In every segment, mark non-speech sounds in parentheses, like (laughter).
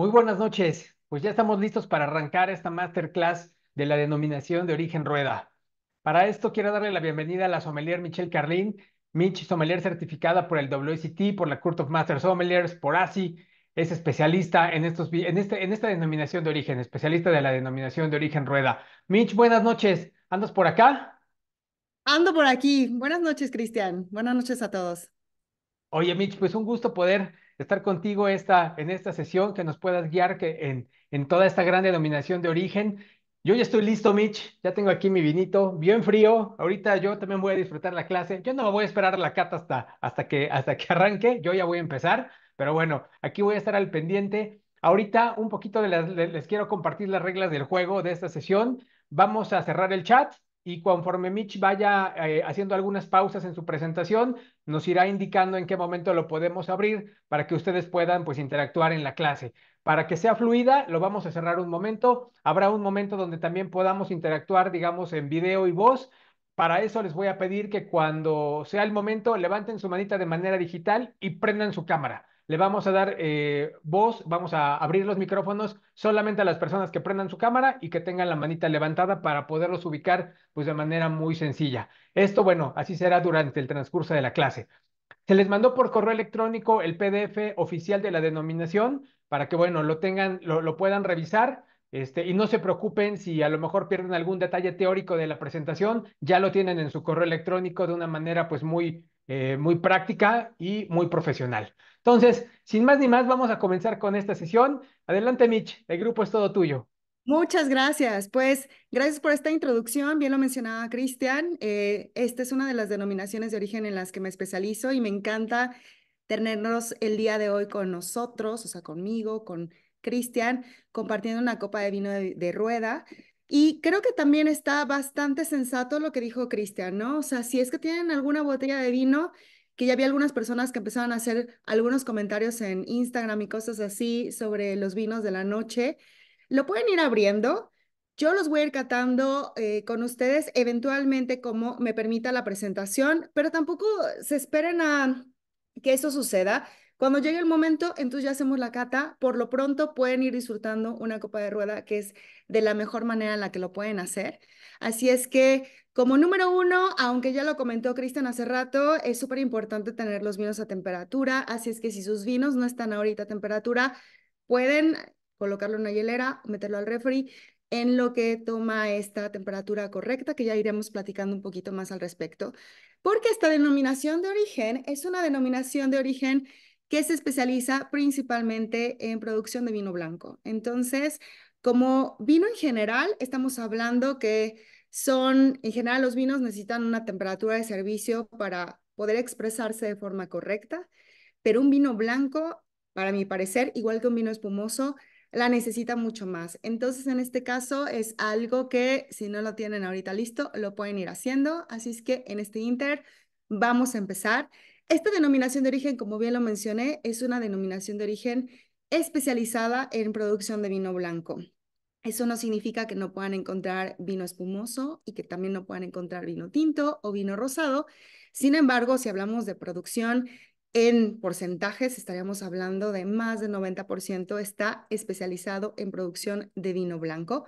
Muy buenas noches. Pues ya estamos listos para arrancar esta masterclass de la denominación de origen rueda. Para esto quiero darle la bienvenida a la sommelier Michelle Carlin, Mitch sommelier certificada por el WCT, por la Court of Master Sommeliers, por ASI. Es especialista en, estos, en, este, en esta denominación de origen, especialista de la denominación de origen rueda. Mitch, buenas noches. ¿Andas por acá? Ando por aquí. Buenas noches, Cristian. Buenas noches a todos. Oye, Mitch, pues un gusto poder estar contigo esta, en esta sesión, que nos puedas guiar que en, en toda esta gran denominación de origen. Yo ya estoy listo, Mitch. Ya tengo aquí mi vinito, bien frío. Ahorita yo también voy a disfrutar la clase. Yo no voy a esperar la cata hasta, hasta, que, hasta que arranque. Yo ya voy a empezar. Pero bueno, aquí voy a estar al pendiente. Ahorita un poquito de les quiero compartir las reglas del juego de esta sesión. Vamos a cerrar el chat y conforme Mitch vaya eh, haciendo algunas pausas en su presentación, nos irá indicando en qué momento lo podemos abrir para que ustedes puedan pues interactuar en la clase. Para que sea fluida, lo vamos a cerrar un momento. Habrá un momento donde también podamos interactuar, digamos, en video y voz. Para eso les voy a pedir que cuando sea el momento levanten su manita de manera digital y prendan su cámara le vamos a dar eh, voz, vamos a abrir los micrófonos solamente a las personas que prendan su cámara y que tengan la manita levantada para poderlos ubicar pues de manera muy sencilla. Esto, bueno, así será durante el transcurso de la clase. Se les mandó por correo electrónico el PDF oficial de la denominación para que, bueno, lo tengan, lo, puedan revisar. Este, y no se preocupen si a lo mejor pierden algún detalle teórico de la presentación, ya lo tienen en su correo electrónico de una manera pues muy, eh, muy práctica y muy profesional. Entonces, sin más ni más, vamos a comenzar con esta sesión. Adelante, Mitch, el grupo es todo tuyo. Muchas gracias. Pues gracias por esta introducción. Bien lo mencionaba Cristian. Eh, esta es una de las denominaciones de origen en las que me especializo y me encanta tenernos el día de hoy con nosotros, o sea, conmigo, con Cristian, compartiendo una copa de vino de, de rueda. Y creo que también está bastante sensato lo que dijo Cristian, ¿no? O sea, si es que tienen alguna botella de vino, que ya había algunas personas que empezaban a hacer algunos comentarios en Instagram y cosas así sobre los vinos de la noche. Lo pueden ir abriendo. Yo los voy a ir catando eh, con ustedes eventualmente como me permita la presentación, pero tampoco se esperen a que eso suceda. Cuando llegue el momento, entonces ya hacemos la cata. Por lo pronto pueden ir disfrutando una copa de rueda, que es de la mejor manera en la que lo pueden hacer. Así es que como número uno, aunque ya lo comentó Cristian hace rato, es súper importante tener los vinos a temperatura, así es que si sus vinos no están ahorita a temperatura, pueden colocarlo en una hielera, meterlo al refri, en lo que toma esta temperatura correcta, que ya iremos platicando un poquito más al respecto, porque esta denominación de origen es una denominación de origen que se especializa principalmente en producción de vino blanco. Entonces, como vino en general, estamos hablando que son, en general, los vinos necesitan una temperatura de servicio para poder expresarse de forma correcta, pero un vino blanco, para mi parecer, igual que un vino espumoso, la necesita mucho más. Entonces, en este caso, es algo que si no lo tienen ahorita listo, lo pueden ir haciendo. Así es que en este Inter vamos a empezar. Esta denominación de origen, como bien lo mencioné, es una denominación de origen especializada en producción de vino blanco. Eso no significa que no puedan encontrar vino espumoso y que también no puedan encontrar vino tinto o vino rosado. Sin embargo, si hablamos de producción en porcentajes, estaríamos hablando de más del 90% está especializado en producción de vino blanco.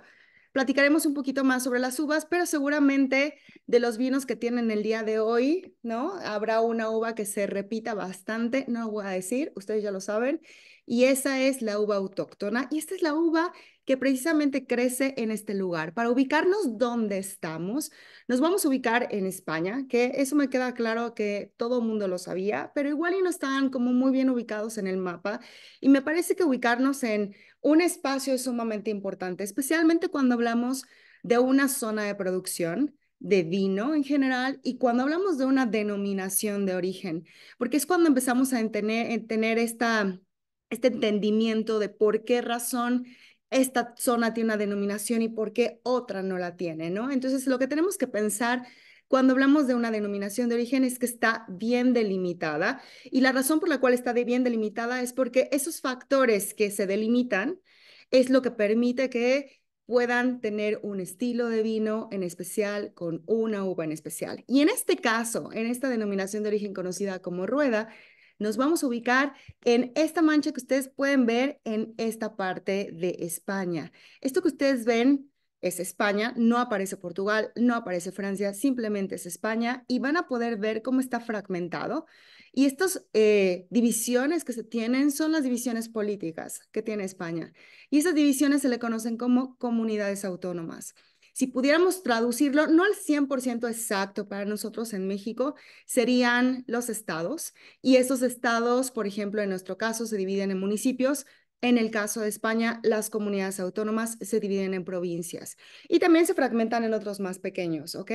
Platicaremos un poquito más sobre las uvas, pero seguramente de los vinos que tienen el día de hoy, ¿no? Habrá una uva que se repita bastante, no lo voy a decir, ustedes ya lo saben, y esa es la uva autóctona. Y esta es la uva que precisamente crece en este lugar. Para ubicarnos donde estamos, nos vamos a ubicar en España, que eso me queda claro que todo el mundo lo sabía, pero igual y no están como muy bien ubicados en el mapa. Y me parece que ubicarnos en un espacio es sumamente importante, especialmente cuando hablamos de una zona de producción de vino en general y cuando hablamos de una denominación de origen, porque es cuando empezamos a tener, este entendimiento de por qué razón esta zona tiene una denominación y por qué otra no la tiene, ¿no? Entonces, lo que tenemos que pensar cuando hablamos de una denominación de origen es que está bien delimitada y la razón por la cual está bien delimitada es porque esos factores que se delimitan es lo que permite que puedan tener un estilo de vino en especial con una uva en especial. Y en este caso, en esta denominación de origen conocida como rueda, nos vamos a ubicar en esta mancha que ustedes pueden ver en esta parte de España. Esto que ustedes ven es España, no aparece Portugal, no aparece Francia, simplemente es España y van a poder ver cómo está fragmentado. Y estas eh, divisiones que se tienen son las divisiones políticas que tiene España. Y esas divisiones se le conocen como comunidades autónomas si pudiéramos traducirlo, no al 100% exacto para nosotros en México, serían los estados. Y esos estados, por ejemplo, en nuestro caso, se dividen en municipios, en el caso de España, las comunidades autónomas se dividen en provincias y también se fragmentan en otros más pequeños, ¿ok?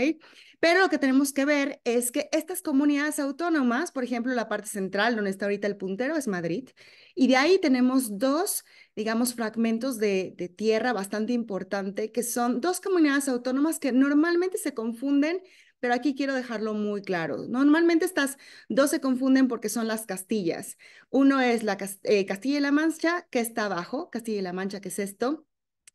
Pero lo que tenemos que ver es que estas comunidades autónomas, por ejemplo, la parte central donde está ahorita el puntero es Madrid, y de ahí tenemos dos, digamos, fragmentos de, tierra bastante importante, que son dos comunidades autónomas que normalmente se confunden pero aquí quiero dejarlo muy claro. Normalmente estas dos se confunden porque son las castillas. Uno es la eh, Castilla y la Mancha, que está abajo, Castilla y la Mancha, que es esto,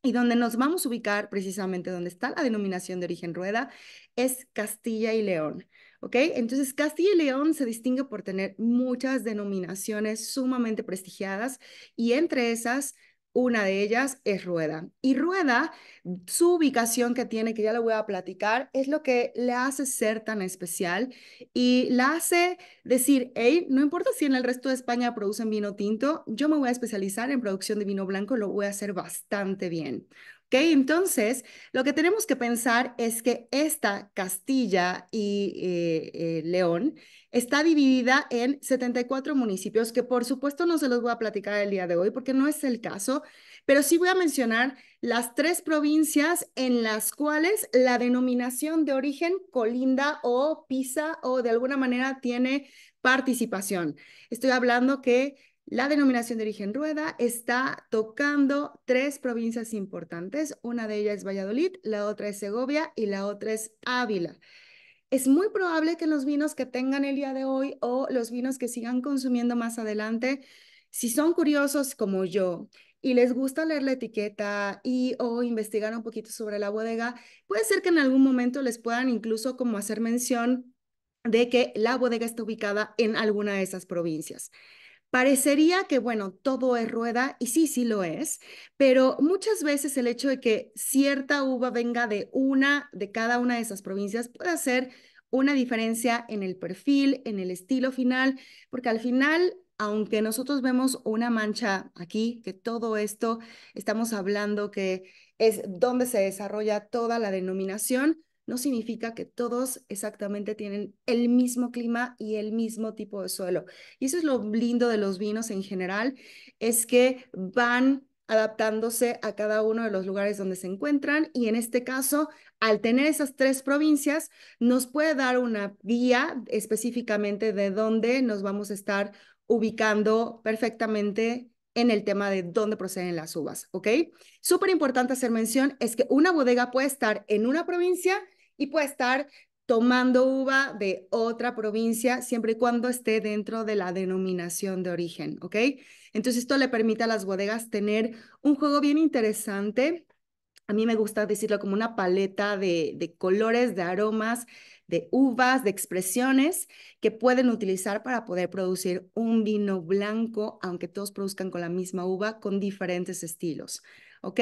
y donde nos vamos a ubicar precisamente donde está la denominación de origen rueda, es Castilla y León. ¿Ok? Entonces, Castilla y León se distingue por tener muchas denominaciones sumamente prestigiadas y entre esas una de ellas es Rueda. Y Rueda, su ubicación que tiene, que ya lo voy a platicar, es lo que le hace ser tan especial y la hace decir, hey, no importa si en el resto de España producen vino tinto, yo me voy a especializar en producción de vino blanco, lo voy a hacer bastante bien. Okay, entonces, lo que tenemos que pensar es que esta Castilla y eh, eh, León Está dividida en 74 municipios, que por supuesto no se los voy a platicar el día de hoy porque no es el caso, pero sí voy a mencionar las tres provincias en las cuales la denominación de origen colinda o pisa o de alguna manera tiene participación. Estoy hablando que la denominación de origen rueda está tocando tres provincias importantes. Una de ellas es Valladolid, la otra es Segovia y la otra es Ávila es muy probable que los vinos que tengan el día de hoy o los vinos que sigan consumiendo más adelante, si son curiosos como yo y les gusta leer la etiqueta y o investigar un poquito sobre la bodega, puede ser que en algún momento les puedan incluso como hacer mención de que la bodega está ubicada en alguna de esas provincias. Parecería que, bueno, todo es rueda y sí, sí lo es, pero muchas veces el hecho de que cierta uva venga de una, de cada una de esas provincias, puede hacer una diferencia en el perfil, en el estilo final, porque al final, aunque nosotros vemos una mancha aquí, que todo esto estamos hablando que es donde se desarrolla toda la denominación, no significa que todos exactamente tienen el mismo clima y el mismo tipo de suelo. Y eso es lo lindo de los vinos en general, es que van adaptándose a cada uno de los lugares donde se encuentran y en este caso, al tener esas tres provincias, nos puede dar una vía específicamente de dónde nos vamos a estar ubicando perfectamente en el tema de dónde proceden las uvas, ¿ok? Súper importante hacer mención es que una bodega puede estar en una provincia y puede estar tomando uva de otra provincia siempre y cuando esté dentro de la denominación de origen, ¿ok? Entonces esto le permite a las bodegas tener un juego bien interesante. A mí me gusta decirlo como una paleta de, de colores, de aromas, de uvas, de expresiones que pueden utilizar para poder producir un vino blanco, aunque todos produzcan con la misma uva, con diferentes estilos. ¿ok?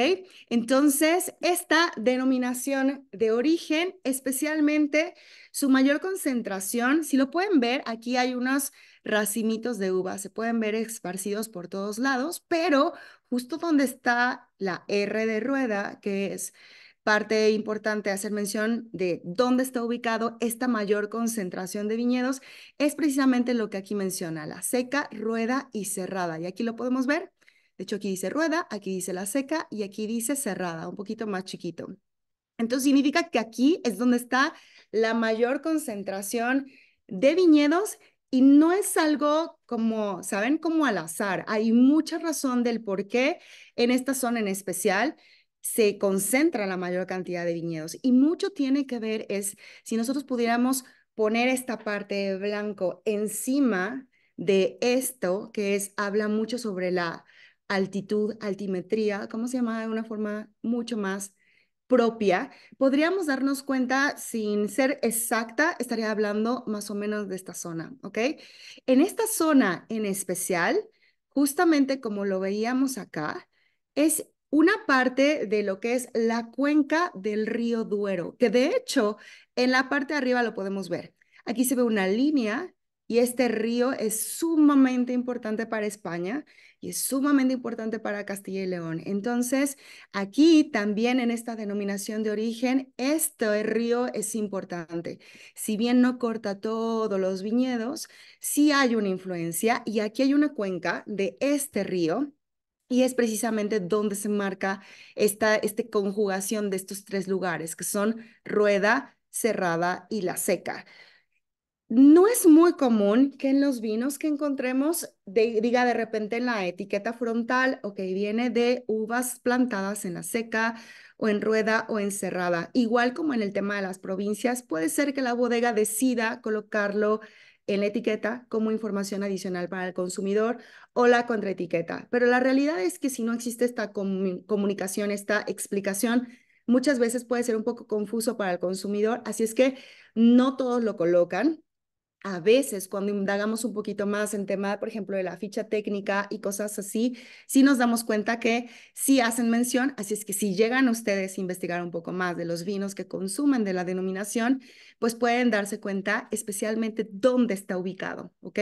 Entonces, esta denominación de origen, especialmente su mayor concentración, si lo pueden ver, aquí hay unos racimitos de uva, se pueden ver esparcidos por todos lados, pero justo donde está la R de rueda, que es parte importante hacer mención de dónde está ubicado esta mayor concentración de viñedos es precisamente lo que aquí menciona, la seca, rueda y cerrada. Y aquí lo podemos ver. De hecho, aquí dice rueda, aquí dice la seca y aquí dice cerrada, un poquito más chiquito. Entonces significa que aquí es donde está la mayor concentración de viñedos y no es algo como, ¿saben? Como al azar. Hay mucha razón del por qué en esta zona en especial se concentra la mayor cantidad de viñedos. Y mucho tiene que ver es si nosotros pudiéramos poner esta parte blanco encima de esto, que es, habla mucho sobre la altitud, altimetría, ¿cómo se llama? De una forma mucho más propia, podríamos darnos cuenta, sin ser exacta, estaría hablando más o menos de esta zona, ¿ok? En esta zona en especial, justamente como lo veíamos acá, es una parte de lo que es la cuenca del río Duero, que de hecho en la parte de arriba lo podemos ver. Aquí se ve una línea y este río es sumamente importante para España y es sumamente importante para Castilla y León. Entonces, aquí también en esta denominación de origen, este río es importante. Si bien no corta todos los viñedos, sí hay una influencia y aquí hay una cuenca de este río y es precisamente donde se marca esta, esta conjugación de estos tres lugares, que son Rueda, Cerrada y La Seca. No es muy común que en los vinos que encontremos diga de repente en la etiqueta frontal, que viene de uvas plantadas en la seca o en rueda o encerrada. Igual como en el tema de las provincias, puede ser que la bodega decida colocarlo en la etiqueta como información adicional para el consumidor o la contraetiqueta. Pero la realidad es que si no existe esta comunicación, esta explicación, muchas veces puede ser un poco confuso para el consumidor, así es que no todos lo colocan a veces cuando indagamos un poquito más en tema, por ejemplo, de la ficha técnica y cosas así, sí nos damos cuenta que sí hacen mención, así es que si llegan ustedes a investigar un poco más de los vinos que consumen de la denominación, pues pueden darse cuenta especialmente dónde está ubicado, ¿ok?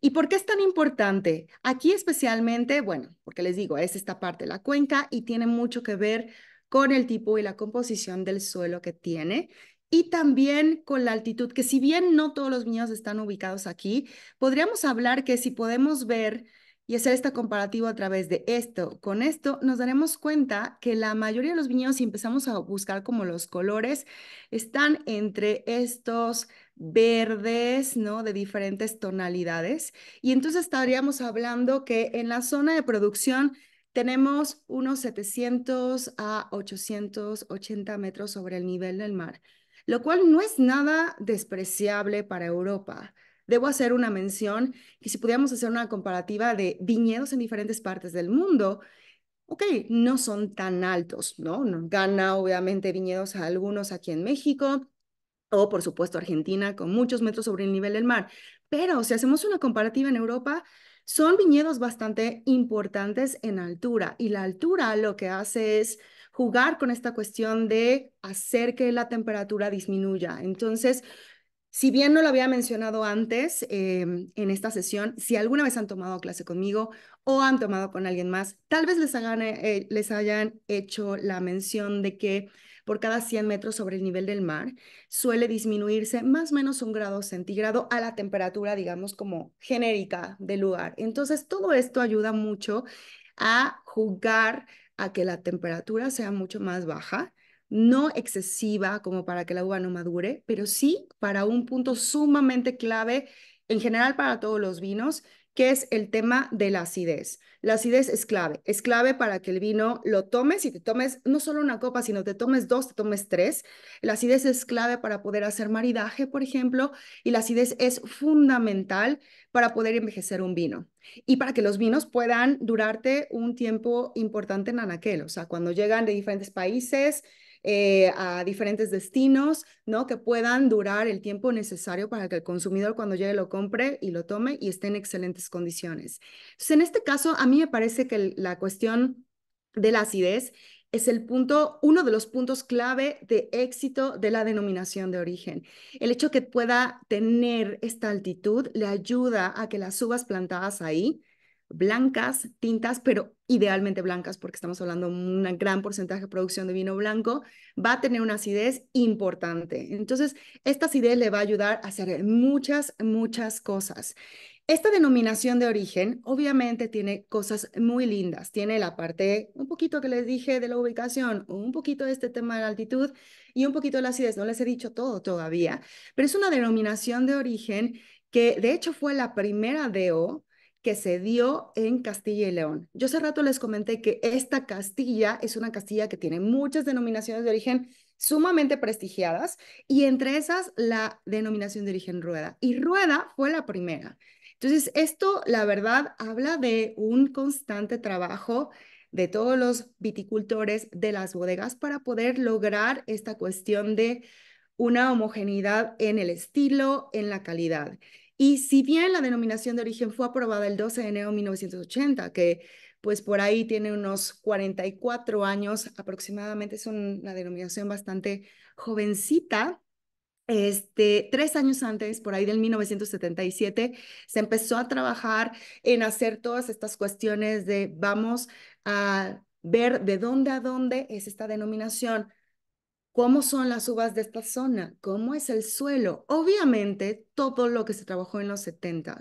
¿Y por qué es tan importante? Aquí especialmente, bueno, porque les digo, es esta parte de la cuenca y tiene mucho que ver con el tipo y la composición del suelo que tiene y también con la altitud, que si bien no todos los viñedos están ubicados aquí, podríamos hablar que si podemos ver y hacer esta comparativo a través de esto con esto, nos daremos cuenta que la mayoría de los viñedos, si empezamos a buscar como los colores, están entre estos verdes, ¿no? De diferentes tonalidades. Y entonces estaríamos hablando que en la zona de producción tenemos unos 700 a 880 metros sobre el nivel del mar lo cual no es nada despreciable para Europa. Debo hacer una mención que si pudiéramos hacer una comparativa de viñedos en diferentes partes del mundo, ok, no son tan altos, ¿no? Gana obviamente viñedos a algunos aquí en México, o por supuesto Argentina, con muchos metros sobre el nivel del mar. Pero si hacemos una comparativa en Europa, son viñedos bastante importantes en altura y la altura lo que hace es jugar con esta cuestión de hacer que la temperatura disminuya. Entonces, si bien no lo había mencionado antes em, en esta sesión, si alguna vez han tomado clase conmigo o han tomado con alguien más, tal vez les, hagan, eh, les hayan hecho la mención de que por cada 100 metros sobre el nivel del mar suele disminuirse más o menos un grado centígrado a la temperatura, digamos, como genérica del lugar. Entonces, todo esto ayuda mucho a jugar a que la temperatura sea mucho más baja, no excesiva como para que la uva no madure, pero sí para un punto sumamente clave en general para todos los vinos, que es el tema de la acidez. La acidez es clave, es clave para que el vino lo tomes y te tomes no solo una copa, sino te tomes dos, te tomes tres. La acidez es clave para poder hacer maridaje, por ejemplo, y la acidez es fundamental para poder envejecer un vino y para que los vinos puedan durarte un tiempo importante en anaquel, o sea, cuando llegan de diferentes países, eh, a diferentes destinos, ¿no? Que puedan durar el tiempo necesario para que el consumidor cuando llegue lo compre y lo tome y esté en excelentes condiciones. Entonces, en este caso, a mí me parece que la cuestión de la acidez es el punto, uno de los puntos clave de éxito de la denominación de origen. El hecho que pueda tener esta altitud le ayuda a que las uvas plantadas ahí blancas, tintas, pero idealmente blancas, porque estamos hablando de un gran porcentaje de producción de vino blanco, va a tener una acidez importante. Entonces, esta acidez le va a ayudar a hacer muchas, muchas cosas. Esta denominación de origen obviamente tiene cosas muy lindas. Tiene la parte, un poquito que les dije de la ubicación, un poquito de este tema de la altitud y un poquito de la acidez. No les he dicho todo todavía, pero es una denominación de origen que de hecho fue la primera DO que se dio en Castilla y León. Yo hace rato les comenté que esta Castilla es una Castilla que tiene muchas denominaciones de origen sumamente prestigiadas y entre esas la denominación de origen Rueda. Y Rueda fue la primera. Entonces, esto, la verdad, habla de un constante trabajo de todos los viticultores de las bodegas para poder lograr esta cuestión de una homogeneidad en el estilo, en la calidad. Y si bien la denominación de origen fue aprobada el 12 de enero de 1980, que pues por ahí tiene unos 44 años aproximadamente, es una denominación bastante jovencita, este, tres años antes, por ahí del 1977, se empezó a trabajar en hacer todas estas cuestiones de vamos a ver de dónde a dónde es esta denominación, cómo son las uvas de esta zona, cómo es el suelo. Obviamente, todo lo que se trabajó en los 70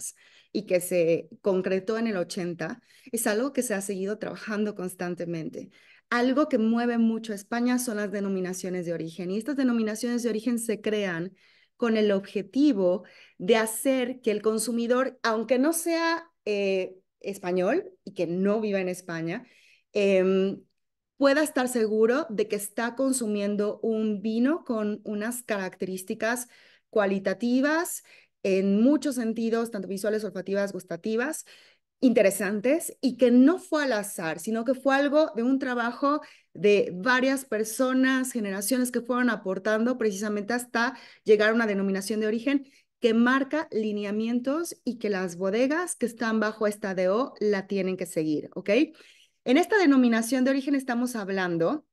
y que se concretó en el 80 es algo que se ha seguido trabajando constantemente. Algo que mueve mucho a España son las denominaciones de origen y estas denominaciones de origen se crean con el objetivo de hacer que el consumidor, aunque no sea eh, español y que no viva en España, em, pueda estar seguro de que está consumiendo un vino con unas características cualitativas, en muchos sentidos, tanto visuales, olfativas, gustativas, interesantes y que no fue al azar, sino que fue algo de un trabajo de varias personas, generaciones que fueron aportando precisamente hasta llegar a una denominación de origen que marca lineamientos y que las bodegas que están bajo esta DO la tienen que seguir, ¿ok? En esta denominación de origen estamos hablando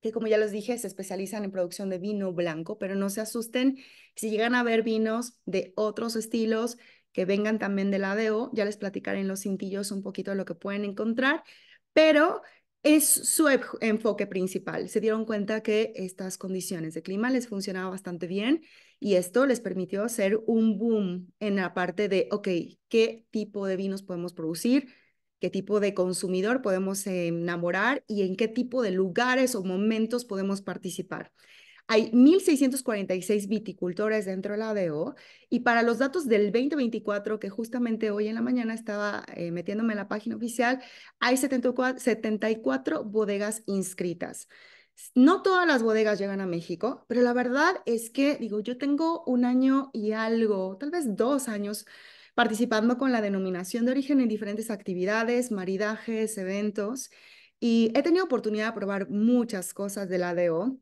que como ya les dije, se especializan en producción de vino blanco, pero no se asusten si llegan a ver vinos de otros estilos que vengan también de la DO, ya les platicaré en los cintillos un poquito de lo que pueden encontrar, pero es su enfoque principal. Se dieron cuenta que estas condiciones de clima les funcionaba bastante bien y esto les permitió hacer un boom en la parte de, ok, ¿qué tipo de vinos podemos producir? qué tipo de consumidor podemos enamorar y en qué tipo de lugares o momentos podemos participar. Hay 1.646 viticultores dentro de la ADO y para los datos del 2024, que justamente hoy en la mañana estaba eh, metiéndome en la página oficial, hay 74, 74 bodegas inscritas. No todas las bodegas llegan a México, pero la verdad es que, digo, yo tengo un año y algo, tal vez dos años participando con la denominación de origen en diferentes actividades, maridajes, eventos. Y he tenido oportunidad de probar muchas cosas de la DO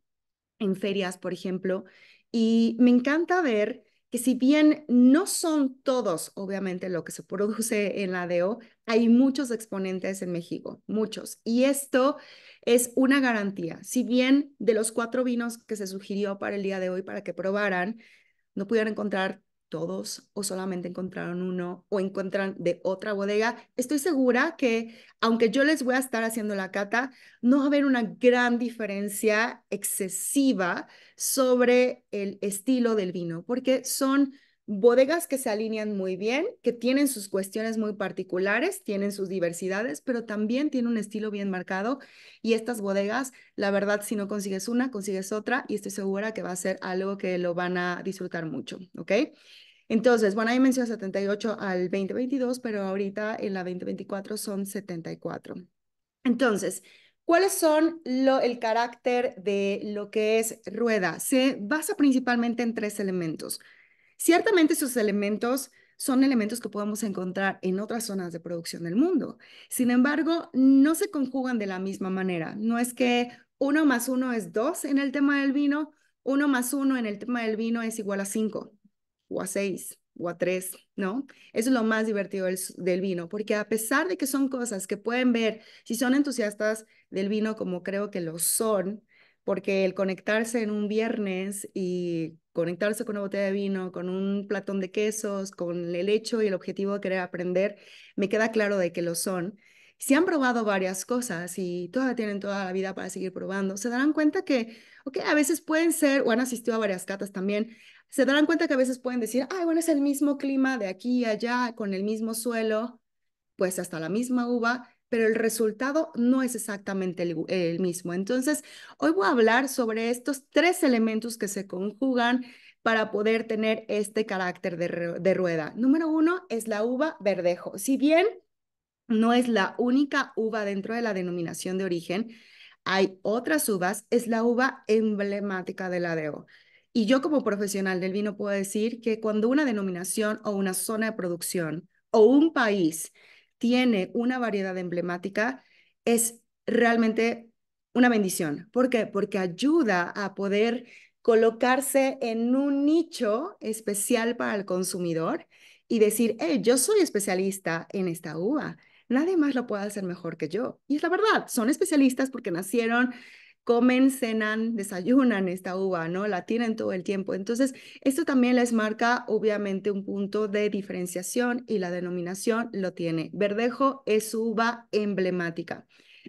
en ferias, por ejemplo, y me encanta ver que si bien no son todos, obviamente, lo que se produce en la DO, hay muchos exponentes en México, muchos. Y esto es una garantía. Si bien de los cuatro vinos que se sugirió para el día de hoy para que probaran, no pudieron encontrar todos o solamente encontraron uno o encuentran de otra bodega. Estoy segura que aunque yo les voy a estar haciendo la cata, no va a haber una gran diferencia excesiva sobre el estilo del vino, porque son bodegas que se alinean muy bien, que tienen sus cuestiones muy particulares, tienen sus diversidades, pero también tiene un estilo bien marcado y estas bodegas, la verdad, si no consigues una, consigues otra y estoy segura que va a ser algo que lo van a disfrutar mucho, ¿ok? Entonces, bueno, ahí menciona 78 al 2022, pero ahorita en la 2024 son 74. Entonces, ¿Cuáles son lo, el carácter de lo que es rueda? Se basa principalmente en tres elementos. Ciertamente sus elementos son elementos que podemos encontrar en otras zonas de producción del mundo. Sin embargo, no se conjugan de la misma manera. No es que uno más uno es dos en el tema del vino, uno más uno en el tema del vino es igual a cinco o a seis o a tres, ¿no? Eso es lo más divertido del, del, vino, porque a pesar de que son cosas que pueden ver, si son entusiastas del vino como creo que lo son, porque el conectarse en un viernes y conectarse con una botella de vino, con un platón de quesos, con el hecho y el objetivo de querer aprender, me queda claro de que lo son. Si han probado varias cosas y todavía tienen toda la vida para seguir probando, se darán cuenta que, ok, a veces pueden ser, o han asistido a varias catas también, se darán cuenta que a veces pueden decir, ay, bueno, es el mismo clima de aquí y allá, con el mismo suelo, pues hasta la misma uva, pero el resultado no es exactamente el, mismo. Entonces, hoy voy a hablar sobre estos tres elementos que se conjugan para poder tener este carácter de, rueda. Número uno es la uva verdejo. Si bien no es la única uva dentro de la denominación de origen, hay otras uvas, es la uva emblemática de del ADO. Y yo como profesional del vino puedo decir que cuando una denominación o una zona de producción o un país tiene una variedad emblemática es realmente una bendición. ¿Por qué? Porque ayuda a poder colocarse en un nicho especial para el consumidor y decir, hey, yo soy especialista en esta uva. Nadie más lo puede hacer mejor que yo. Y es la verdad, son especialistas porque nacieron comen, cenan, desayunan esta uva, ¿no? La tienen todo el tiempo. Entonces, esto también les marca obviamente un punto de diferenciación y la denominación lo tiene. Verdejo es uva emblemática.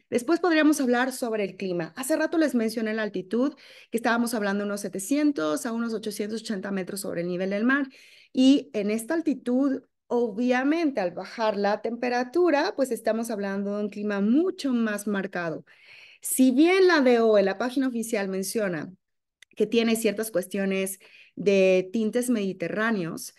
Después podríamos hablar sobre el clima. Hace rato les mencioné la altitud, que estábamos hablando unos 700 a unos 880 metros sobre el nivel del mar. Y en esta altitud, obviamente, al bajar la temperatura, pues estamos hablando de un clima mucho más marcado. Si bien la DOE, la página oficial menciona que tiene ciertas cuestiones de tintes mediterráneos,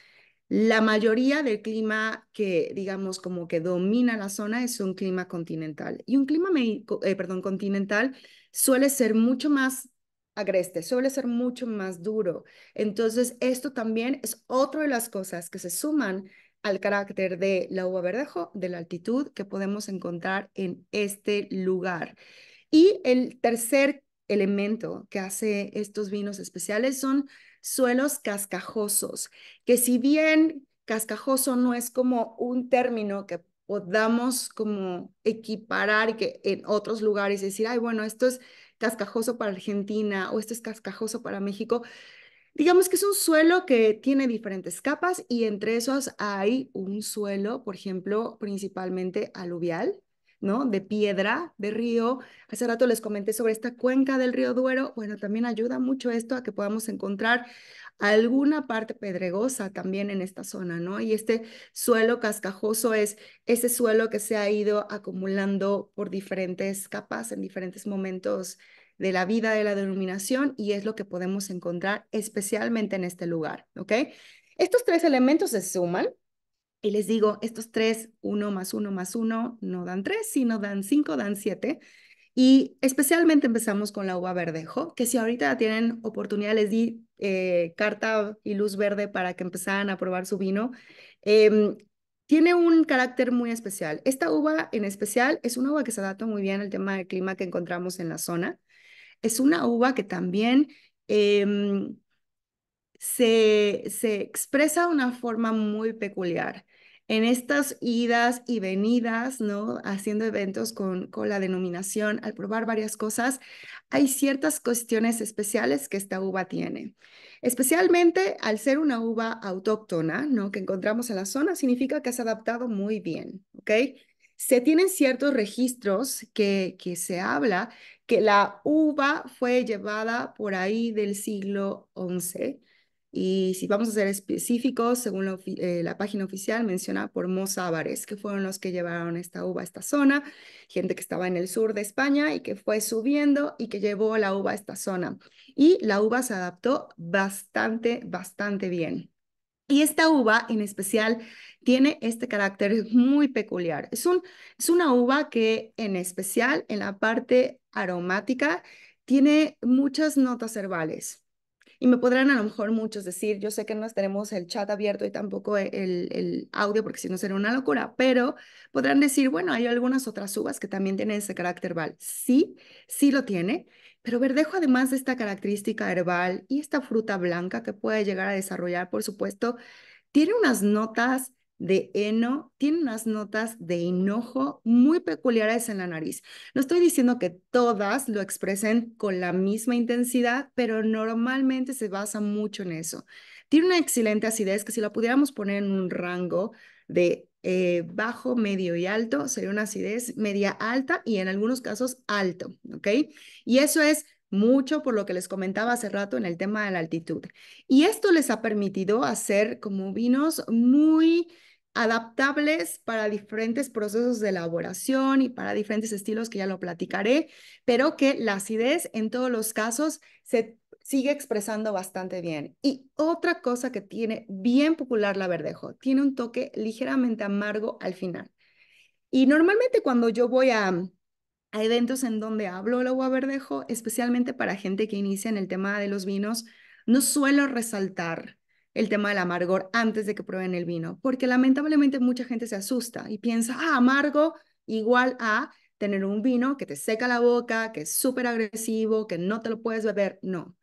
la mayoría del clima que, digamos, como que domina la zona es un clima continental. Y un clima, eh, continental suele ser mucho más agreste, suele ser mucho más duro. Entonces, esto también es otra de las cosas que se suman al carácter de la uva verdejo, de la altitud que podemos encontrar en este lugar. Y el tercer elemento que hace estos vinos especiales son suelos cascajosos, que si bien cascajoso no es como un término que podamos como equiparar que en otros lugares decir, ay, bueno, esto es cascajoso para Argentina o esto es cascajoso para México. Digamos que es un suelo que tiene diferentes capas y entre esos hay un suelo, por ejemplo, principalmente aluvial, de piedra, de río. Hace rato les comenté sobre esta cuenca del río Duero. Bueno, también ayuda mucho esto a que podamos encontrar alguna parte pedregosa también en esta zona, ¿no? Y este suelo cascajoso es ese suelo que se ha ido acumulando por diferentes capas en diferentes momentos de la vida de la denominación y es lo que podemos encontrar especialmente en este lugar, ¿ok? Estos tres elementos se suman y les digo, estos tres, uno más uno más uno, no dan tres, sino dan cinco, dan siete. Y especialmente empezamos con la uva verdejo, que si ahorita tienen oportunidad, les di eh, carta y luz verde para que empezaran a probar su vino. Em, tiene un carácter muy especial. Esta uva en especial es una uva que se adapta muy bien al tema del clima que encontramos en la zona. Es una uva que también em, se, se expresa de una forma muy peculiar en estas idas y venidas, ¿no? Haciendo eventos con, la denominación, al probar varias cosas, hay ciertas cuestiones especiales que esta uva tiene. Especialmente al ser una uva autóctona, ¿no? Que encontramos en la zona, significa que se ha adaptado muy bien, Se tienen ciertos registros que, que se habla que la uva fue llevada por ahí del siglo XI y si vamos a ser específicos, según la, eh, página oficial menciona por mozábares, que fueron los que llevaron esta uva a esta zona, gente que estaba en el sur de España y que fue subiendo y que llevó la uva a esta zona. Y la uva se adaptó bastante, bastante bien. Y esta uva en especial tiene este carácter muy peculiar. es una uva que en especial en la parte aromática tiene muchas notas herbales y me podrán a lo mejor muchos decir, yo sé que no tenemos el chat abierto y tampoco e, el, audio, porque si no sería una locura, pero podrán decir, bueno, hay algunas otras uvas que también tienen ese carácter herbal. Sí, sí lo tiene, pero verdejo, además de esta característica herbal y esta fruta blanca que puede llegar a desarrollar, por supuesto, tiene unas notas de heno tiene unas notas de hinojo muy peculiares en la nariz. No estoy diciendo que todas lo expresen con la misma intensidad, pero normalmente se basa mucho en eso. Tiene una excelente acidez que si la pudiéramos poner en un rango de eh, bajo, medio y alto, sería una acidez media alta y en algunos casos alto, ¿ok? Y eso es mucho por lo que les comentaba hace rato en el tema de la altitud. Y esto les ha permitido hacer como vinos muy adaptables para diferentes procesos de elaboración y para diferentes estilos que ya lo platicaré, pero que la acidez en todos los casos se sigue expresando bastante bien. Y otra cosa que tiene bien popular la verdejo, tiene un toque ligeramente amargo al final. Y normalmente cuando yo voy a, eventos en donde hablo el agua verdejo, especialmente para gente que inicia en el tema de los vinos, no suelo resaltar el tema del amargor antes de que prueben el vino, porque lamentablemente mucha gente se asusta y piensa, ah, amargo igual a tener un vino que te seca la boca, que es súper agresivo, que no te lo puedes beber. No,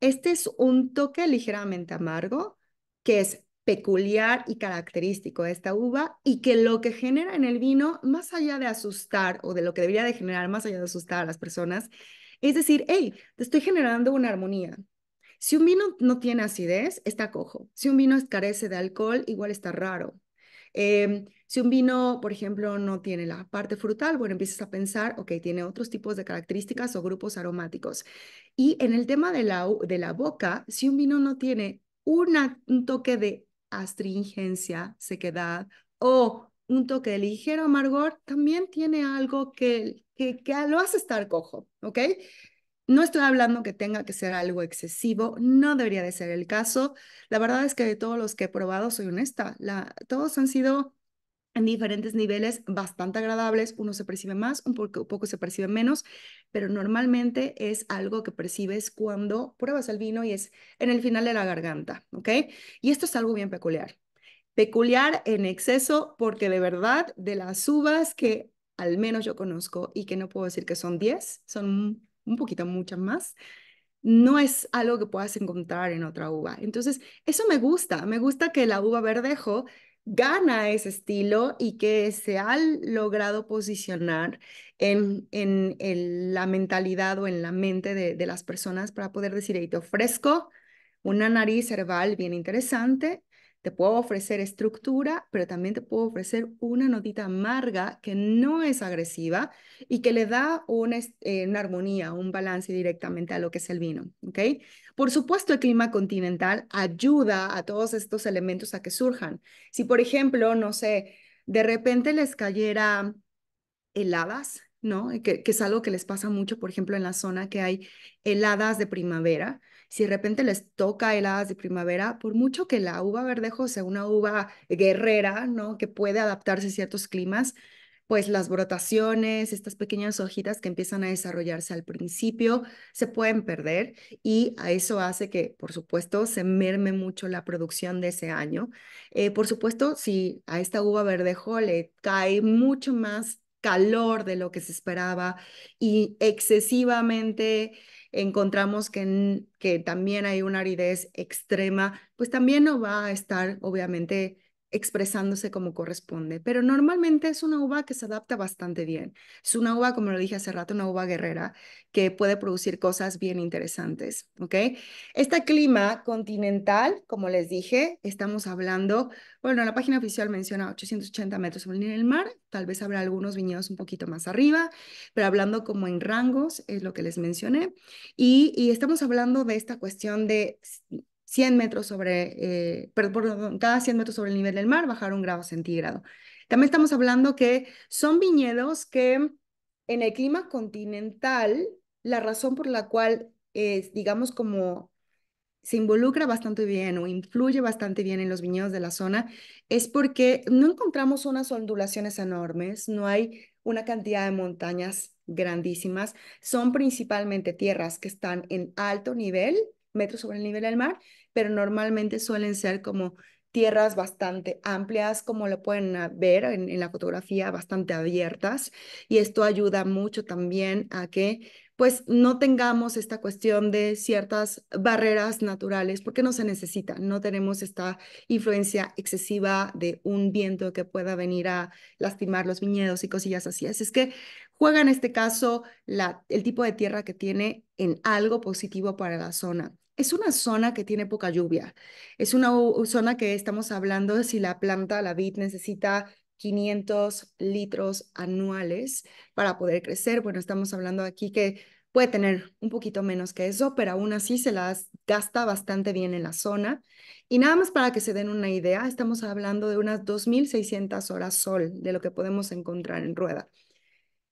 este es un toque ligeramente amargo que es peculiar y característico de esta uva y que lo que genera en el vino, más allá de asustar o de lo que debería de generar, más allá de asustar a las personas, es decir, hey, te estoy generando una armonía, si un vino no tiene acidez, está cojo. Si un vino carece de alcohol, igual está raro. Em, si un vino, por ejemplo, no tiene la parte frutal, bueno, empiezas a pensar, ok, tiene otros tipos de características o grupos aromáticos. Y en el tema de la, de la boca, si un vino no tiene un toque de astringencia, sequedad o un toque de ligero amargor, también tiene algo que, que, que lo hace estar cojo, ¿ok? No estoy hablando que tenga que ser algo excesivo, no debería de ser el caso. La verdad es que de todos los que he probado, soy honesta, todos han sido en diferentes niveles bastante agradables. Uno se percibe más, un poco, poco, se percibe menos, pero normalmente es algo que percibes cuando pruebas el vino y es en el final de la garganta, ¿ok? Y esto es algo bien peculiar. Peculiar en exceso porque de verdad de las uvas que al menos yo conozco y que no puedo decir que son 10, son un poquito muchas más, no es algo que puedas encontrar en otra uva. Entonces, eso me gusta, me gusta que la uva verdejo gana ese estilo y que se ha logrado posicionar en, la mentalidad o en la mente de, las personas para poder decir, te ofrezco una nariz herbal bien interesante te puedo ofrecer estructura, pero también te puedo ofrecer una notita amarga que no es agresiva y que le da eh, una, armonía, un balance directamente a lo que es el vino. ¿okay? Por supuesto, el clima continental ayuda a todos estos elementos a que surjan. Si, por ejemplo, no sé, de repente les cayera heladas, ¿no? que, es algo que les pasa mucho, por ejemplo, en la zona que hay heladas de primavera si de repente les toca heladas de primavera, por mucho que la uva verdejo sea una uva guerrera, ¿no? Que puede adaptarse a ciertos climas, pues las brotaciones, estas pequeñas hojitas que empiezan a desarrollarse al principio, se pueden perder y a eso hace que, por supuesto, se merme mucho la producción de ese año. Eh, por supuesto, si a esta uva verdejo le cae mucho más calor de lo que se esperaba y excesivamente encontramos que, que también hay una aridez extrema, pues también no va a estar obviamente expresándose como corresponde. Pero normalmente es una uva que se adapta bastante bien. Es una uva, como lo dije hace rato, una uva guerrera que puede producir cosas bien interesantes. ¿ok? Este clima continental, como les dije, estamos hablando, bueno, la página oficial menciona 880 metros sobre el mar, tal vez habrá algunos viñedos un poquito más arriba, pero hablando como en rangos, es lo que les mencioné. Y, y estamos hablando de esta cuestión de 100 metros sobre, eh, perdón, cada 100 metros sobre el nivel del mar, bajar un grado centígrado. También estamos hablando que son viñedos que en el clima continental, la razón por la cual es, digamos, como se involucra bastante bien o influye bastante bien en los viñedos de la zona es porque no encontramos unas ondulaciones enormes, no hay una cantidad de montañas grandísimas, son principalmente tierras que están en alto nivel, metros sobre el nivel del mar, pero normalmente suelen ser como tierras bastante amplias, como lo pueden ver en, la fotografía, bastante abiertas. Y esto ayuda mucho también a que pues no tengamos esta cuestión de ciertas barreras naturales, porque no se necesita, no tenemos esta influencia excesiva de un viento que pueda venir a lastimar los viñedos y cosillas así. Así es que juega en este caso el tipo de tierra que tiene en algo positivo para la zona es una zona que tiene poca lluvia. Es una zona que estamos hablando de si la planta, la vid, necesita 500 litros anuales para poder crecer. Bueno, estamos hablando aquí que puede tener un poquito menos que eso, pero aún así se las gasta bastante bien en la zona. Y nada más para que se den una idea, estamos hablando de unas 2.600 horas sol de lo que podemos encontrar en rueda.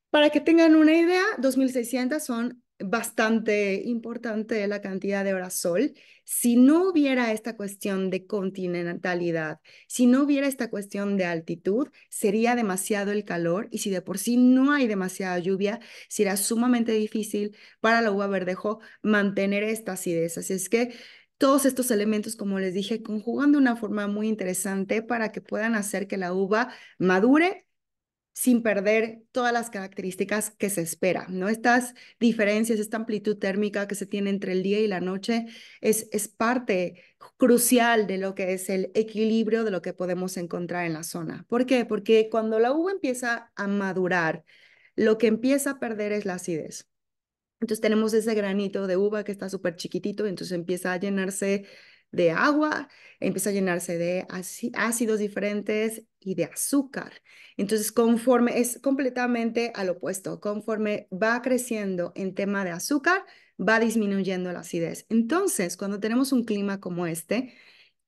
Para que tengan una idea, 2.600 son bastante importante la cantidad de horas sol, Si no hubiera esta cuestión de continentalidad, si no hubiera esta cuestión de altitud, sería demasiado el calor y si de por sí no hay demasiada lluvia, será sumamente difícil para la uva verdejo mantener esta acidez. Así es que todos estos elementos, como les dije, conjugando de una forma muy interesante para que puedan hacer que la uva madure sin perder todas las características que se espera, ¿no? Estas diferencias, esta amplitud térmica que se tiene entre el día y la noche es, es parte crucial de lo que es el equilibrio de lo que podemos encontrar en la zona. ¿Por qué? Porque cuando la uva empieza a madurar, lo que empieza a perder es la acidez. Entonces tenemos ese granito de uva que está súper chiquitito, entonces empieza a llenarse de agua, empieza a llenarse de ácidos diferentes y de azúcar. Entonces, conforme es completamente al opuesto, conforme va creciendo en tema de azúcar, va disminuyendo la acidez. Entonces, cuando tenemos un clima como este,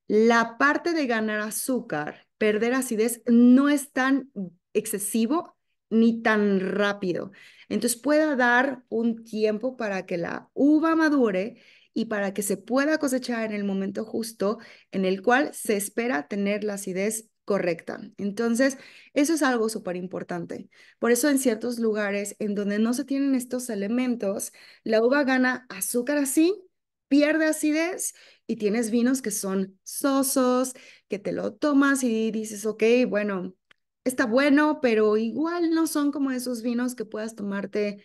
la parte de ganar azúcar, perder acidez, no es tan excesivo ni tan rápido. Entonces, pueda dar un tiempo para que la uva madure y para que se pueda cosechar en el momento justo en el cual se espera tener la acidez correcta. Entonces, eso es algo súper importante. Por eso en ciertos lugares en donde no se tienen estos elementos, la uva gana azúcar así, pierde acidez y tienes vinos que son sosos, que te lo tomas y dices, ok, bueno, está bueno, pero igual no son como esos vinos que puedas tomarte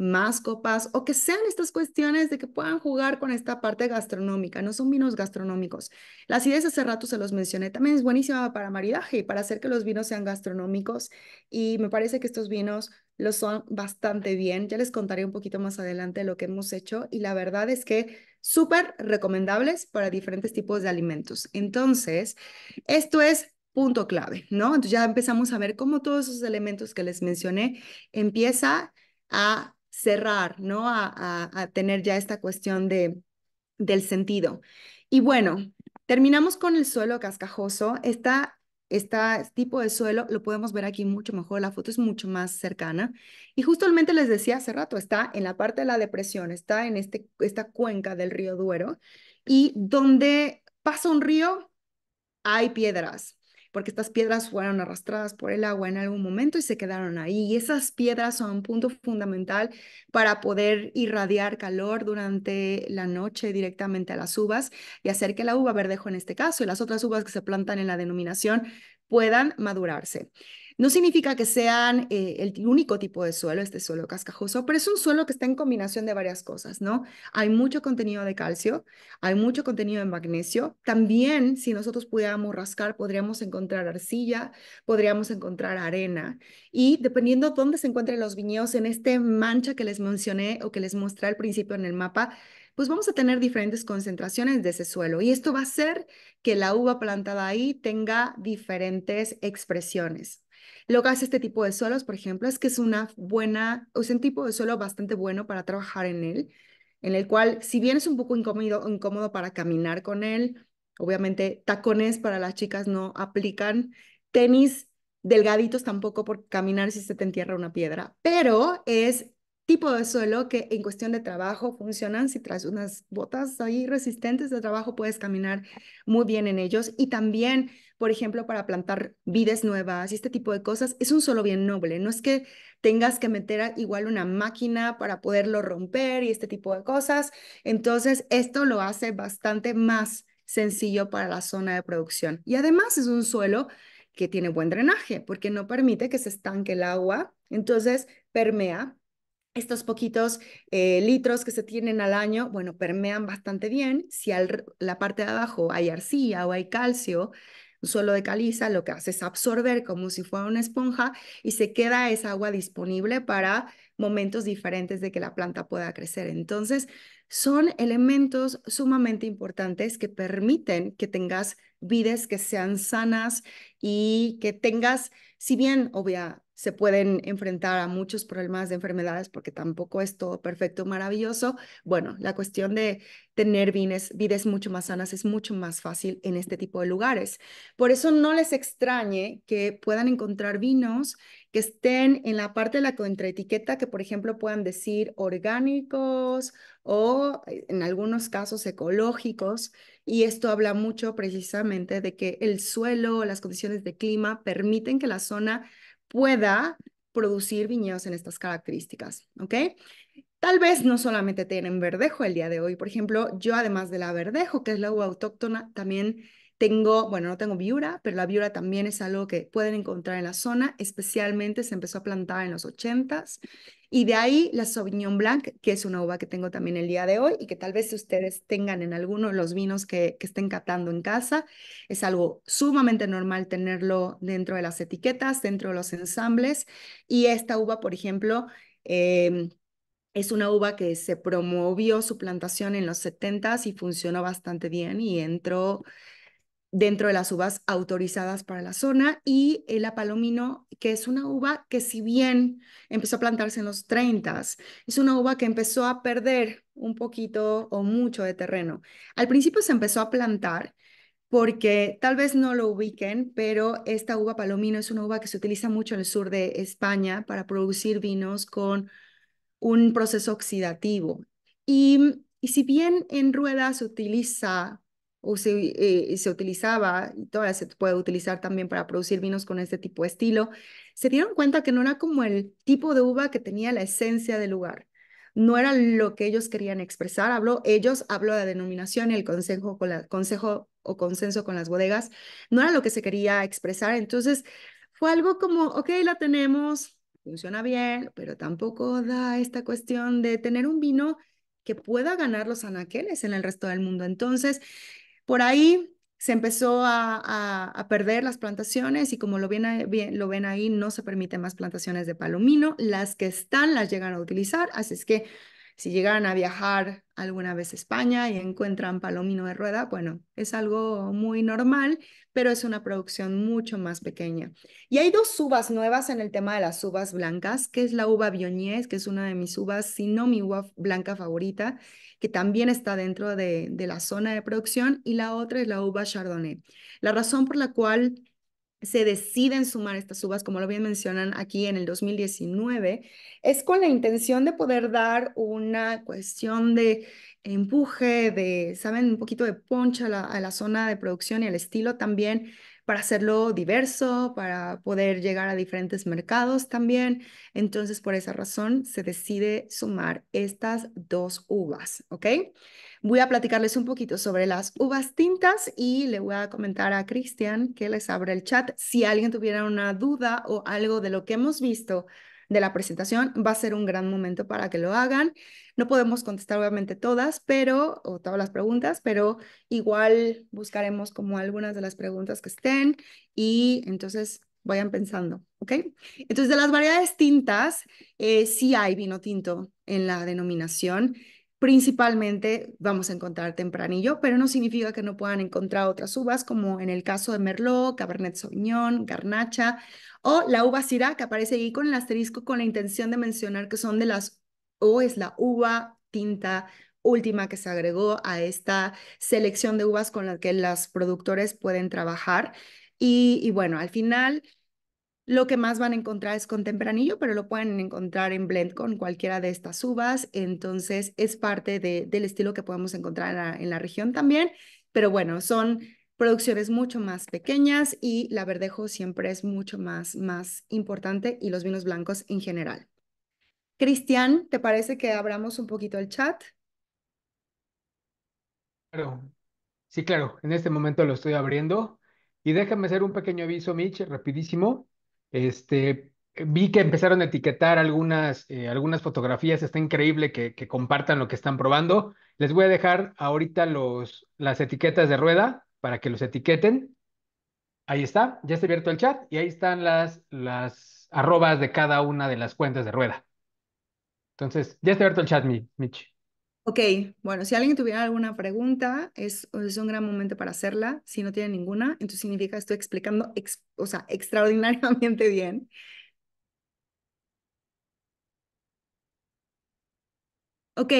más copas o que sean estas cuestiones de que puedan jugar con esta parte gastronómica, no son vinos gastronómicos. las ideas hace rato se los mencioné, también es buenísima para maridaje y para hacer que los vinos sean gastronómicos y me parece que estos vinos lo son bastante bien. Ya les contaré un poquito más adelante lo que hemos hecho y la verdad es que súper recomendables para diferentes tipos de alimentos. Entonces, esto es punto clave, ¿no? Entonces ya empezamos a ver cómo todos esos elementos que les mencioné empieza a cerrar, ¿no? A, tener ya esta cuestión de, del sentido. Y bueno, terminamos con el suelo cascajoso. Esta este tipo de suelo, lo podemos ver aquí mucho mejor, la foto es mucho más cercana. Y justamente les decía hace rato, está en la parte de la depresión, está en este, esta cuenca del río Duero, y donde pasa un río, hay piedras porque estas piedras fueron arrastradas por el agua en algún momento y se quedaron ahí. Y esas piedras son un punto fundamental para poder irradiar calor durante la noche directamente a las uvas y hacer que la uva verdejo en este caso y las otras uvas que se plantan en la denominación puedan madurarse. No significa que sean eh, el único tipo de suelo, este suelo cascajoso, pero es un suelo que está en combinación de varias cosas, ¿no? Hay mucho contenido de calcio, hay mucho contenido de magnesio. También, si nosotros pudiéramos rascar, podríamos encontrar arcilla, podríamos encontrar arena. Y dependiendo dónde se encuentren los viñedos, en esta mancha que les mencioné o que les mostré al principio en el mapa, pues vamos a tener diferentes concentraciones de ese suelo y esto va a hacer que la uva plantada ahí tenga diferentes expresiones. Lo que hace este tipo de suelos, por ejemplo, es que es una buena, es un tipo de suelo bastante bueno para trabajar en él, en el cual, si bien es un poco incómodo, incómodo para caminar con él, obviamente tacones para las chicas no aplican, tenis delgaditos tampoco por caminar si se te entierra una piedra, pero es tipo de suelo que en cuestión de trabajo funcionan. Si traes unas botas ahí resistentes de trabajo, puedes caminar muy bien en ellos. Y también por ejemplo, para plantar vides nuevas y este tipo de cosas, es un suelo bien noble. No es que tengas que meter igual una máquina para poderlo romper y este tipo de cosas. Entonces, esto lo hace bastante más sencillo para la zona de producción. Y además es un suelo que tiene buen drenaje porque no permite que se estanque el agua. Entonces, permea estos poquitos eh, litros que se tienen al año, bueno, permean bastante bien. Si al, la parte de abajo hay arcilla o hay calcio, un suelo de caliza lo que hace es absorber como si fuera una esponja y se queda esa agua disponible para momentos diferentes de que la planta pueda crecer. Entonces, son elementos sumamente importantes que permiten que tengas vides que sean sanas y que tengas, si bien obvia, se pueden enfrentar a muchos problemas de enfermedades porque tampoco es todo perfecto, maravilloso. Bueno, la cuestión de tener vines vides mucho más sanas es mucho más fácil en este tipo de lugares. Por eso no les extrañe que puedan encontrar vinos que estén en la parte de la contraetiqueta, que por ejemplo puedan decir orgánicos o eh, en algunos casos ecológicos. Y esto habla mucho precisamente de que el suelo, las condiciones de clima permiten que la zona pueda producir viñedos en estas características, ¿ok? Tal vez no solamente tienen verdejo el día de hoy, por ejemplo, yo además de la verdejo, que es la uva autóctona, también tengo, bueno, no tengo viura, pero la viura también es algo que pueden encontrar en la zona, especialmente se empezó a plantar en los 80 Y de ahí la Sauvignon Blanc, que es una uva que tengo también el día de hoy y que tal vez ustedes tengan en alguno de los vinos que, que estén catando en casa. Es algo sumamente normal tenerlo dentro de las etiquetas, dentro de los ensambles. Y esta uva, por ejemplo, em, es una uva que se promovió su plantación en los 70s y funcionó bastante bien y entró dentro de las uvas autorizadas para la zona y el Palomino, que es una uva que si bien empezó a plantarse en los 30, es una uva que empezó a perder un poquito o mucho de terreno. Al principio se empezó a plantar porque tal vez no lo ubiquen, pero esta uva palomino es una uva que se utiliza mucho en el sur de España para producir vinos con un proceso oxidativo. Y, y si bien en rueda se utiliza o se, eh, se utilizaba, y todavía se puede utilizar también para producir vinos con este tipo de estilo, se dieron cuenta que no era como el tipo de uva que tenía la esencia del lugar. No era lo que ellos querían expresar. Habló, ellos habló de la denominación y el consejo, con la, consejo o consenso con las bodegas. No era lo que se quería expresar. Entonces fue algo como, ok, la tenemos, funciona bien, pero tampoco da esta cuestión de tener un vino que pueda ganar los anaqueles en el resto del mundo. Entonces, por ahí se empezó a, perder las plantaciones y como lo ven, lo ven ahí, no se permiten más plantaciones de palomino. Las que están las llegan a utilizar, así es que si llegaran a viajar alguna vez a España y encuentran Palomino de Rueda, bueno, es algo muy normal, pero es una producción mucho más pequeña. Y hay dos uvas nuevas en el tema de las uvas blancas, que es la uva Bioñez, que es una de mis uvas, si no mi uva blanca favorita, que también está dentro de la zona de producción, y la otra es la uva Chardonnay. La razón por la cual se deciden sumar estas uvas, como lo bien mencionan aquí en el 2019, es con la intención de poder dar una cuestión de empuje, de, ¿saben? Un poquito de poncha a, a la, zona de producción y al estilo también, para hacerlo diverso, para poder llegar a diferentes mercados también. Entonces, por esa razón, se decide sumar estas dos uvas, ¿ok? voy a platicarles un poquito sobre las uvas tintas y le voy a comentar a Cristian que les abra el chat. Si alguien tuviera una duda o algo de lo que hemos visto de la presentación, va a ser un gran momento para que lo hagan. No podemos contestar obviamente todas, pero, o todas las preguntas, pero igual buscaremos como algunas de las preguntas que estén y entonces vayan pensando, ¿ok? Entonces, de las variedades tintas, eh, sí hay vino tinto en la denominación principalmente vamos a encontrar tempranillo, pero no significa que no puedan encontrar otras uvas, como en el caso de Merlot, Cabernet Sauvignon, Garnacha o la uva Syrah, que aparece ahí con el asterisco con la intención de mencionar que son de las, o es la uva tinta última que se agregó a esta selección de uvas con las que los productores pueden trabajar. y bueno, al final lo que más van a encontrar es con tempranillo, pero lo pueden encontrar en blend con cualquiera de estas uvas. Entonces es parte del estilo que podemos encontrar en la, región también. Pero bueno, son producciones mucho más pequeñas y la verdejo siempre es mucho más, más importante y los vinos blancos en general. Cristian, ¿te parece que abramos un poquito el chat? Claro. Sí, claro, en este momento lo estoy abriendo. Y déjame hacer un pequeño aviso, Mitch, rapidísimo. Este, vi que empezaron a etiquetar algunas, eh, algunas fotografías, está increíble que, que, compartan lo que están probando. Les voy a dejar ahorita los, las etiquetas de rueda para que los etiqueten. Ahí está, ya está abierto el chat y ahí están las, las arrobas de cada una de las cuentas de rueda. Entonces, ya está abierto el chat, Michi. Ok, bueno, si alguien tuviera alguna pregunta, es, un gran momento para hacerla. Si no tiene ninguna, entonces significa que estoy explicando, o sea, extraordinariamente bien. Ok,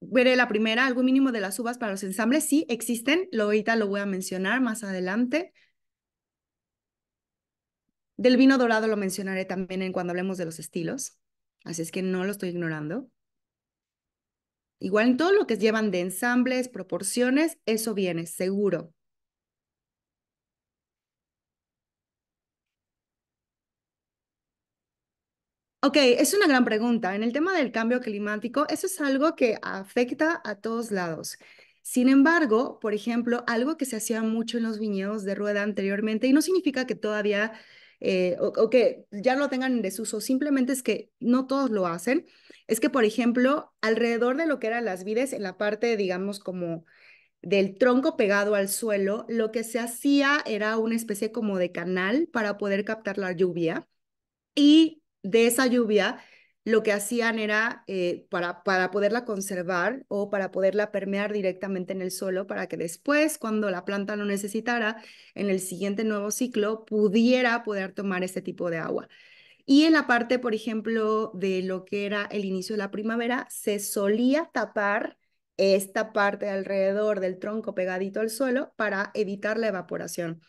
veré la primera, algo mínimo de las uvas para los ensambles. Sí, existen, lo, ahorita lo voy a mencionar más adelante. Del vino dorado lo mencionaré también en cuando hablemos de los estilos, así es que no lo estoy ignorando. Igual en todo lo que llevan de ensambles, proporciones, eso viene, seguro. Ok, es una gran pregunta. En el tema del cambio climático, eso es algo que afecta a todos lados. Sin embargo, por ejemplo, algo que se hacía mucho en los viñedos de rueda anteriormente, y no significa que todavía eh, o, o, que ya lo tengan en desuso, simplemente es que no todos lo hacen, es que, por ejemplo, alrededor de lo que eran las vides, en la parte, digamos, como del tronco pegado al suelo, lo que se hacía era una especie como de canal para poder captar la lluvia y de esa lluvia lo que hacían era eh, para, para poderla conservar o para poderla permear directamente en el suelo para que después, cuando la planta lo necesitara, en el siguiente nuevo ciclo pudiera poder tomar ese tipo de agua. Y en la parte, por ejemplo, de lo que era el inicio de la primavera, se solía tapar esta parte alrededor del tronco pegadito al suelo para evitar la evaporación.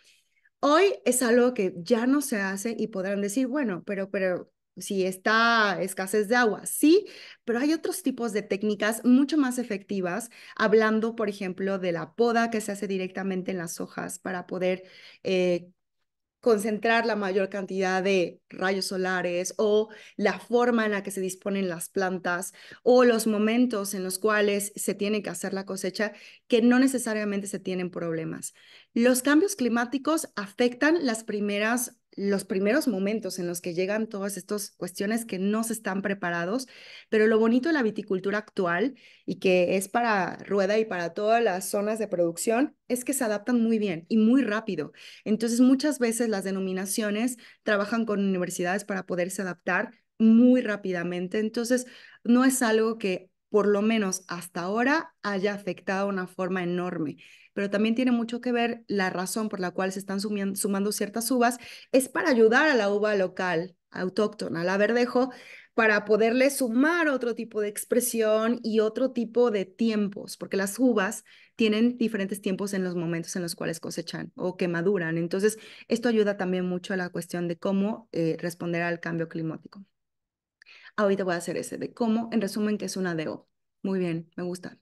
Hoy es algo que ya no se hace y podrán decir, bueno, pero, pero si está escasez de agua, sí, pero hay otros tipos de técnicas mucho más efectivas, hablando, por ejemplo, de la poda que se hace directamente en las hojas para poder eh, concentrar la mayor cantidad de rayos solares o la forma en la que se disponen las plantas o los momentos en los cuales se tiene que hacer la cosecha que no necesariamente se tienen problemas. Los cambios climáticos afectan las primeras los primeros momentos en los que llegan todas estas cuestiones que no se están preparados, pero lo bonito de la viticultura actual y que es para rueda y para todas las zonas de producción es que se adaptan muy bien y muy rápido. Entonces muchas veces las denominaciones trabajan con universidades para poderse adaptar muy rápidamente. Entonces no es algo que por lo menos hasta ahora, haya afectado de una forma enorme. Pero también tiene mucho que ver la razón por la cual se están sumando ciertas uvas, es para ayudar a la uva local, autóctona, la verdejo, para poderle sumar otro tipo de expresión y otro tipo de tiempos, porque las uvas tienen diferentes tiempos en los momentos en los cuales cosechan o que maduran. Entonces, esto ayuda también mucho a la cuestión de cómo eh, responder al cambio climático ahorita voy a hacer ese, de cómo, en resumen, que es una DO. Muy bien, me gusta.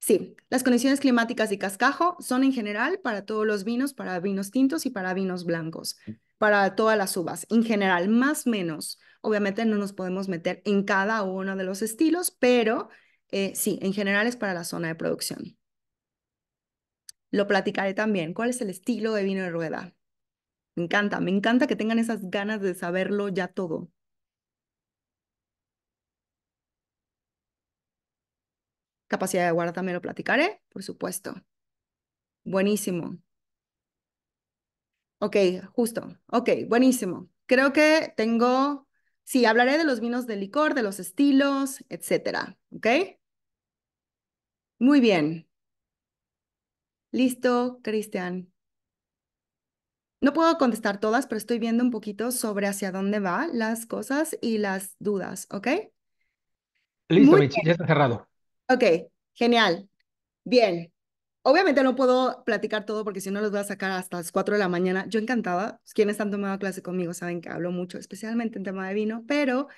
Sí, las condiciones climáticas y cascajo son en general para todos los vinos, para vinos tintos y para vinos blancos, para todas las uvas, en general, más o menos. Obviamente no nos podemos meter en cada uno de los estilos, pero eh, sí, en general es para la zona de producción. Lo platicaré también. ¿Cuál es el estilo de vino de rueda? Me encanta, me encanta que tengan esas ganas de saberlo ya todo. Capacidad de guardar ¿me lo platicaré, por supuesto. Buenísimo. Ok, justo. Ok, buenísimo. Creo que tengo, sí, hablaré de los vinos de licor, de los estilos, etcétera. Ok. Muy bien. Listo, Cristian. No puedo contestar todas, pero estoy viendo un poquito sobre hacia dónde va las cosas y las dudas, ¿ok? Listo, Michi, ya está cerrado. Ok, genial. Bien. Obviamente no puedo platicar todo porque si no los voy a sacar hasta las 4 de la mañana. Yo encantada. Quienes han tomado clase conmigo saben que hablo mucho, especialmente en tema de vino, pero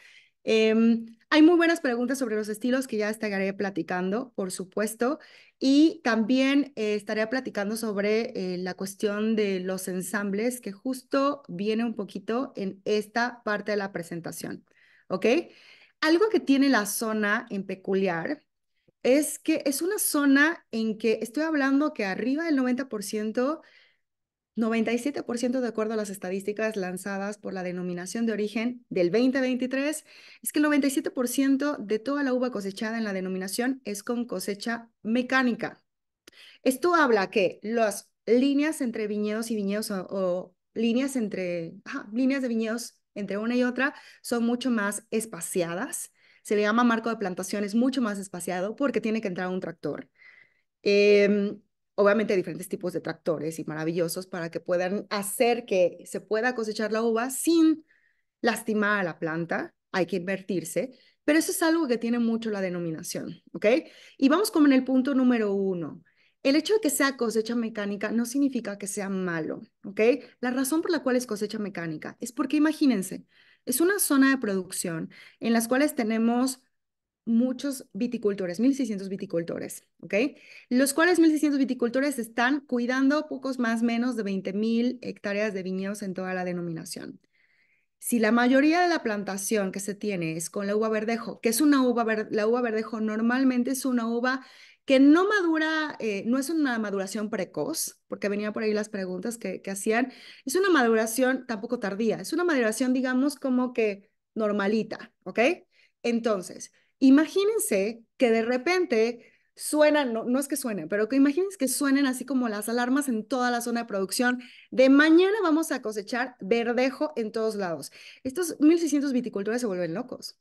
Em, hay muy buenas preguntas sobre los estilos que ya estaré platicando, por supuesto, y también eh, estaré platicando sobre eh, la cuestión de los ensambles, que justo viene un poquito en esta parte de la presentación, ¿ok? Algo que tiene la zona en peculiar es que es una zona en que estoy hablando que arriba del 90% 97% de acuerdo a las estadísticas lanzadas por la denominación de origen del 2023, es que el 97% de toda la uva cosechada en la denominación es con cosecha mecánica. Esto habla que las líneas entre viñedos y viñedos o, líneas entre líneas de viñedos entre una y otra son mucho más espaciadas. Se le llama marco de plantación, es mucho más espaciado porque tiene que entrar un tractor. Em, obviamente diferentes tipos de tractores y maravillosos para que puedan hacer que se pueda cosechar la uva sin lastimar a la planta, hay que invertirse, pero eso es algo que tiene mucho la denominación, ¿ok? Y vamos como en el punto número uno. El hecho de que sea cosecha mecánica no significa que sea malo, ¿ok? La razón por la cual es cosecha mecánica es porque, imagínense, es una zona de producción en las cuales tenemos muchos viticultores, 1.600 viticultores, ¿ok? Los cuales 1.600 viticultores están cuidando pocos más menos de 20.000 hectáreas de viñedos en toda la denominación. Si la mayoría de la plantación que se tiene es con la uva verdejo, que es una uva, la uva verdejo normalmente es una uva que no madura, eh, no es una maduración precoz, porque venía por ahí las preguntas que, que hacían, es una maduración tampoco tardía, es una maduración, digamos, como que normalita, ¿ok? Entonces, Imagínense que de repente suenan, no, es que suenen, pero que imagínense que suenen así como las alarmas en toda la zona de producción. De mañana vamos a cosechar verdejo en todos lados. Estos 1.600 viticultores se vuelven locos.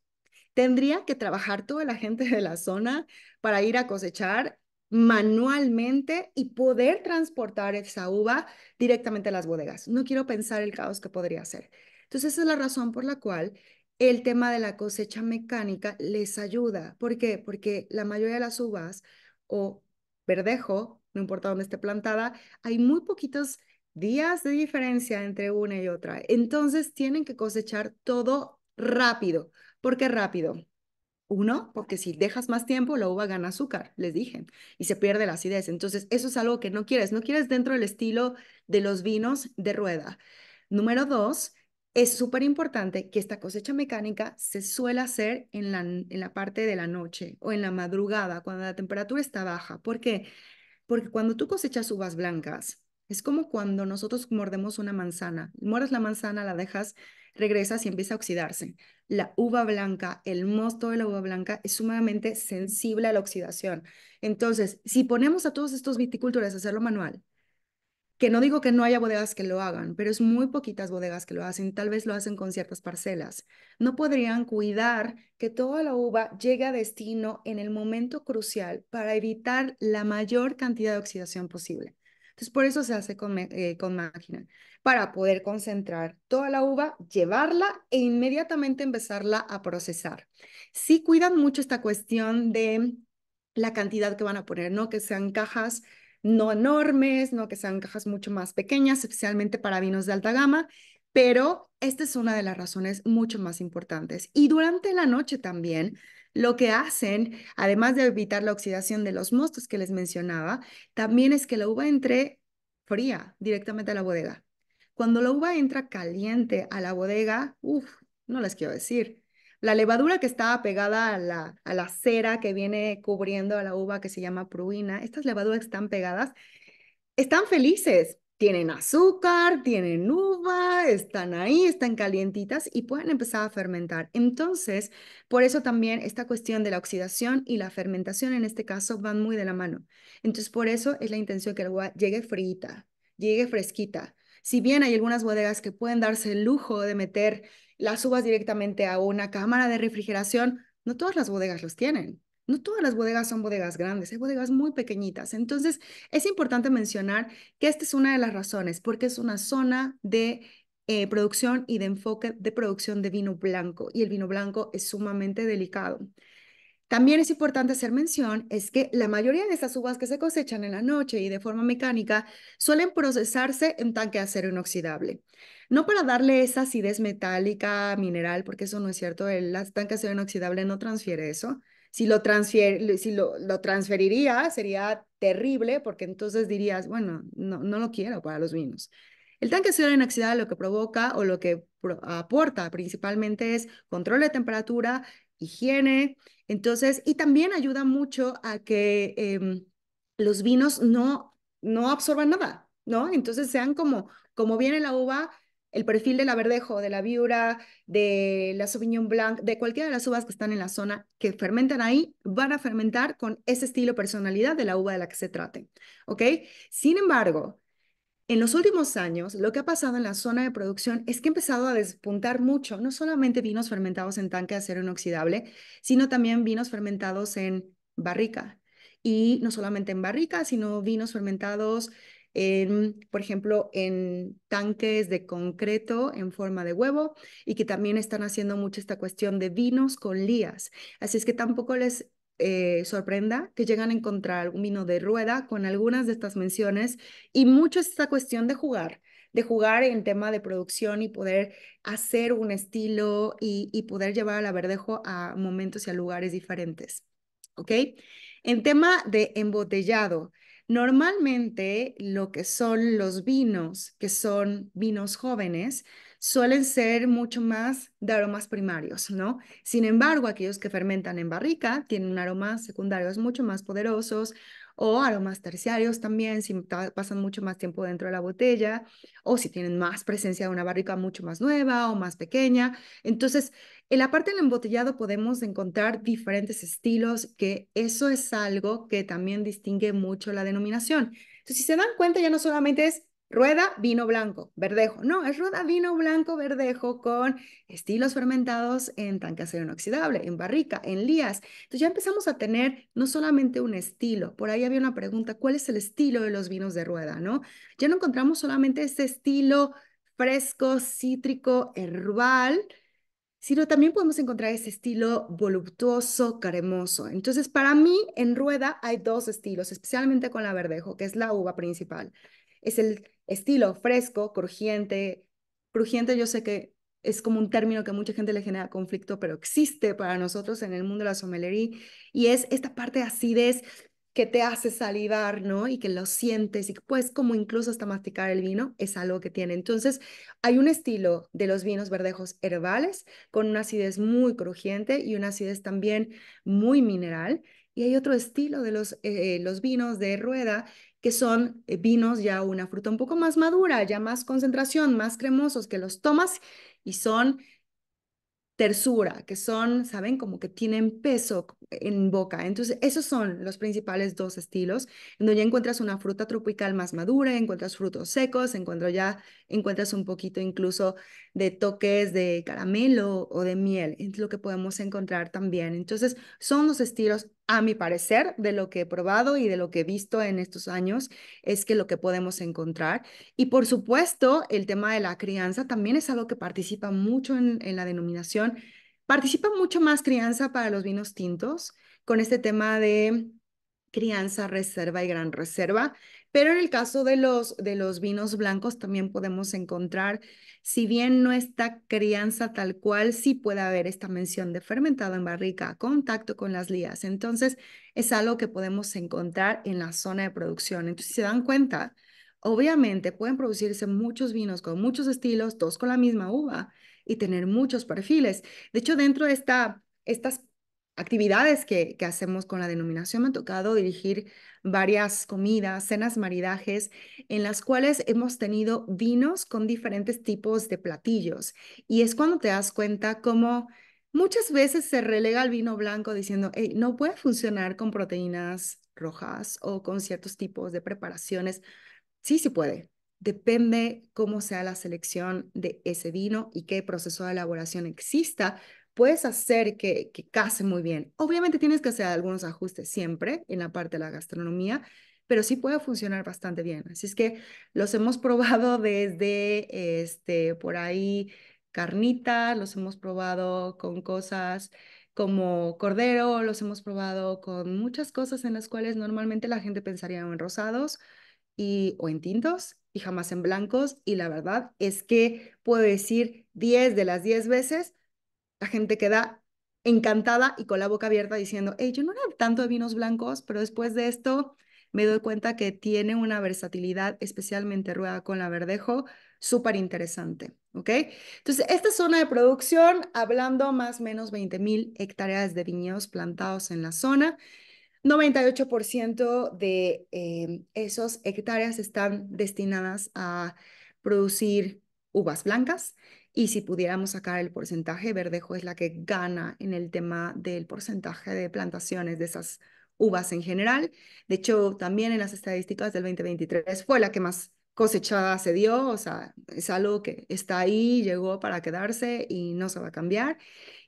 Tendría que trabajar toda la gente de la zona para ir a cosechar manualmente y poder transportar esa uva directamente a las bodegas. No quiero pensar el caos que podría ser. Entonces, esa es la razón por la cual el tema de la cosecha mecánica les ayuda. ¿Por qué? Porque la mayoría de las uvas o verdejo, no importa dónde esté plantada, hay muy poquitos días de diferencia entre una y otra. Entonces tienen que cosechar todo rápido. ¿Por qué rápido? Uno, porque si dejas más tiempo, la uva gana azúcar, les dije, y se pierde la acidez. Entonces, eso es algo que no quieres, no quieres dentro del estilo de los vinos de rueda. Número dos, es súper importante que esta cosecha mecánica se suele hacer en la, en la parte de la noche o en la madrugada, cuando la temperatura está baja. ¿Por qué? Porque cuando tú cosechas uvas blancas, es como cuando nosotros mordemos una manzana. Mueres la manzana, la dejas, regresas y empieza a oxidarse. La uva blanca, el mosto de la uva blanca es sumamente sensible a la oxidación. Entonces, si ponemos a todos estos viticultores a hacerlo manual, que no digo que no haya bodegas que lo hagan, pero es muy poquitas bodegas que lo hacen, tal vez lo hacen con ciertas parcelas. No podrían cuidar que toda la uva llegue a destino en el momento crucial para evitar la mayor cantidad de oxidación posible. Entonces, por eso se hace con, eh, máquina, para poder concentrar toda la uva, llevarla e inmediatamente empezarla a procesar. Sí cuidan mucho esta cuestión de la cantidad que van a poner, ¿no? Que sean cajas no enormes, ¿no? que sean cajas mucho más pequeñas, especialmente para vinos de alta gama, pero esta es una de las razones mucho más importantes. Y durante la noche también, lo que hacen, además de evitar la oxidación de los mostos que les mencionaba, también es que la uva entre fría directamente a la bodega. Cuando la uva entra caliente a la bodega, uff, no les quiero decir, la levadura que está pegada a la, a cera que viene cubriendo a la uva que se llama pruina, estas levaduras están pegadas, están felices, tienen azúcar, tienen uva, están ahí, están calientitas y pueden empezar a fermentar. Entonces, por eso también esta cuestión de la oxidación y la fermentación en este caso van muy de la mano. Entonces, por eso es la intención que la uva llegue frita, llegue fresquita. Si bien hay algunas bodegas que pueden darse el lujo de meter las subas directamente a una cámara de refrigeración. No todas las bodegas los tienen. No todas las bodegas son bodegas grandes, hay bodegas muy pequeñitas. Entonces, es importante mencionar que esta es una de las razones, porque es una zona de eh, producción y de enfoque de producción de vino blanco, y el vino blanco es sumamente delicado. También es importante hacer mención es que la mayoría de estas uvas que se cosechan en la noche y de forma mecánica suelen procesarse en tanque de acero inoxidable. No para darle esa acidez metálica, mineral, porque eso no es cierto, el tanque de acero inoxidable no transfiere eso. Si lo, transfiere si lo, lo transferiría sería terrible porque entonces dirías, bueno, no, no lo quiero para los vinos. El tanque de acero inoxidable lo que provoca o lo que aporta principalmente es control de temperatura, higiene, entonces, y también ayuda mucho a que em, los vinos no, absorban nada, ¿no? Entonces sean como, viene la uva, el perfil de la verdejo, de la viura, de la Sauvignon Blanc, de cualquiera de las uvas que están en la zona que fermentan ahí, van a fermentar con ese estilo personalidad de la uva de la que se trate, ¿ok? Sin embargo, en los últimos años, lo que ha pasado en la zona de producción es que ha empezado a despuntar mucho, no solamente vinos fermentados en tanque de acero inoxidable, sino también vinos fermentados en barrica. Y no solamente en barrica, sino vinos fermentados por ejemplo, en tanques de concreto en forma de huevo y que también están haciendo mucho esta cuestión de vinos con lías. Así es que tampoco les eh, sorprenda que llegan a encontrar un vino de rueda con algunas de estas menciones y mucho es esta cuestión de jugar, de jugar en tema de producción y poder hacer un estilo y, poder llevar al verdejo a momentos y a lugares diferentes. ¿Ok? En tema de embotellado, normalmente lo que son los vinos, que son vinos jóvenes, suelen ser mucho más de aromas primarios, ¿no? Sin embargo, aquellos que fermentan en barrica tienen aromas secundarios mucho más poderosos o aromas terciarios también, si pasan mucho más tiempo dentro de la botella o si tienen más presencia de una barrica mucho más nueva o más pequeña. Entonces, en la parte del embotellado podemos encontrar diferentes estilos, que eso es algo que también distingue mucho la denominación. Entonces, si se dan cuenta, ya no solamente es Rueda, vino blanco, verdejo. No, es rueda, vino blanco, verdejo con estilos fermentados en tanque acero inoxidable, en barrica, en lías. Entonces ya empezamos a tener no solamente un estilo, por ahí había una pregunta, ¿cuál es el estilo de los vinos de rueda? ¿no? Ya no encontramos solamente ese estilo fresco, cítrico, herbal, sino también podemos encontrar ese estilo voluptuoso, cremoso. Entonces, para mí, en rueda hay dos estilos, especialmente con la verdejo, que es la uva principal es el estilo fresco, crujiente. Crujiente yo sé que es como un término que a mucha gente le genera conflicto, pero existe para nosotros en el mundo de la sommelería y es esta parte de acidez que te hace salivar, ¿no? Y que lo sientes y pues puedes como incluso hasta masticar el vino, es algo que tiene. Entonces, hay un estilo de los vinos verdejos herbales con una acidez muy crujiente y una acidez también muy mineral. Y hay otro estilo de los, eh, los vinos de rueda que son eh, vinos ya una fruta un poco más madura, ya más concentración, más cremosos, que los tomas y son tersura, que son, saben, como que tienen peso en boca. Entonces, esos son los principales dos estilos, donde ya encuentras una fruta tropical más madura, encuentras frutos secos, encuentras ya, encuentras un poquito incluso de toques de caramelo o de miel, es lo que podemos encontrar también. Entonces, son los estilos a mi parecer, de lo que he probado y de lo que he visto en estos años, es que lo que podemos encontrar. Y por supuesto, el tema de la crianza también es algo que participa mucho en, la denominación. Participa mucho más crianza para los vinos tintos con este tema de crianza, reserva y gran reserva. Pero en el caso de los, de los vinos blancos también podemos encontrar, si bien no está crianza tal cual, sí puede haber esta mención de fermentado en barrica, contacto con las lías. Entonces, es algo que podemos encontrar en la zona de producción. Entonces, si se dan cuenta, obviamente pueden producirse muchos vinos con muchos estilos, dos con la misma uva y tener muchos perfiles. De hecho, dentro de esta, estas actividades que, hacemos con la denominación. Me ha tocado dirigir varias comidas, cenas, maridajes, en las cuales hemos tenido vinos con diferentes tipos de platillos. Y es cuando te das cuenta cómo muchas veces se relega el vino blanco diciendo, no puede funcionar con proteínas rojas o con ciertos tipos de preparaciones. Sí, sí puede. Depende cómo sea la selección de ese vino y qué proceso de elaboración exista puedes hacer que, case muy bien. Obviamente tienes que hacer algunos ajustes siempre en la parte de la gastronomía, pero sí puede funcionar bastante bien. Así es que los hemos (laughs) probado desde este, por ahí carnita, los hemos probado con cosas como cordero, los hemos probado con muchas cosas en las cuales normalmente la gente pensaría en rosados y, o en tintos y jamás en blancos. Y la verdad es que puedo decir 10 de las 10 veces la gente queda encantada y con la boca abierta diciendo, hey, yo no era tanto de vinos blancos, pero después de esto me doy cuenta que tiene una versatilidad, especialmente rueda con la verdejo, súper interesante, ¿ok? Entonces, esta zona de producción, hablando más o menos 20.000 hectáreas de viñedos plantados en la zona, 98% de eh, esos hectáreas están destinadas a producir uvas blancas, y si pudiéramos sacar el porcentaje, Verdejo es la que gana en el tema del porcentaje de plantaciones de esas uvas en general. De hecho, también en las estadísticas del 2023 fue la que más cosechada se dio, o sea, es algo que está ahí, llegó para quedarse y no se va a cambiar.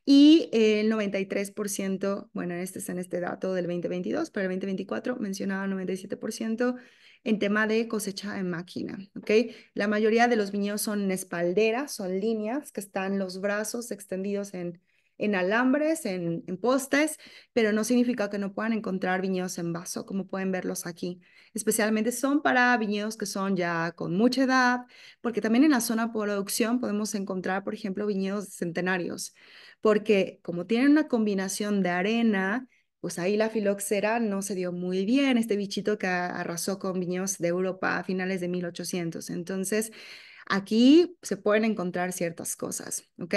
Y el 93%, bueno, este es en este dato del 2022, pero el 2024 mencionaba 97% en tema de cosecha en máquina, ¿ok? La mayoría de los viñedos son espalderas, son líneas que están los brazos extendidos en en alambres, en, postes, pero no significa que no puedan encontrar viñedos en vaso, como pueden verlos aquí. Especialmente son para viñedos que son ya con mucha edad, porque también en la zona de producción podemos encontrar, por ejemplo, viñedos centenarios, porque como tienen una combinación de arena, pues ahí la filoxera no se dio muy bien, este bichito que arrasó con viñedos de Europa a finales de 1800. Entonces, Aquí se pueden encontrar ciertas cosas, ¿ok?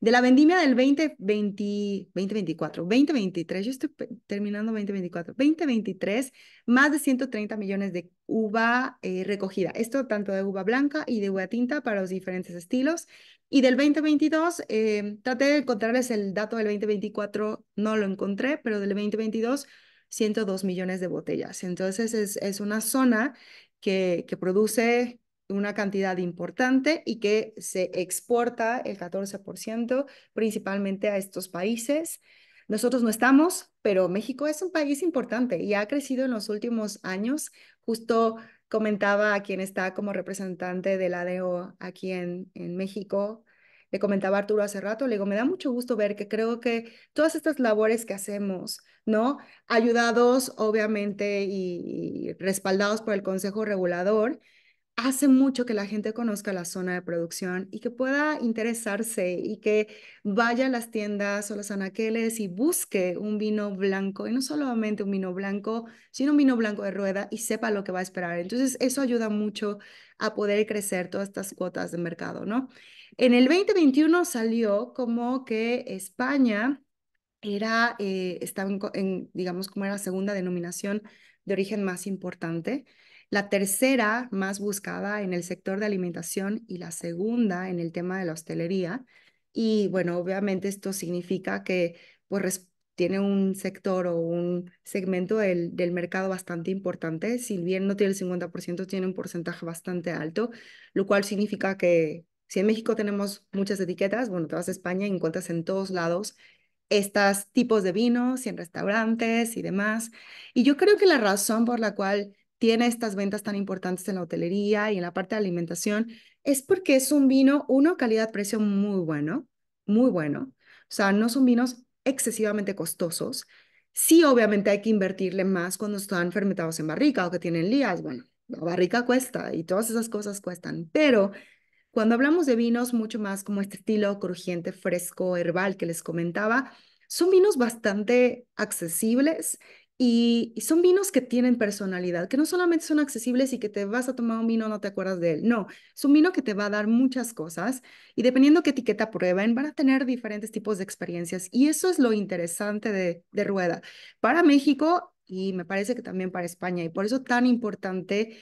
De la vendimia del 20, 2024, 2023, yo estoy terminando 2024, 2023, más de 130 millones de uva eh, recogida. Esto tanto de uva blanca y de uva tinta para los diferentes estilos. Y del 2022, eh, traté de encontrarles el dato del 2024, no lo encontré, pero del 2022... 102 millones de botellas. Entonces es, es una zona que, que produce una cantidad importante y que se exporta el 14% principalmente a estos países. Nosotros no estamos, pero México es un país importante y ha crecido en los últimos años. Justo comentaba a quien está como representante del ADO aquí en, en México, le comentaba Arturo hace rato, le digo, me da mucho gusto ver que creo que todas estas labores que hacemos, ¿no? Ayudados, obviamente, y respaldados por el Consejo Regulador, hace mucho que la gente conozca la zona de producción y que pueda interesarse y que vaya a las tiendas o los anaqueles y busque un vino blanco y no solamente un vino blanco, sino un vino blanco de rueda y sepa lo que va a esperar. Entonces, eso ayuda mucho a poder crecer todas estas cuotas de mercado, ¿no? En el 2021 salió como que España era, eh, estaba en, digamos, como era la segunda denominación de origen más importante la tercera más buscada en el sector de alimentación y la segunda en el tema de la hostelería. Y bueno, obviamente esto significa que pues, tiene un sector o un segmento del, del mercado bastante importante. Si bien no tiene el 50%, tiene un porcentaje bastante alto, lo cual significa que si en México tenemos muchas etiquetas, bueno, te vas a España y encuentras en todos lados estos tipos de vinos y en restaurantes y demás. Y yo creo que la razón por la cual tiene estas ventas tan importantes en la hotelería y en la parte de alimentación, es porque es un vino, uno, calidad-precio muy bueno, muy bueno. O sea, no son vinos excesivamente costosos. Sí, obviamente hay que invertirle más cuando están fermentados en barrica o que tienen lías. Bueno, la barrica cuesta y todas esas cosas cuestan, pero cuando hablamos de vinos mucho más como este estilo crujiente, fresco, herbal que les comentaba, son vinos bastante accesibles y, son vinos que tienen personalidad, que no solamente son accesibles y que te vas a tomar un vino, no te acuerdas de él. No, es un vino que te va a dar muchas cosas y dependiendo qué etiqueta prueben, van a tener diferentes tipos de experiencias. Y eso es lo interesante de, de Rueda para México y me parece que también para España. Y por eso tan importante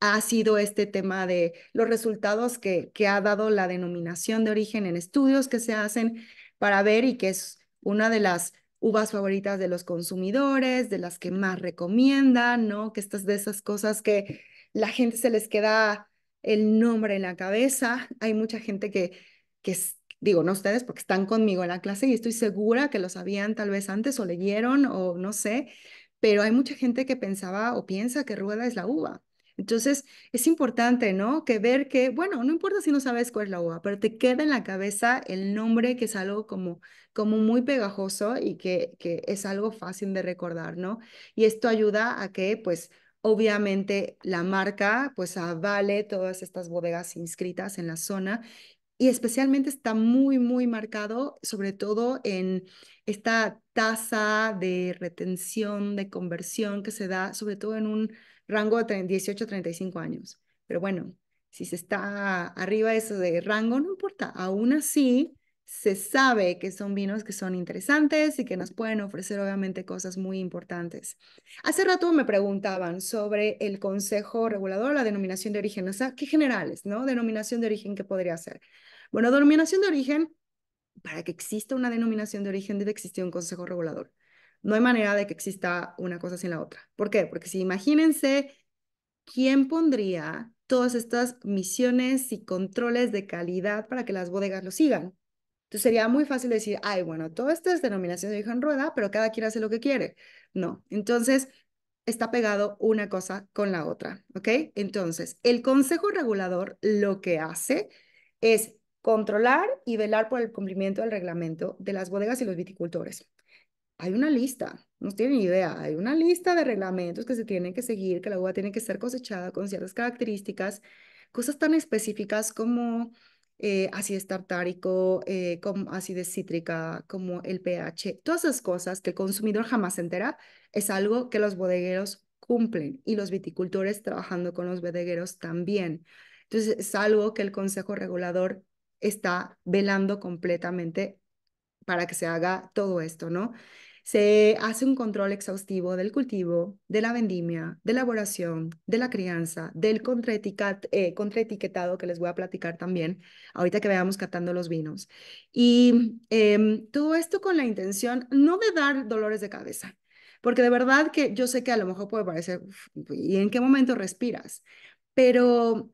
ha sido este tema de los resultados que, que ha dado la denominación de origen en estudios que se hacen para ver y que es una de las uvas favoritas de los consumidores, de las que más recomiendan, ¿no? Que estas de esas cosas que la gente se les queda el nombre en la cabeza. Hay mucha gente que, que digo, no ustedes, porque están conmigo en la clase y estoy segura que lo sabían tal vez antes o leyeron o no sé, pero hay mucha gente que pensaba o piensa que rueda es la uva. Entonces, es importante, ¿no? Que ver que, bueno, no importa si no sabes cuál es la uva, pero te queda en la cabeza el nombre que es algo como, como muy pegajoso y que, que es algo fácil de recordar, ¿no? Y esto ayuda a que, pues, obviamente la marca, pues, avale todas estas bodegas inscritas en la zona y especialmente está muy, muy marcado, sobre todo en esta tasa de retención, de conversión que se da, sobre todo en un rango de 18 a 35 años. Pero bueno, si se está arriba de eso de rango, no importa. Aún así, se sabe que son vinos que son interesantes y que nos pueden ofrecer obviamente cosas muy importantes. Hace rato me preguntaban sobre el consejo regulador, la denominación de origen, o sea, qué generales, ¿no? Denominación de origen, ¿qué podría ser? Bueno, denominación de origen, para que exista una denominación de origen debe existir un consejo regulador. No hay manera de que exista una cosa sin la otra. ¿Por qué? Porque si imagínense quién pondría todas estas misiones y controles de calidad para que las bodegas lo sigan. Entonces sería muy fácil decir, ay, bueno, todo esto es denominación de en rueda, pero cada quien hace lo que quiere. No, entonces está pegado una cosa con la otra, ¿ok? Entonces, el Consejo Regulador lo que hace es controlar y velar por el cumplimiento del reglamento de las bodegas y los viticultores hay una lista, no tienen idea, hay una lista de reglamentos que se tienen que seguir, que la uva tiene que ser cosechada con ciertas características, cosas tan específicas como eh, tartárico, eh, como acidez cítrica, como el pH, todas esas cosas que el consumidor jamás se entera, es algo que los bodegueros cumplen y los viticultores trabajando con los bodegueros también. Entonces, es algo que el Consejo Regulador está velando completamente para que se haga todo esto, ¿no? Se hace un control exhaustivo del cultivo, de la vendimia, de la elaboración, de la crianza, del eh, contraetiquetado, eh, que les voy a platicar también, ahorita que veamos catando los vinos. Y em, todo esto con la intención no de dar dolores de cabeza, porque de verdad que yo sé que a lo mejor puede parecer, ¿y en qué momento respiras? Pero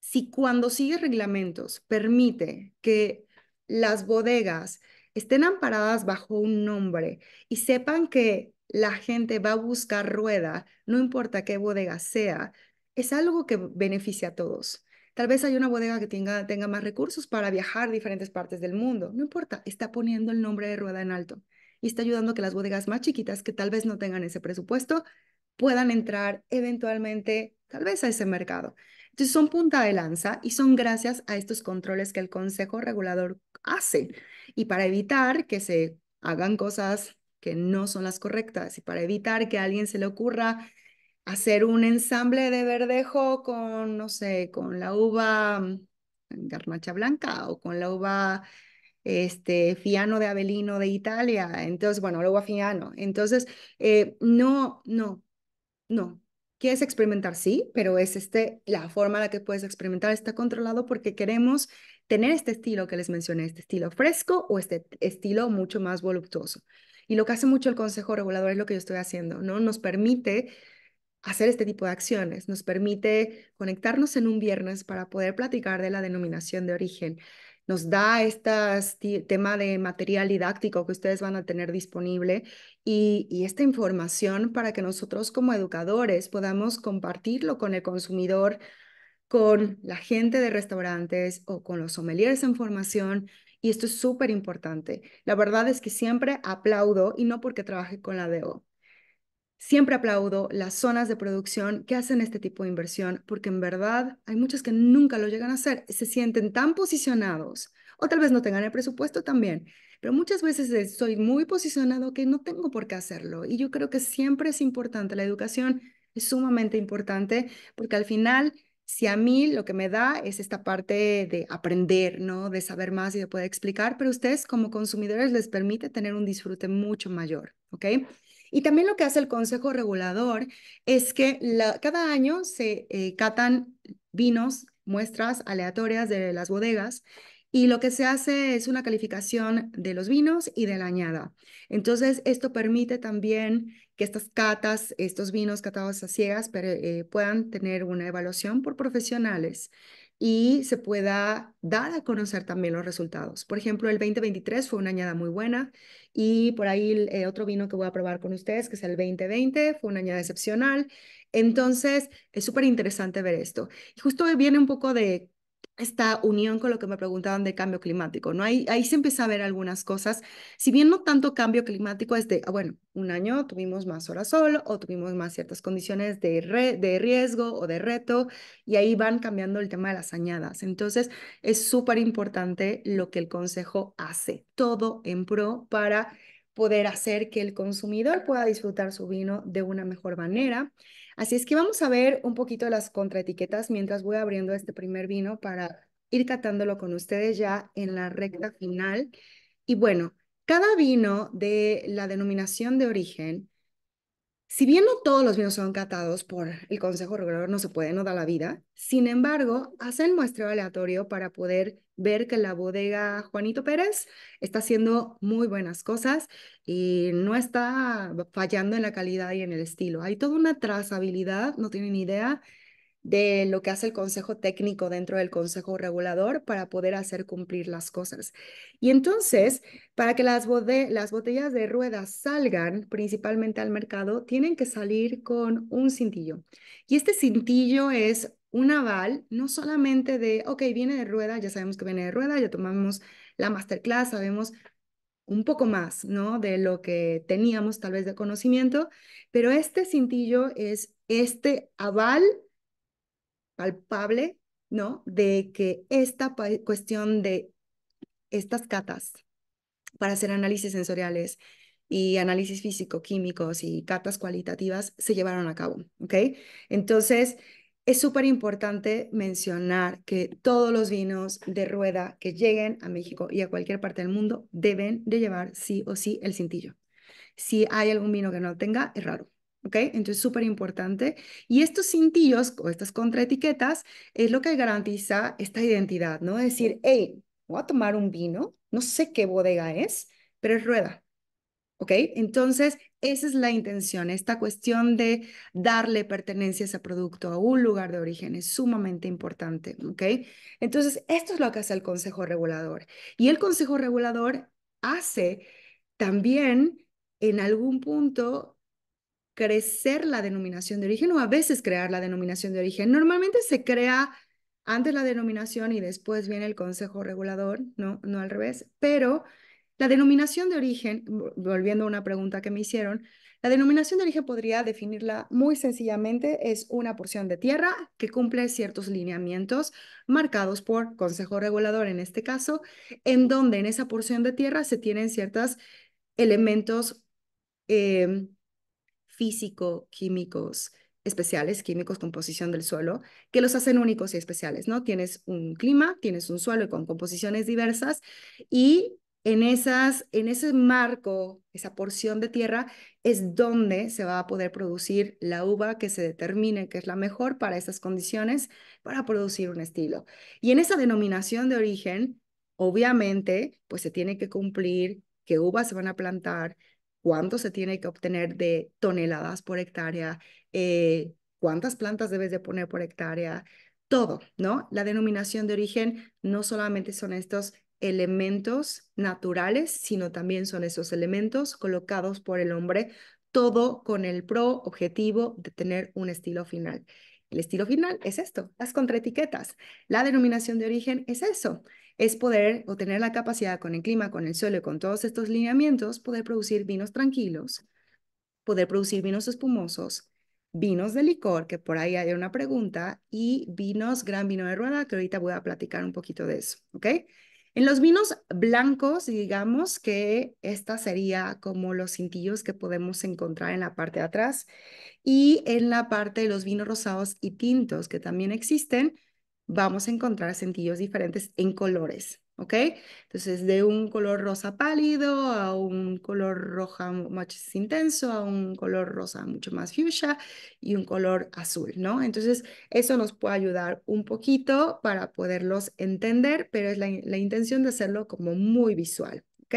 si cuando sigue reglamentos permite que las bodegas estén amparadas bajo un nombre y sepan que la gente va a buscar rueda, no importa qué bodega sea, es algo que beneficia a todos. Tal vez hay una bodega que tenga, tenga más recursos para viajar a diferentes partes del mundo, no importa, está poniendo el nombre de rueda en alto y está ayudando a que las bodegas más chiquitas que tal vez no tengan ese presupuesto puedan entrar eventualmente tal vez a ese mercado. Entonces son punta de lanza y son gracias a estos controles que el Consejo Regulador hace. Y para evitar que se hagan cosas que no son las correctas y para evitar que a alguien se le ocurra hacer un ensamble de verdejo con, no sé, con la uva mm, garnacha blanca o con la uva este, fiano de Avelino de Italia, entonces, bueno, la uva fiano. Entonces, eh, no, no, no, quieres experimentar, sí, pero es este, la forma en la que puedes experimentar está controlado porque queremos tener este estilo que les mencioné, este estilo fresco o este estilo mucho más voluptuoso. Y lo que hace mucho el Consejo Regulador es lo que yo estoy haciendo, ¿no? Nos permite hacer este tipo de acciones, nos permite conectarnos en un viernes para poder platicar de la denominación de origen, nos da este tema de material didáctico que ustedes van a tener disponible y, esta información para que nosotros como educadores podamos compartirlo con el consumidor, con la gente de restaurantes o con los sommeliers en formación. Y esto es súper importante. La verdad es que siempre aplaudo, y no porque trabaje con la DO, Siempre aplaudo las zonas de producción que hacen este tipo de inversión porque en verdad hay muchas que nunca lo llegan a hacer. Se sienten tan posicionados o tal vez no tengan el presupuesto también, pero muchas veces soy muy posicionado que no tengo por qué hacerlo. Y yo creo que siempre es importante, la educación es sumamente importante porque al final, si a mí lo que me da es esta parte de aprender, ¿no? De saber más y de poder explicar, pero ustedes como consumidores les permite tener un disfrute mucho mayor, ¿ok? Y también lo que hace el Consejo Regulador es que cada año se eh, catan vinos, muestras aleatorias de las bodegas y lo que se hace es una calificación de los vinos y de la añada. Entonces, esto permite también que estas catas, estos vinos catados a ciegas, eh, puedan tener una evaluación por profesionales y se pueda dar a conocer también los resultados. Por ejemplo, el 2023 fue una añada muy buena y por ahí eh, otro vino que voy a probar con ustedes, que es el 2020, fue una añada excepcional. Entonces, es súper interesante ver esto. Y justo viene un poco de esta unión con lo que me preguntaban de cambio climático, ¿no? Ahí, ahí se empieza a ver algunas cosas, si bien no tanto cambio climático es de, ah, bueno, un año tuvimos más horas sol o tuvimos más ciertas condiciones de, de riesgo o de reto y ahí van cambiando el tema de las añadas. Entonces, es súper importante lo que el Consejo hace, todo en pro para poder hacer que el consumidor pueda disfrutar su vino de una mejor manera Así es que vamos a ver un poquito las contraetiquetas mientras voy abriendo este primer vino para ir catándolo con ustedes ya en la recta final. Y bueno, cada vino de la denominación de origen si bien no todos los vinos son catados por el Consejo Regulador, no se puede, no da la vida, sin embargo, hacen muestreo aleatorio para poder ver que la bodega Juanito Pérez está haciendo muy buenas cosas y no está fallando en la calidad y en el estilo. Hay toda una trazabilidad, no tienen idea de lo que hace el Consejo Técnico dentro del Consejo Regulador para poder hacer cumplir las cosas. Y entonces, para que las, botellas de ruedas salgan principalmente al mercado, tienen que salir con un cintillo. Y este cintillo es un aval, no solamente de, ok, viene de rueda, ya sabemos que viene de rueda, ya tomamos la masterclass, sabemos un poco más, ¿no? De lo que teníamos tal vez de conocimiento, pero este cintillo es este aval palpable, ¿no? De que esta cuestión de estas catas para hacer análisis sensoriales y análisis físico-químicos y catas cualitativas se llevaron a cabo, ¿ok? Entonces, es súper importante mencionar que todos los vinos de rueda que lleguen a México y a cualquier parte del mundo deben de llevar sí o sí el cintillo. Si hay algún vino que no tenga, es raro. ¿ok? Entonces, súper importante. Y estos cintillos o estas contraetiquetas es lo que garantiza esta identidad, ¿no? Es decir, hey, voy a tomar un vino, no sé qué bodega es, pero es rueda, ¿ok? Entonces, esa es la intención, esta cuestión de darle pertenencia a ese producto a un lugar de origen es sumamente importante, ¿ok? Entonces, esto es lo que hace el Consejo Regulador. Y el Consejo Regulador hace también en algún punto crecer la denominación de origen o a veces crear la denominación de origen. Normalmente se crea antes la denominación y después viene el consejo regulador, no, no al revés, pero la denominación de origen, volviendo a una pregunta que me hicieron, la denominación de origen podría definirla muy sencillamente, es una porción de tierra que cumple ciertos lineamientos marcados por Consejo Regulador en este caso, en donde en esa porción de tierra se tienen ciertos elementos em, físico-químicos especiales, químicos, composición del suelo, que los hacen únicos y especiales, ¿no? Tienes un clima, tienes un suelo con composiciones diversas y en, esas, en ese marco, esa porción de tierra, es donde se va a poder producir la uva que se determine que es la mejor para esas condiciones para producir un estilo. Y en esa denominación de origen, obviamente, pues se tiene que cumplir que uvas se van a plantar, cuánto se tiene que obtener de toneladas por hectárea, eh, cuántas plantas debes de poner por hectárea, todo, ¿no? La denominación de origen no solamente son estos elementos naturales, sino también son esos elementos colocados por el hombre, todo con el pro objetivo de tener un estilo final. El estilo final es esto, las contraetiquetas. La denominación de origen es eso es poder o tener la capacidad con el clima, con el suelo y con todos estos lineamientos, poder producir vinos tranquilos, poder producir vinos espumosos, vinos de licor, que por ahí hay una pregunta, y vinos, gran vino de rueda, que ahorita voy a platicar un poquito de eso, ¿ok? En los vinos blancos, digamos que esta sería como los cintillos que podemos encontrar en la parte de atrás y en la parte de los vinos rosados y tintos que también existen, vamos a encontrar sentidos diferentes en colores, ¿ok? Entonces, de un color rosa pálido a un color roja mucho más intenso, a un color rosa mucho más fuchsia y un color azul, ¿no? Entonces, eso nos puede ayudar un poquito para poderlos entender, pero es la, la intención de hacerlo como muy visual, ¿ok?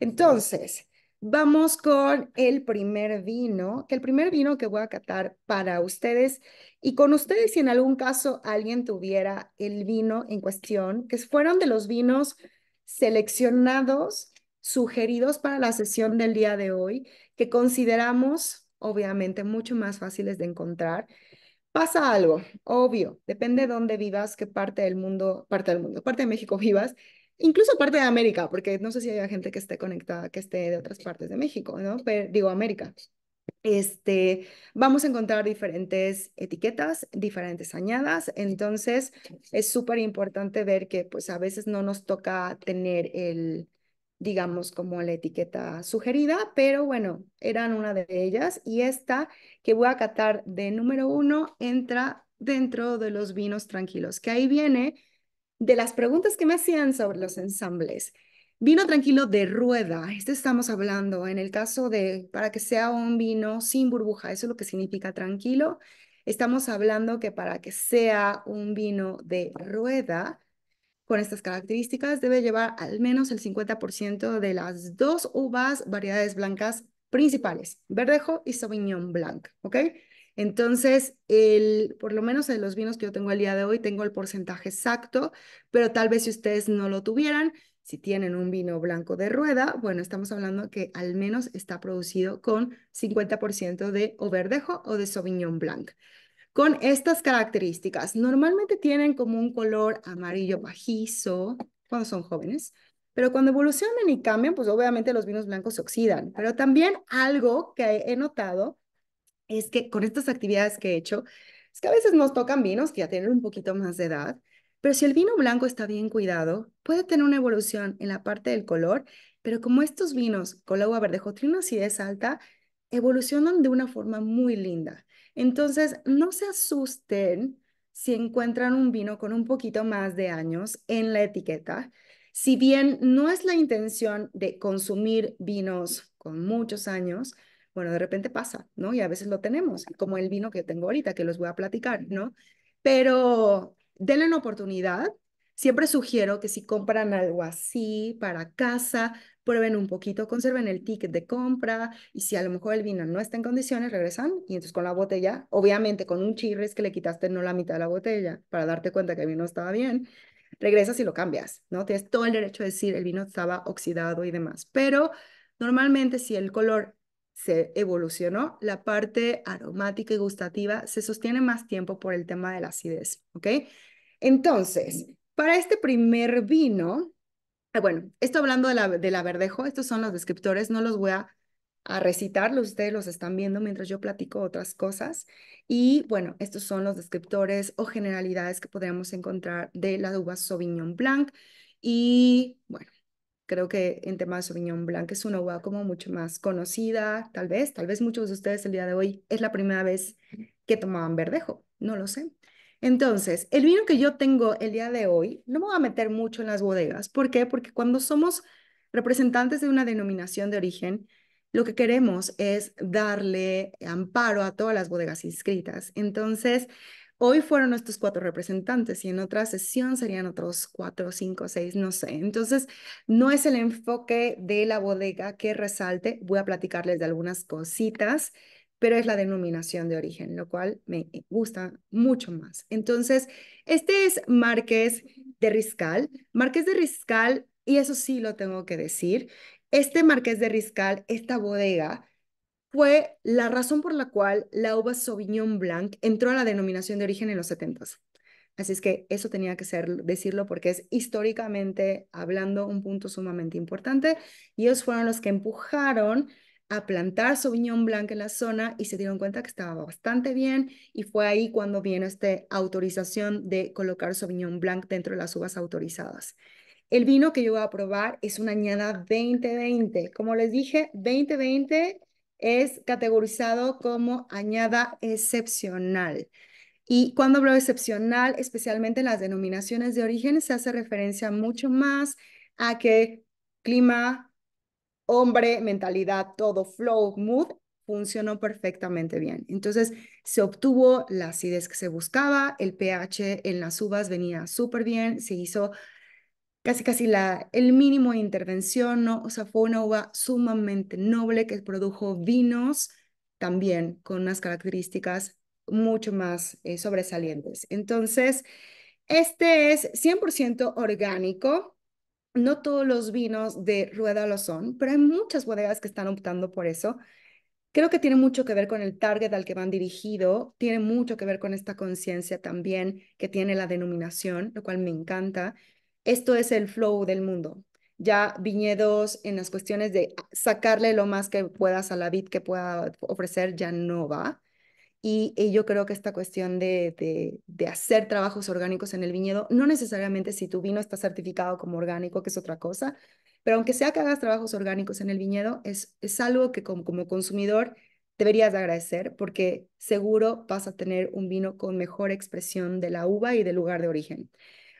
Entonces, Vamos con el primer vino, que el primer vino que voy a catar para ustedes y con ustedes si en algún caso alguien tuviera el vino en cuestión, que fueron de los vinos seleccionados, sugeridos para la sesión del día de hoy, que consideramos obviamente mucho más fáciles de encontrar. Pasa algo, obvio, depende de dónde vivas, qué parte del mundo, parte del mundo, parte de México vivas, incluso parte de América, porque no sé si hay gente que esté conectada, que esté de otras partes de México, ¿no? Pero, digo, América. Este, vamos a encontrar diferentes etiquetas, diferentes añadas, entonces es súper importante ver que pues a veces no nos toca tener el, digamos, como la etiqueta sugerida, pero bueno, eran una de ellas y esta que voy a catar de número uno entra dentro de los vinos tranquilos, que ahí viene de las preguntas que me hacían sobre los ensambles. Vino tranquilo de rueda, este estamos hablando, en el caso de, para que sea un vino sin burbuja, eso es lo que significa tranquilo, estamos hablando que para que sea un vino de rueda, con estas características, debe llevar al menos el 50% de las dos uvas variedades blancas principales, verdejo y sauvignon blanc, ¿ok? Entonces, por lo menos en los vinos que yo tengo el día de hoy, tengo el porcentaje exacto, pero tal vez si ustedes no lo tuvieran, si tienen un vino blanco de rueda, bueno, estamos hablando que al menos está producido con 50% de overdejo o de Sauvignon Blanc. Con estas características, normalmente tienen como un color amarillo pajizo cuando son jóvenes, pero cuando evolucionan y cambian, pues obviamente los vinos blancos se oxidan. Pero también algo que he notado es que con estas actividades que he hecho, es que a veces nos tocan vinos que ya tienen un poquito más de edad, pero si el vino blanco está bien cuidado, puede tener una evolución en la parte del color, pero como estos vinos con agua uva verdejo es alta, evolucionan de una forma muy linda. Entonces, no se asusten si encuentran un vino con un poquito más de años en la etiqueta. Si bien no es la intención de consumir vinos con muchos años, bueno, de repente pasa, ¿no? Y a veces lo tenemos, como el vino que tengo ahorita, que los voy a platicar, ¿no? Pero denle una oportunidad. Siempre sugiero que si compran algo así para casa, prueben un poquito, conserven el ticket de compra y si a lo mejor el vino no está en condiciones, regresan y entonces con la botella, obviamente con un chirres que le quitaste no la mitad de la botella para darte cuenta que el vino estaba bien, regresas y lo cambias, ¿no? Tienes todo el derecho de decir el vino estaba oxidado y demás, pero normalmente si el color se evolucionó, la parte aromática y gustativa se sostiene más tiempo por el tema de la acidez, ¿ok? Entonces, para este primer vino, ah, bueno, esto hablando de la, de la verdejo, estos son los descriptores, no los voy a, a ustedes los están viendo mientras yo platico otras cosas. Y bueno, estos son los descriptores o generalidades que podríamos encontrar de la uva Sauvignon Blanc. Y bueno, Creo que en temas de Sauvignon blanco es una uva como mucho más conocida, tal vez, tal vez muchos de ustedes el día de hoy es la primera vez que tomaban verdejo, no lo sé. Entonces, el vino que yo tengo el día de hoy, no me voy a meter mucho en las bodegas. ¿Por qué? Porque cuando somos representantes de una denominación de origen, lo que queremos es darle amparo a todas las bodegas inscritas. Entonces, Hoy fueron estos cuatro representantes y en otra sesión serían otros cuatro, cinco, seis, no sé. Entonces, no es el enfoque de la bodega que resalte. Voy a platicarles de algunas cositas, pero es la denominación de origen, lo cual me gusta mucho más. Entonces, este es Márquez de Riscal. Márquez de Riscal, y eso sí lo tengo que decir, este Marqués de Riscal, esta bodega, fue la razón por la cual la uva Sauvignon Blanc entró a la denominación de origen en los 70 Así es que eso tenía que ser decirlo porque es históricamente hablando un punto sumamente importante y ellos fueron los que empujaron a plantar Sauvignon Blanc en la zona y se dieron cuenta que estaba bastante bien y fue ahí cuando vino esta autorización de colocar Sauvignon Blanc dentro de las uvas autorizadas. El vino que yo voy a probar es una añada 2020. Como les dije, 2020 es categorizado como añada excepcional. Y cuando hablo excepcional, especialmente en las denominaciones de origen, se hace referencia mucho más a que clima, hombre, mentalidad, todo, flow, mood, funcionó perfectamente bien. Entonces, se obtuvo la acidez que se buscaba, el pH en las uvas venía súper bien, se hizo casi casi la, el mínimo de intervención, ¿no? o sea, fue una uva sumamente noble que produjo vinos también con unas características mucho más eh, sobresalientes. Entonces, este es 100% orgánico. No todos los vinos de Rueda lo son, pero hay muchas bodegas que están optando por eso. Creo que tiene mucho que ver con el target al que van dirigido, tiene mucho que ver con esta conciencia también que tiene la denominación, lo cual me encanta. Esto es el flow del mundo. Ya viñedos en las cuestiones de sacarle lo más que puedas a la vid que pueda ofrecer ya no va. Y, yo creo que esta cuestión de, hacer trabajos orgánicos en el viñedo, no necesariamente si tu vino está certificado como orgánico, que es otra cosa, pero aunque sea que hagas trabajos orgánicos en el viñedo, es, es algo que como, como consumidor deberías agradecer porque seguro vas a tener un vino con mejor expresión de la uva y del lugar de origen.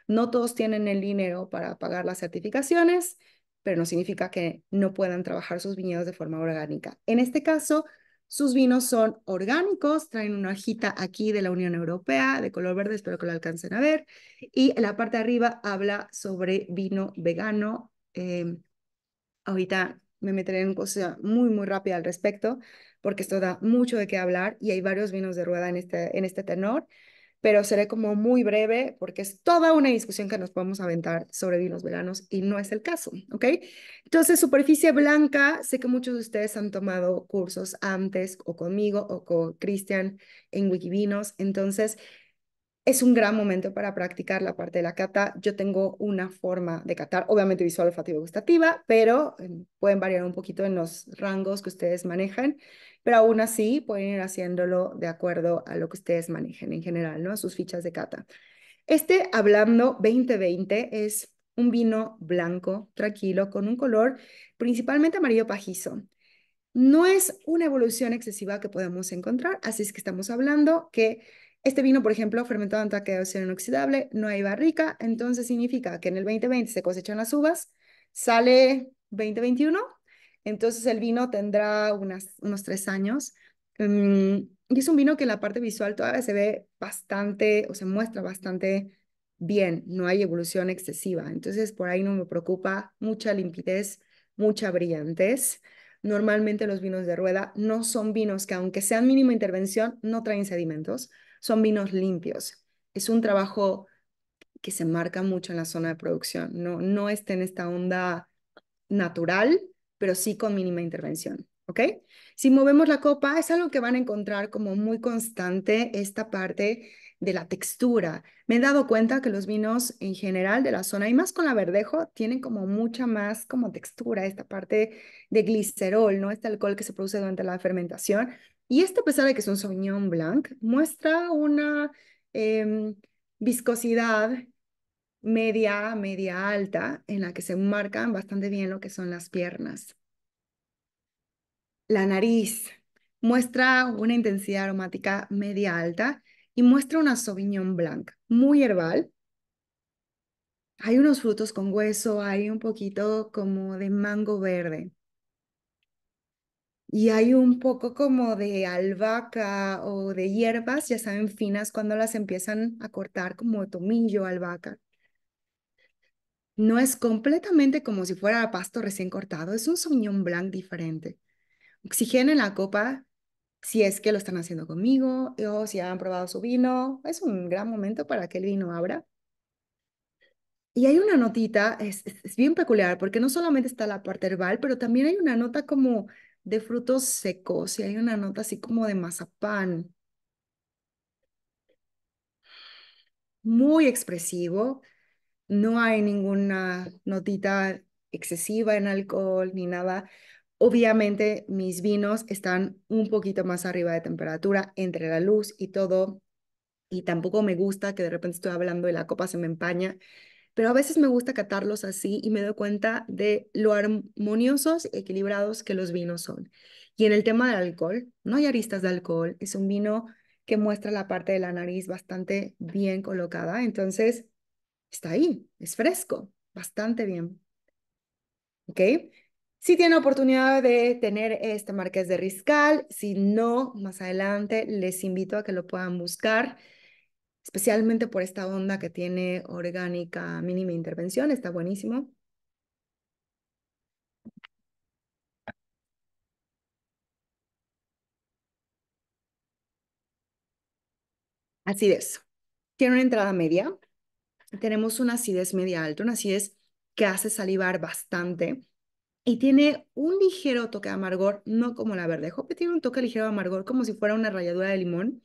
No todos tienen el dinero para pagar las certificaciones, pero no significa que no puedan trabajar sus viñedos de forma orgánica. En este caso, sus vinos son orgánicos, traen una hojita aquí de la Unión Europea de color verde, espero que lo alcancen a ver. Y en la parte de arriba habla sobre vino vegano. Eh, ahorita me meteré en cosa muy, muy rápida al respecto, porque esto da mucho de qué hablar y hay varios vinos de rueda en este, en este tenor pero seré como muy breve porque es toda una discusión que nos podemos aventar sobre vinos veganos y no es el caso, ¿ok? Entonces, superficie blanca, sé que muchos de ustedes han tomado cursos antes o conmigo o con Cristian en Wikivinos, entonces es un gran momento para practicar la parte de la cata. Yo tengo una forma de catar, obviamente visual, olfativa, gustativa, pero em, pueden variar un poquito en los rangos que ustedes manejan, pero aún así pueden ir haciéndolo de acuerdo a lo que ustedes manejen en general, ¿no? A sus fichas de cata. Este Hablando 2020 es un vino blanco, tranquilo, con un color principalmente amarillo pajizo. No es una evolución excesiva que podemos encontrar, así es que estamos hablando que este vino, por ejemplo, fermentado en tanque de acción inoxidable, no hay barrica, entonces significa que en el 2020 se cosechan las uvas, sale 2021, entonces el vino tendrá unas, unos tres años. Mm, y es un vino que en la parte visual todavía se ve bastante, o se muestra bastante bien, no hay evolución excesiva. Entonces, por ahí no me preocupa mucha limpidez, mucha brillantez. Normalmente los vinos de rueda no son vinos que, aunque sean mínima intervención, no traen sedimentos son vinos limpios. Es un trabajo que se marca mucho en la zona de producción. No, no está en esta onda natural, pero sí con mínima intervención. ¿Ok? Si movemos la copa, es algo que van a encontrar como muy constante esta parte de la textura. Me he dado cuenta que los vinos en general de la zona, y más con la verdejo, tienen como mucha más como textura, esta parte de glicerol, ¿no? Este alcohol que se produce durante la fermentación, y este, a pesar de que es un Sauvignon Blanc, muestra una em, viscosidad media, media alta, en la que se marcan bastante bien lo que son las piernas. La nariz muestra una intensidad aromática media alta y muestra una Sauvignon Blanc muy herbal. Hay unos frutos con hueso, hay un poquito como de mango verde y hay un poco como de albahaca o de hierbas, ya saben, finas cuando las empiezan a cortar como tomillo, albahaca. No es completamente como si fuera pasto recién cortado, es un soñón blanco diferente. en la copa si es que lo están haciendo conmigo o si han probado su vino. Es un gran momento para que el vino abra. Y hay una notita, es bien peculiar, porque no solamente está la parte herbal, pero también hay una nota como de frutos secos y hay una nota así como de mazapán. Muy expresivo, no hay ninguna notita excesiva en alcohol ni nada. Obviamente mis vinos están un poquito más arriba de temperatura entre la luz y todo. Y tampoco me gusta que de repente estoy hablando y la copa se me empaña pero a veces me gusta catarlos así y me doy cuenta de lo armoniosos y equilibrados que los vinos son. Y en el tema del alcohol, no hay aristas de alcohol, es un vino que muestra la parte de la nariz bastante bien colocada, entonces está ahí, es fresco, bastante bien. ¿Ok? Si tiene oportunidad de tener este Marqués de Riscal, si no, más adelante les invito a que lo puedan buscar especialmente por esta onda que tiene orgánica mínima intervención, está buenísimo. Así Acidez. Tiene una entrada media. Tenemos una acidez media alta, una acidez que hace salivar bastante y tiene un ligero toque de amargor, no como la verdejo que tiene un toque ligero de amargor como si fuera una ralladura de limón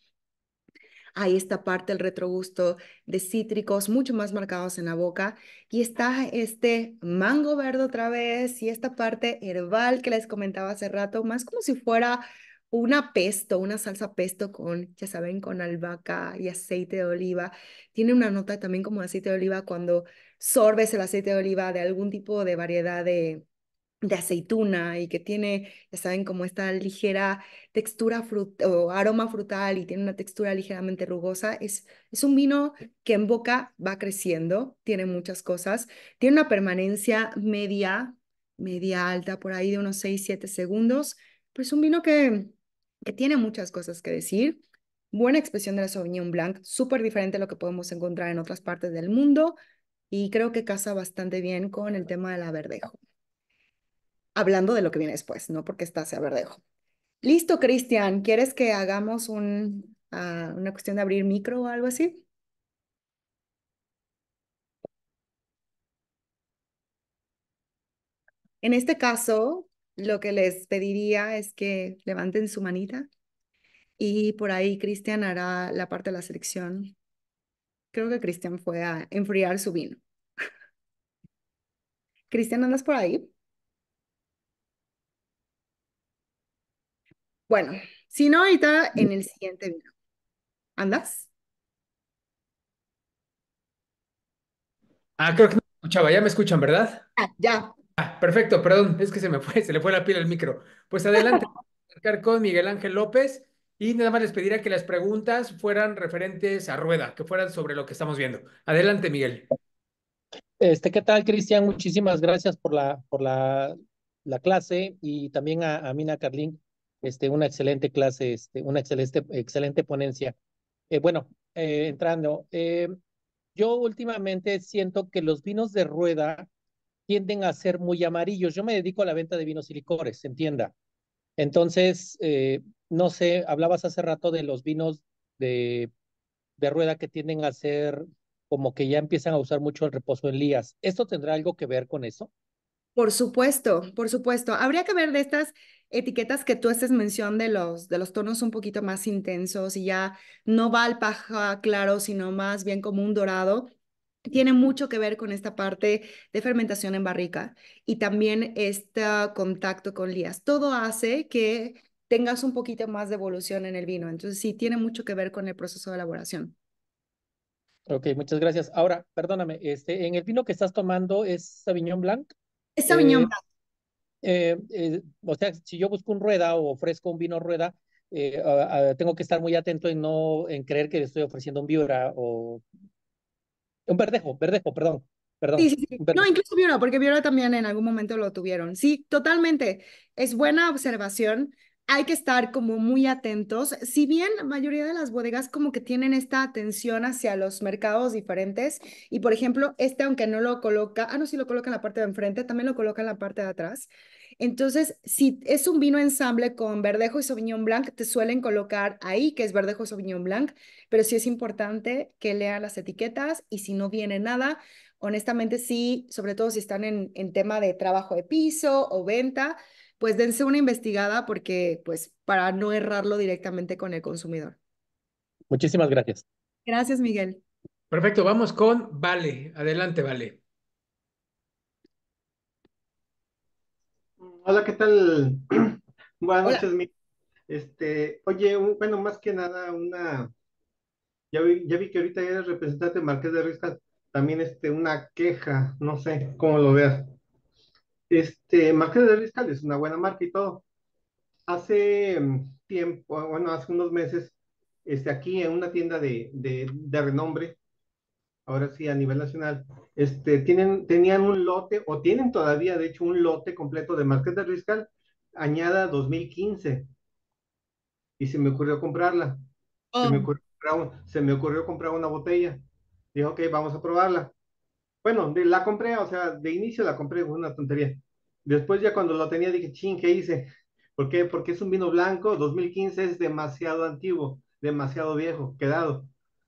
hay esta parte del retrogusto de cítricos mucho más marcados en la boca y está este mango verde otra vez y esta parte herbal que les comentaba hace rato, más como si fuera una pesto, una salsa pesto con, ya saben, con albahaca y aceite de oliva. Tiene una nota también como aceite de oliva cuando sorbes el aceite de oliva de algún tipo de variedad de, de aceituna y que tiene, ya saben, como esta ligera textura o aroma frutal y tiene una textura ligeramente rugosa. Es, es un vino que en boca va creciendo, tiene muchas cosas, tiene una permanencia media, media alta, por ahí de unos 6, 7 segundos, pues es un vino que, que tiene muchas cosas que decir. Buena expresión de la Sauvignon Blanc, súper diferente a lo que podemos encontrar en otras partes del mundo y creo que casa bastante bien con el tema de la verdejo hablando de lo que viene después, ¿no? Porque está sea verdejo. Listo, Cristian, ¿quieres que hagamos ah, una cuestión de abrir micro o algo así? En este caso, lo que les pediría es que levanten su manita y por ahí Cristian hará la parte de la selección. Creo que Cristian fue a enfriar su vino. (laughs) Cristian, ¿andas por ahí? Bueno, si no, ahorita en el siguiente video. ¿Andas? Ah, creo que no me escuchaba, ya me escuchan, ¿verdad? Ah, ya. Ah, perfecto, perdón, es que se me fue, (laughs) se le fue la pila el micro. Pues adelante, (laughs) vamos a con Miguel Ángel López y nada más les pediría que las preguntas fueran referentes a rueda, que fueran sobre lo que estamos viendo. Adelante, Miguel. Este, ¿qué tal, Cristian? Muchísimas gracias por la, por la, clase y también a, a Mina Carlín este, una excelente clase, este, una excelente, excelente ponencia. Eh, bueno, eh, entrando, eh, yo últimamente siento que los vinos de rueda tienden a ser muy amarillos. Yo me dedico a la venta de vinos y licores, entienda. Entonces, no sé, hablabas hace rato de los vinos de, de rueda que tienden a ser como que ya empiezan a usar mucho el reposo en lías. ¿Esto tendrá algo que ver con eso? Por supuesto, por supuesto. Habría que ver de estas etiquetas que tú haces mención de los, de los tonos un poquito más intensos y ya no va al paja claro, sino más bien como un dorado, tiene mucho que ver con esta parte de fermentación en barrica y también este contacto con lías. Todo hace que tengas un poquito más de evolución en el vino. Entonces, sí, tiene mucho que ver con el proceso de elaboración. Ok, muchas gracias. Ahora, perdóname, este, en el vino que estás tomando es Sauvignon Blanc. Es Sauvignon eh, Blanc, eh, eh, o sea, si yo busco un rueda o ofrezco un vino rueda, eh, tengo que estar muy atento en no en creer que le estoy ofreciendo un Viura o un verdejo, verdejo, perdón. Perdón. No, incluso Viura, porque Viura también en algún momento lo tuvieron. Sí, totalmente. Es buena observación hay que estar como muy atentos. Si bien la mayoría de las bodegas como que tienen esta atención hacia los mercados diferentes y por ejemplo, este aunque no lo coloca, ah no, sí lo coloca en la parte de enfrente, también lo coloca en la parte de atrás. Entonces, si es un vino ensamble con verdejo y sauvignon blanc, te suelen colocar ahí que es verdejo y sauvignon blanc, pero sí es importante que lea las etiquetas y si no viene nada, honestamente sí, sobre todo si están en tema de trabajo de piso o venta, pues dense una investigada porque, pues, para no errarlo directamente con el consumidor. Muchísimas gracias. Gracias, Miguel. Perfecto, vamos con Vale. Adelante, Vale. Hola, ¿qué tal? (clears throat) Buenas noches, Miguel. Este, oye, bueno, más que nada una, ya vi, que ahorita eres representante de Marqués de Rizca también este, una queja, no sé cómo lo veas. Este, Márquez de Riscal es una buena marca y todo. Hace mm, tiempo, ah, bueno, hace unos meses, este, aquí en una tienda de, de, renombre, ahora sí a nivel nacional, este, tienen, tenían un lote, o tienen todavía, de hecho, un lote completo de Márquez de Riscal, añada 2015. Y se me ocurrió comprarla. Se, me oh. ocurrió, se me ocurrió comprar una botella. Dijo, ok, vamos a probarla. Bueno, de, la compré, o sea, de inicio la compré, fue una tontería. Después ya cuando lo tenía dije, ching, ¿qué hice? ¿Por qué? Porque es un vino blanco, 2015 es demasiado antiguo, demasiado viejo, quedado.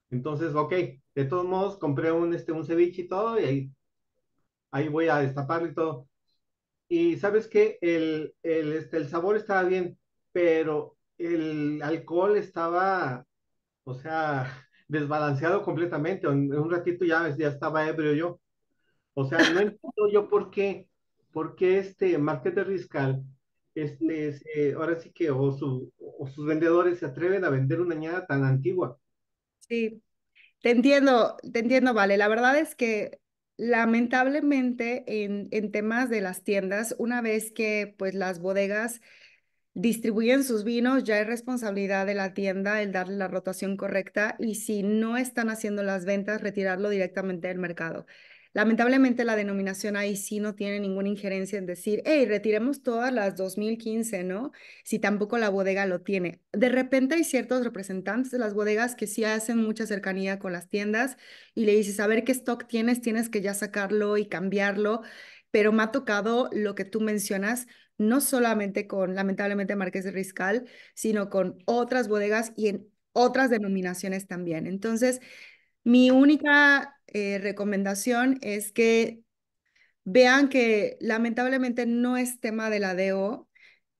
Entonces, ok, de todos modos compré un, este, un ceviche y todo, y ahí, ahí voy a destaparlo y todo. Y sabes que el, este, el sabor estaba bien, pero el alcohol estaba, o sea, desbalanceado completamente. En, un ratito ya, ya estaba ebrio yo. O sea, no entiendo yo por qué, por qué este Márquez de Riscal, este, ahora sí que, o, sus vendedores se atreven a vender una añada tan antigua. Sí, te entiendo, te entiendo, Vale. La verdad es que lamentablemente en, temas de las tiendas, una vez que pues las bodegas distribuyen sus vinos, ya es responsabilidad de la tienda el darle la rotación correcta y si no están haciendo las ventas, retirarlo directamente del mercado. Lamentablemente la denominación ahí sí no tiene ninguna injerencia en decir, hey, retiremos todas las 2015, ¿no? Si tampoco la bodega lo tiene. De repente hay ciertos representantes de las bodegas que sí hacen mucha cercanía con las tiendas y le dices, a ver qué stock tienes, tienes que ya sacarlo y cambiarlo. Pero me ha tocado lo que tú mencionas, no solamente con, lamentablemente, Marqués de Riscal, sino con otras bodegas y en otras denominaciones también. Entonces, mi única eh, recomendación es que vean que lamentablemente no es tema de la DO,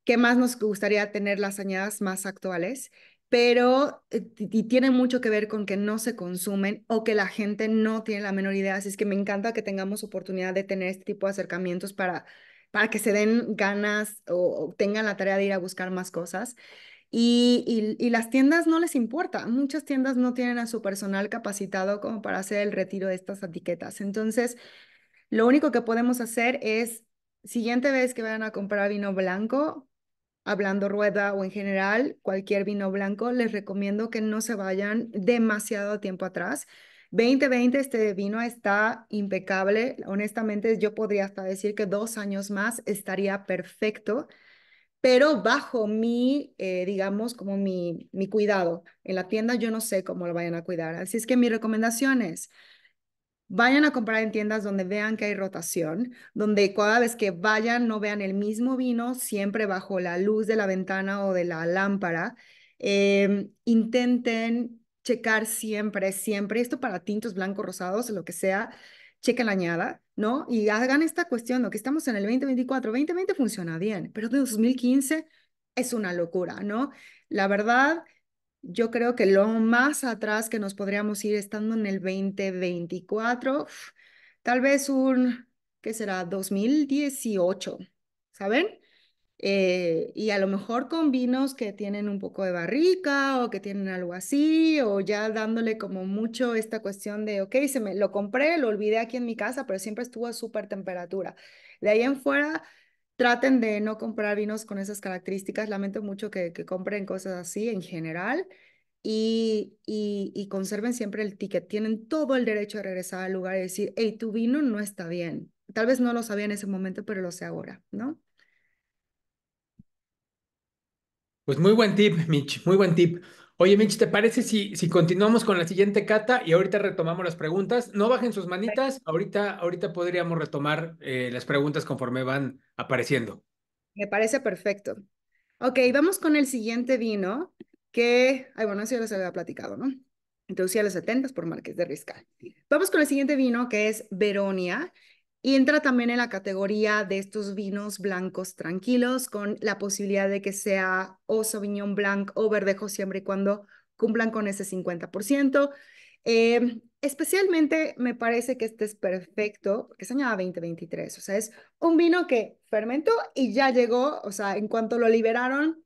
que más nos gustaría tener las añadas más actuales, pero eh, tiene mucho que ver con que no se consumen o que la gente no tiene la menor idea. Así que me encanta que tengamos oportunidad de tener este tipo de acercamientos para, para que se den ganas o, o tengan la tarea de ir a buscar más cosas. Y, las tiendas no les importa. Muchas tiendas no tienen a su personal capacitado como para hacer el retiro de estas etiquetas. Entonces, lo único que podemos hacer es, siguiente vez que vayan a comprar vino blanco, hablando rueda o en general cualquier vino blanco, les recomiendo que no se vayan demasiado tiempo atrás. 2020 este vino está impecable. Honestamente, yo podría hasta decir que dos años más estaría perfecto pero bajo mi, eh, digamos, como mi, cuidado. En la tienda yo no sé cómo lo vayan a cuidar. Así es que mi recomendación es, vayan a comprar en tiendas donde vean que hay rotación, donde cada vez que vayan no vean el mismo vino, siempre bajo la luz de la ventana o de la lámpara. Em, intenten checar siempre, siempre, esto para tintos blancos, rosados, lo que sea, chequen la añada ¿no? Y hagan esta cuestión, ¿no? Que estamos en el 2024, 2020 funciona bien, pero de 2015 es una locura, ¿no? La verdad, yo creo que lo más atrás que nos podríamos ir estando en el 2024, tal vez un, ¿qué será? 2018, ¿saben? Eh, y a lo mejor con vinos que tienen un poco de barrica o que tienen algo así, o ya dándole como mucho esta cuestión de, ok, se me, lo compré, lo olvidé aquí en mi casa, pero siempre estuvo a súper temperatura. De ahí en fuera, traten de no comprar vinos con esas características. Lamento mucho que, compren cosas así en general. Y, y, y, conserven siempre el ticket. Tienen todo el derecho a regresar al lugar y decir, hey, tu vino no está bien. Tal vez no lo sabía en ese momento, pero lo sé ahora, ¿no? Pues muy buen tip, (laughs) Mitch, muy buen tip. Oye, Mitch, ¿te parece si, si continuamos con la siguiente cata y ahorita retomamos las preguntas? No bajen sus manitas, ahorita, ahorita podríamos retomar eh, las preguntas conforme van apareciendo. Me parece perfecto. Ok, vamos con el siguiente vino que, ay, bueno, eso ya les había platicado, ¿no? Introducía a los 70 por Marqués de Riscal. Vamos con el siguiente vino que es Veronia y entra también en la categoría de estos vinos blancos tranquilos, con la posibilidad de que sea o Sauvignon Blanc o Verdejo, siempre y cuando cumplan con ese 50%. Em, especialmente me parece que este es perfecto, que se añada 2023, o sea, es un vino que fermentó y ya llegó, o sea, en cuanto lo liberaron,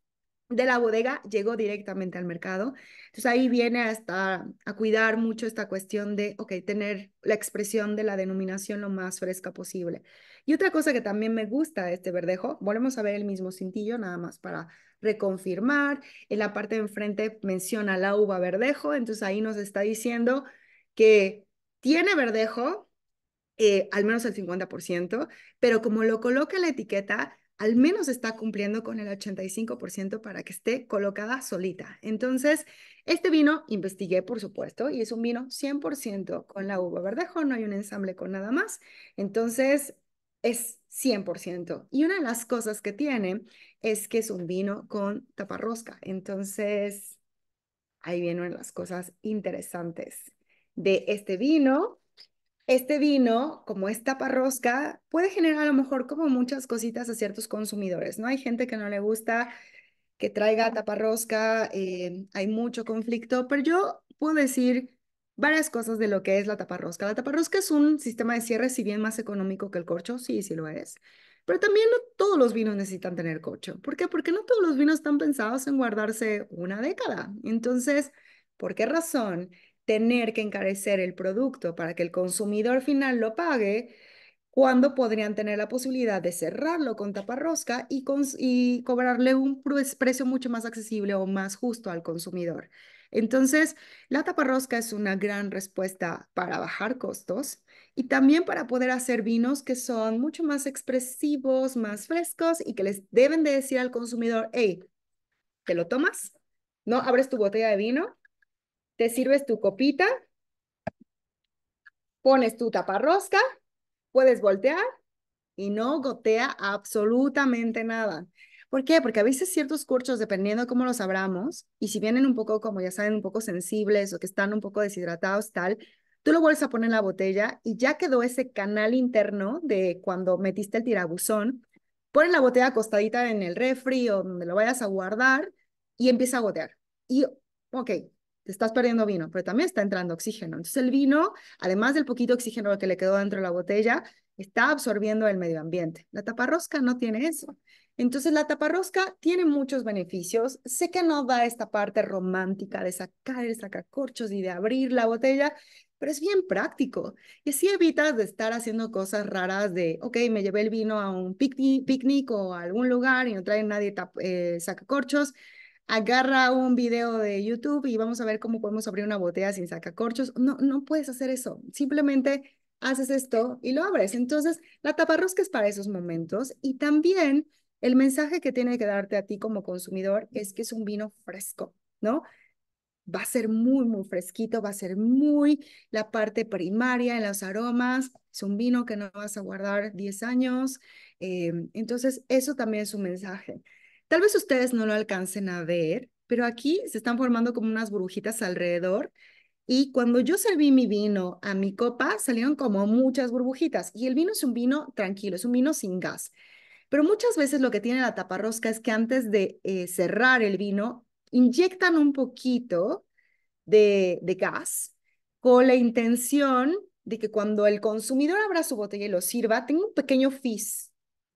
de la bodega llegó directamente al mercado. Entonces ahí viene a, a cuidar mucho esta cuestión de, ok, tener la expresión de la denominación lo más fresca posible. Y otra cosa que también me gusta este verdejo, volvemos a ver el mismo cintillo nada más para reconfirmar. En la parte de enfrente menciona la uva verdejo, entonces ahí nos está diciendo que tiene verdejo, eh, al menos el 50%, pero como lo coloca la etiqueta, al menos está cumpliendo con el 85% para que esté colocada solita. Entonces, este vino investigué, por supuesto, y es un vino 100% con la uva verdejo, no hay un ensamble con nada más. Entonces, es 100%. Y una de las cosas que tiene es que es un vino con taparrosca. Entonces, ahí vienen las cosas interesantes de este vino este vino, como es taparrosca, puede generar a lo mejor como muchas cositas a ciertos consumidores, ¿no? Hay gente que no le gusta que traiga taparrosca, eh, hay mucho conflicto, pero yo puedo decir varias cosas de lo que es la taparrosca. La taparrosca es un sistema de cierre, si bien más económico que el corcho, sí, sí lo es, pero también no todos los vinos necesitan tener corcho. ¿Por qué? Porque no todos los vinos están pensados en guardarse una década. Entonces, ¿por qué razón? tener que encarecer el producto para que el consumidor final lo pague, cuando podrían tener la posibilidad de cerrarlo con taparrosca y, cobrarle un precio mucho más accesible o más justo al consumidor. Entonces, la taparrosca es una gran respuesta para bajar costos y también para poder hacer vinos que son mucho más expresivos, más frescos y que les deben de decir al consumidor, hey, ¿te lo tomas? ¿No abres tu botella de vino? te sirves tu copita, pones tu taparrosca, puedes voltear y no gotea absolutamente nada. ¿Por qué? Porque a veces ciertos corchos, dependiendo de cómo los abramos, y si vienen un poco, como ya saben, un poco sensibles o que están un poco deshidratados, tal, tú lo vuelves a poner en la botella y ya quedó ese canal interno de cuando metiste el tirabuzón. ponen la botella acostadita en el refri o donde lo vayas a guardar y empieza a gotear. Y, ok, te estás perdiendo vino, pero también está entrando oxígeno. Entonces el vino, además del poquito oxígeno que le quedó dentro de la botella, está absorbiendo el medio ambiente. La taparrosca no tiene eso. Entonces la taparrosca tiene muchos beneficios. Sé que no da esta parte romántica de sacar el sacacorchos y de abrir la botella, pero es bien práctico. Y así evitas de estar haciendo cosas raras de, ok, me llevé el vino a un picnic, o a algún lugar y no trae nadie eh, sacacorchos agarra un video de YouTube y vamos a ver cómo podemos abrir una botella sin sacacorchos. No, no puedes hacer eso. Simplemente haces esto y lo abres. Entonces, la taparrosca es para esos momentos. Y también el mensaje que tiene que darte a ti como consumidor es que es un vino fresco, ¿no? Va a ser muy, muy fresquito, va a ser muy la parte primaria en los aromas. Es un vino que no vas a guardar 10 años. Eh, entonces, eso también es un mensaje. Tal vez ustedes no lo alcancen a ver, pero aquí se están formando como unas burbujitas alrededor. Y cuando yo serví mi vino a mi copa, salieron como muchas burbujitas. Y el vino es un vino tranquilo, es un vino sin gas. Pero muchas veces lo que tiene la taparrosca es que antes de eh, cerrar el vino, inyectan un poquito de, de gas con la intención de que cuando el consumidor abra su botella y lo sirva, tenga un pequeño fizz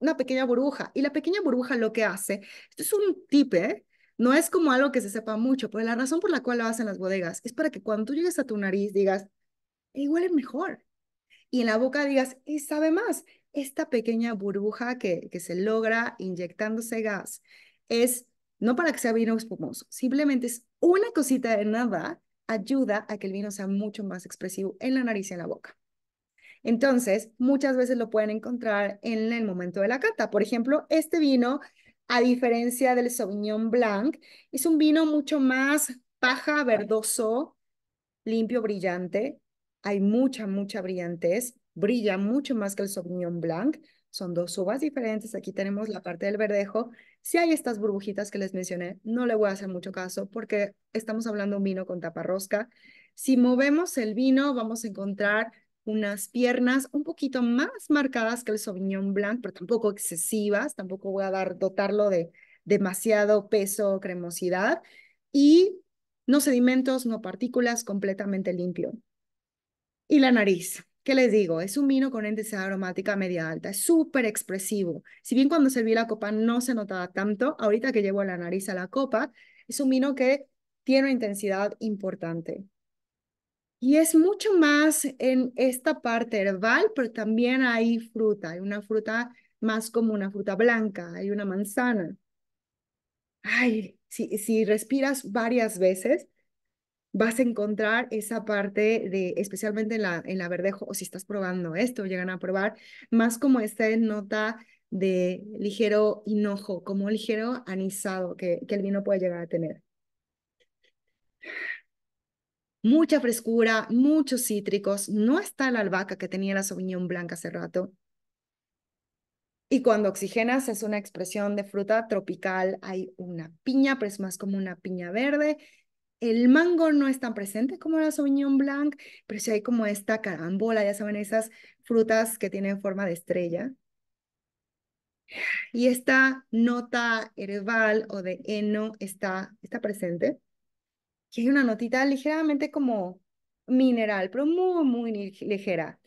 una pequeña burbuja. Y la pequeña burbuja lo que hace, esto es un tipe, ¿eh? no es como algo que se sepa mucho, pero la razón por la cual lo hacen las bodegas es para que cuando tú llegues a tu nariz digas, igual es mejor. Y en la boca digas, y sabe más. Esta pequeña burbuja que, que se logra inyectándose gas es no para que sea vino espumoso, simplemente es una cosita de nada ayuda a que el vino sea mucho más expresivo en la nariz y en la boca. Entonces, muchas veces lo pueden encontrar en el momento de la cata. Por ejemplo, este vino, a diferencia del Sauvignon Blanc, es un vino mucho más paja, verdoso, limpio, brillante. Hay mucha, mucha brillantez. Brilla mucho más que el Sauvignon Blanc. Son dos uvas diferentes. Aquí tenemos la parte del verdejo. Si hay estas burbujitas que les mencioné, no le voy a hacer mucho caso porque estamos hablando de un vino con rosca. Si movemos el vino, vamos a encontrar unas piernas un poquito más marcadas que el Sauvignon Blanc, pero tampoco excesivas, tampoco voy a dar, dotarlo de demasiado peso o cremosidad, y no sedimentos, no partículas, completamente limpio. Y la nariz, ¿qué les digo? Es un vino con intensidad aromática media alta, es súper expresivo. Si bien cuando serví la copa no se notaba tanto, ahorita que llevo la nariz a la copa, es un vino que tiene una intensidad importante. Y es mucho más en esta parte herbal, pero también hay fruta, hay una fruta más como una fruta blanca, hay una manzana. Ay, si, si respiras varias veces, vas a encontrar esa parte de, especialmente en la, en la verdejo, o si estás probando esto, llegan a probar, más como esta nota de ligero hinojo, como ligero anisado que, que el vino puede llegar a tener mucha frescura, muchos cítricos, no está la albahaca que tenía la Sauvignon Blanc hace rato. Y cuando oxigenas es una expresión de fruta tropical, hay una piña, pero es más como una piña verde. El mango no es tan presente como la Sauvignon Blanc, pero sí hay como esta carambola, ya saben, esas frutas que tienen forma de estrella. Y esta nota herbal o de heno está, está presente que hay una notita ligeramente como mineral, pero muy, muy ligera.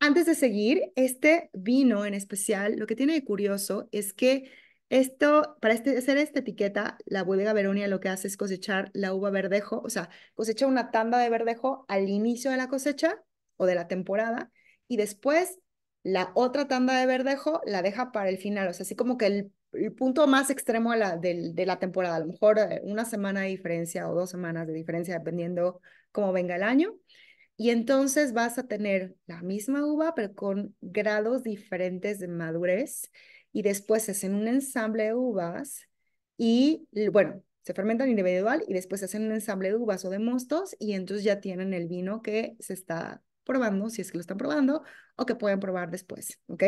Antes de seguir, este vino en especial, lo que tiene de curioso es que esto, para este, hacer esta etiqueta, la bodega Veronia lo que hace es cosechar la uva verdejo, o sea, cosecha una tanda de verdejo al inicio de la cosecha o de la temporada y después la otra tanda de verdejo la deja para el final, o sea, así como que el el punto más extremo de la, de, la temporada, a lo mejor eh, una semana de diferencia o dos semanas de diferencia, dependiendo cómo venga el año. Y entonces vas a tener la misma uva, pero con grados diferentes de madurez. Y después se hacen un ensamble de uvas y, bueno, se fermentan individual y después se hacen un ensamble de uvas o de mostos y entonces ya tienen el vino que se está probando, si es que lo están probando, o que pueden probar después, ¿ok?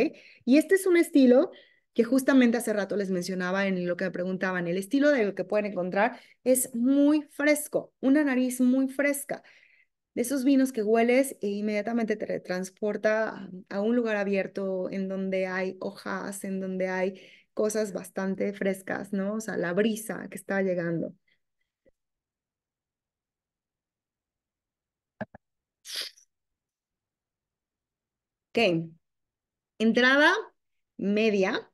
Y este es un estilo que justamente hace rato les mencionaba en lo que me preguntaban, el estilo de lo que pueden encontrar es muy fresco, una nariz muy fresca. De esos vinos que hueles e inmediatamente te transporta a un lugar abierto en donde hay hojas, en donde hay cosas bastante frescas, ¿no? O sea, la brisa que está llegando. Ok. Entrada media,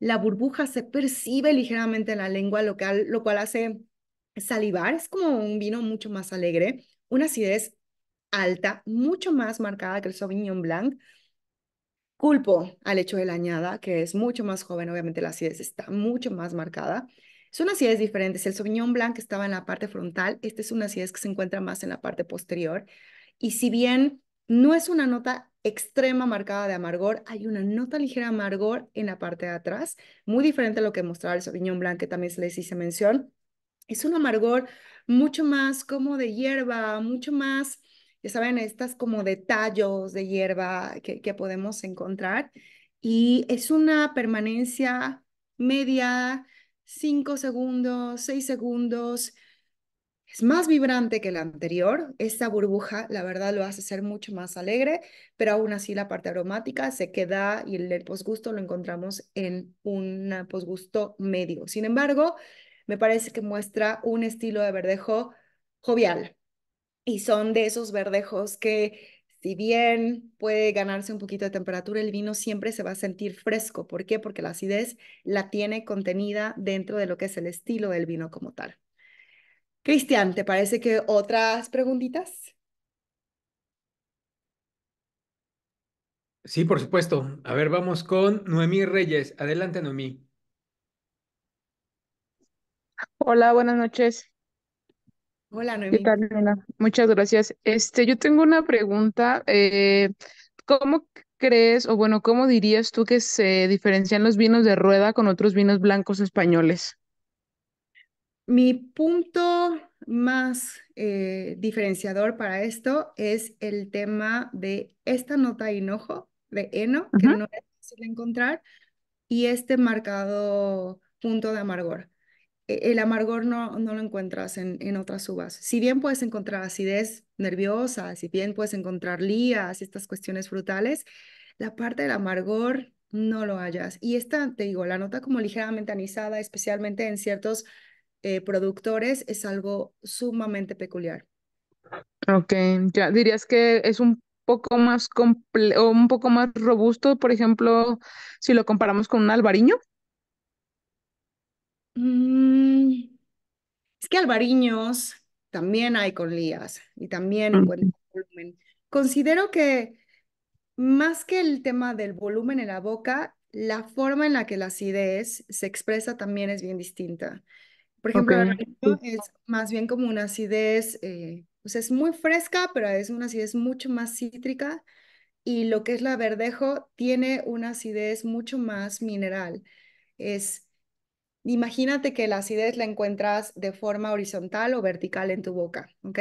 la burbuja se percibe ligeramente en la lengua, local, lo cual hace salivar. Es como un vino mucho más alegre, una acidez alta, mucho más marcada que el Sauvignon Blanc. Culpo al hecho de la añada, que es mucho más joven, obviamente la acidez está mucho más marcada. Son acidez diferentes. El Sauvignon Blanc estaba en la parte frontal, este es una acidez que se encuentra más en la parte posterior. Y si bien no es una nota extrema marcada de amargor, hay una nota ligera amargor en la parte de atrás, muy diferente a lo que mostraba el Sauvignon Blanc, que también se les hice mención. Es un amargor mucho más como de hierba, mucho más, ya saben, estas como detalles de hierba que, podemos encontrar. Y es una permanencia media, cinco segundos, 6 segundos, es más vibrante que la anterior. Esta burbuja, la verdad, lo hace ser mucho más alegre, pero aún así la parte aromática se queda y el, el posgusto lo encontramos en un posgusto medio. Sin embargo, me parece que muestra un estilo de verdejo jovial y son de esos verdejos que si bien puede ganarse un poquito de temperatura, el vino siempre se va a sentir fresco. ¿Por qué? Porque la acidez la tiene contenida dentro de lo que es el estilo del vino como tal. Cristian, ¿te parece que otras preguntitas? Sí, por supuesto. A ver, vamos con Noemí Reyes. Adelante, Noemí. Hola, buenas noches. Hola, Noemí. Muchas gracias. Este, yo tengo una pregunta. Eh, ¿Cómo crees, o bueno, cómo dirías tú que se diferencian los vinos de rueda con otros vinos blancos españoles? Mi punto más eh, diferenciador para esto es el tema de esta nota de enojo, de eno, que no es fácil de encontrar, y este marcado punto de amargor. E-, el amargor no, no lo encuentras en, otras uvas. Si bien puedes encontrar acidez nerviosa, si bien puedes encontrar lías estas cuestiones frutales, la parte del amargor no lo hallas. Y esta, te digo, la nota como ligeramente anisada, especialmente en ciertos eh, productores es algo sumamente peculiar. Ok, ya dirías que es un poco más o un poco más robusto, por ejemplo, si lo comparamos con un albariño. Mm, es que albariños también hay con lías y también con volumen. Considero que más que el tema del volumen en la boca, la forma en la que la acidez se expresa también es bien distinta. Por ejemplo, la la es más bien como una acidez, eh, pues, es muy fresca, pero es una acidez mucho más cítrica. Y lo que es la verdejo tiene una acidez mucho más mineral. Es, imagínate que la acidez la encuentras de forma horizontal o vertical en tu boca, ¿ok?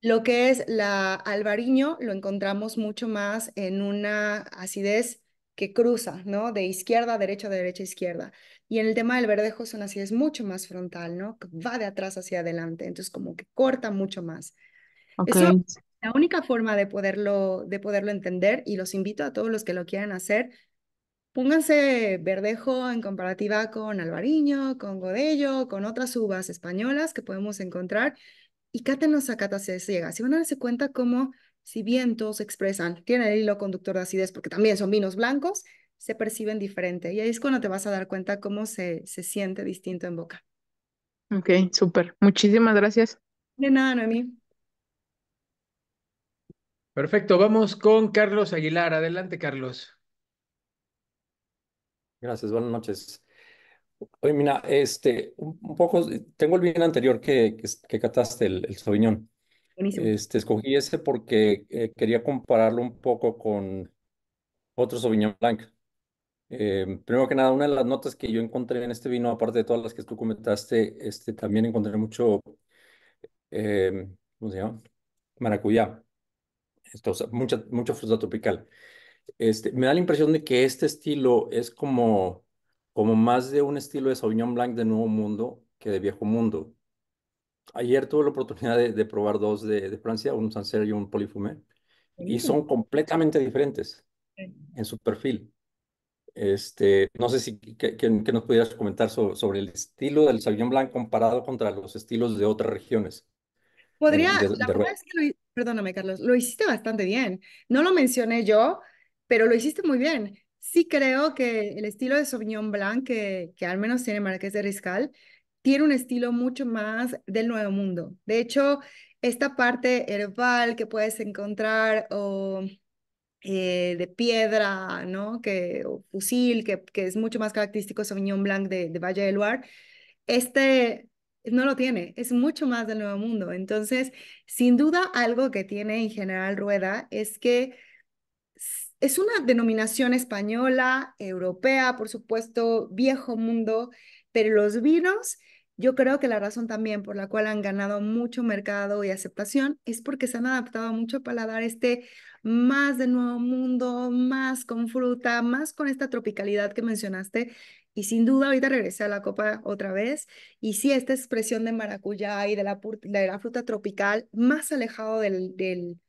lo que es la albariño lo encontramos mucho más en una acidez que cruza, ¿no? De izquierda a derecha, de derecha a izquierda. Y en el tema del verdejo son así, es mucho más frontal, ¿no? Va de atrás hacia adelante, entonces como que corta mucho más. Eso es la única forma de poderlo, de poderlo entender y los invito a todos los que lo quieran hacer, pónganse verdejo en comparativa con albariño, con godello, con otras uvas españolas que podemos encontrar y cátenos a catas ciegas y van a darse cuenta cómo si vientos expresan, tienen el hilo conductor de acidez porque también son vinos blancos, se perciben diferente. Y ahí es cuando te vas a dar cuenta cómo se, se siente distinto en boca. Ok, súper. Muchísimas gracias. De nada, Noemí. Perfecto, vamos con Carlos Aguilar. Adelante, Carlos. Gracias, buenas noches. Oye, mira, este, un, poco, tengo el bien anterior que, que, que cataste, el, el Sauvignon. Este, escogí ese porque eh, quería compararlo un poco con otro Sauvignon Blanc. Em, primero que nada, una de las notas que yo encontré en este vino, aparte de todas las que tú comentaste, este, también encontré mucho, em, ¿cómo se llama? Maracuyá. Esto, mucha, fruta tropical. Este, me da la impresión de que este estilo es como, como más de un estilo de Sauvignon Blanc de Nuevo Mundo que de Viejo Mundo ayer tuve la oportunidad de, probar dos de, Francia, un Sancerre y un Polifumé, y mm. son completamente diferentes mm. en su perfil. Este, no sé si que, nos pudieras comentar sobre, el estilo del Sauvignon Blanc comparado contra los estilos de otras regiones. Eh, Podría, la perdóname Carlos, lo hiciste bastante bien. No lo mencioné yo, pero lo hiciste muy bien. Sí creo que el estilo de Sauvignon Blanc que, que al menos tiene Marqués de Riscal tiene un estilo mucho más del nuevo mundo. De hecho, esta parte herbal que puedes encontrar o eh, de piedra, ¿no? Que, o fusil, que, que es mucho más característico Sauvignon Blanc de, de Valle del Loire, este no lo tiene, es mucho más del Nuevo Mundo. Entonces, sin duda, algo que tiene en general Rueda es que es una denominación española, europea, por supuesto, viejo mundo, pero los vinos yo creo que la razón también por la cual han ganado mucho mercado y aceptación es porque se han adaptado mucho para dar este más de nuevo mundo, más con fruta, más con esta tropicalidad que mencionaste. Y sin duda ahorita regresé a la copa otra vez. Y sí, esta expresión de maracuyá y de la, fruta tropical más alejado del,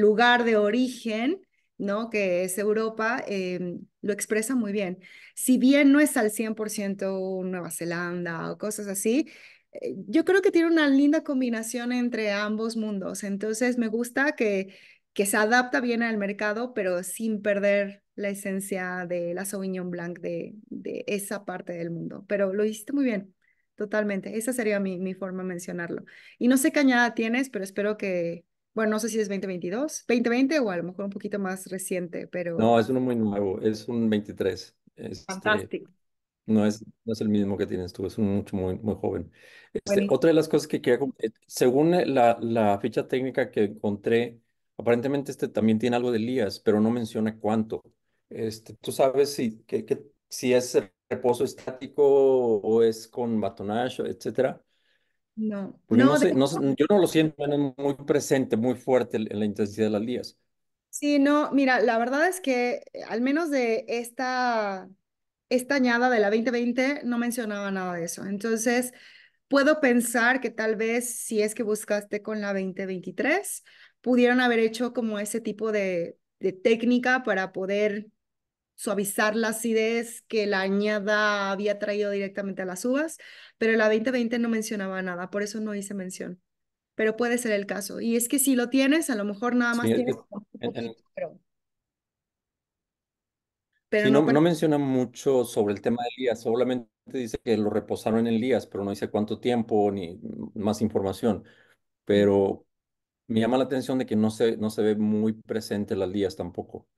lugar de origen, ¿no? Que es Europa, eh, lo expresa muy bien. Si bien no es al 100% Nueva Zelanda o cosas así, eh, yo creo que tiene una linda combinación entre ambos mundos. Entonces me gusta que, que se adapta bien al mercado, pero sin perder la esencia de la Sauvignon Blanc de, de esa parte del mundo. Pero lo hiciste muy bien, totalmente. Esa sería mi, mi forma de mencionarlo. Y no sé qué añada tienes, pero espero que, bueno, no sé si es 2022, 2020 o a lo mejor un poquito más reciente, pero... No, es uno muy nuevo, es un 23. Este, Fantástico. No es, no es el mismo que tienes tú, es un mucho muy, muy joven. Este, otra de las cosas que quería, eh, según eh, la, la ficha técnica que encontré, aparentemente este también tiene algo de Elías, pero no menciona cuánto. Este, ¿Tú sabes si, que, si es reposo estático o es con batonage, etcétera? No, no, yo no lo siento muy presente, muy fuerte en la intensidad de las días Sí, no, mira, la verdad es que eh, al menos de esta, esta añada de la 2020 no mencionaba nada de eso. Entonces, puedo pensar que tal vez si es que buscaste con la 2023, pudieron haber hecho como ese tipo de, de técnica para poder suavizar la acidez que la añada había traído directamente a las uvas, pero la 2020 no mencionaba nada, por eso no hice mención. Pero puede ser el caso. Y es que si lo tienes, a lo mejor nada más tienes pero... no, no, menciona mucho sobre el tema del día solamente dice que lo reposaron en día pero no dice cuánto tiempo ni más información. Mm. Pero me llama la atención de que no se, no se ve muy presente las días tampoco.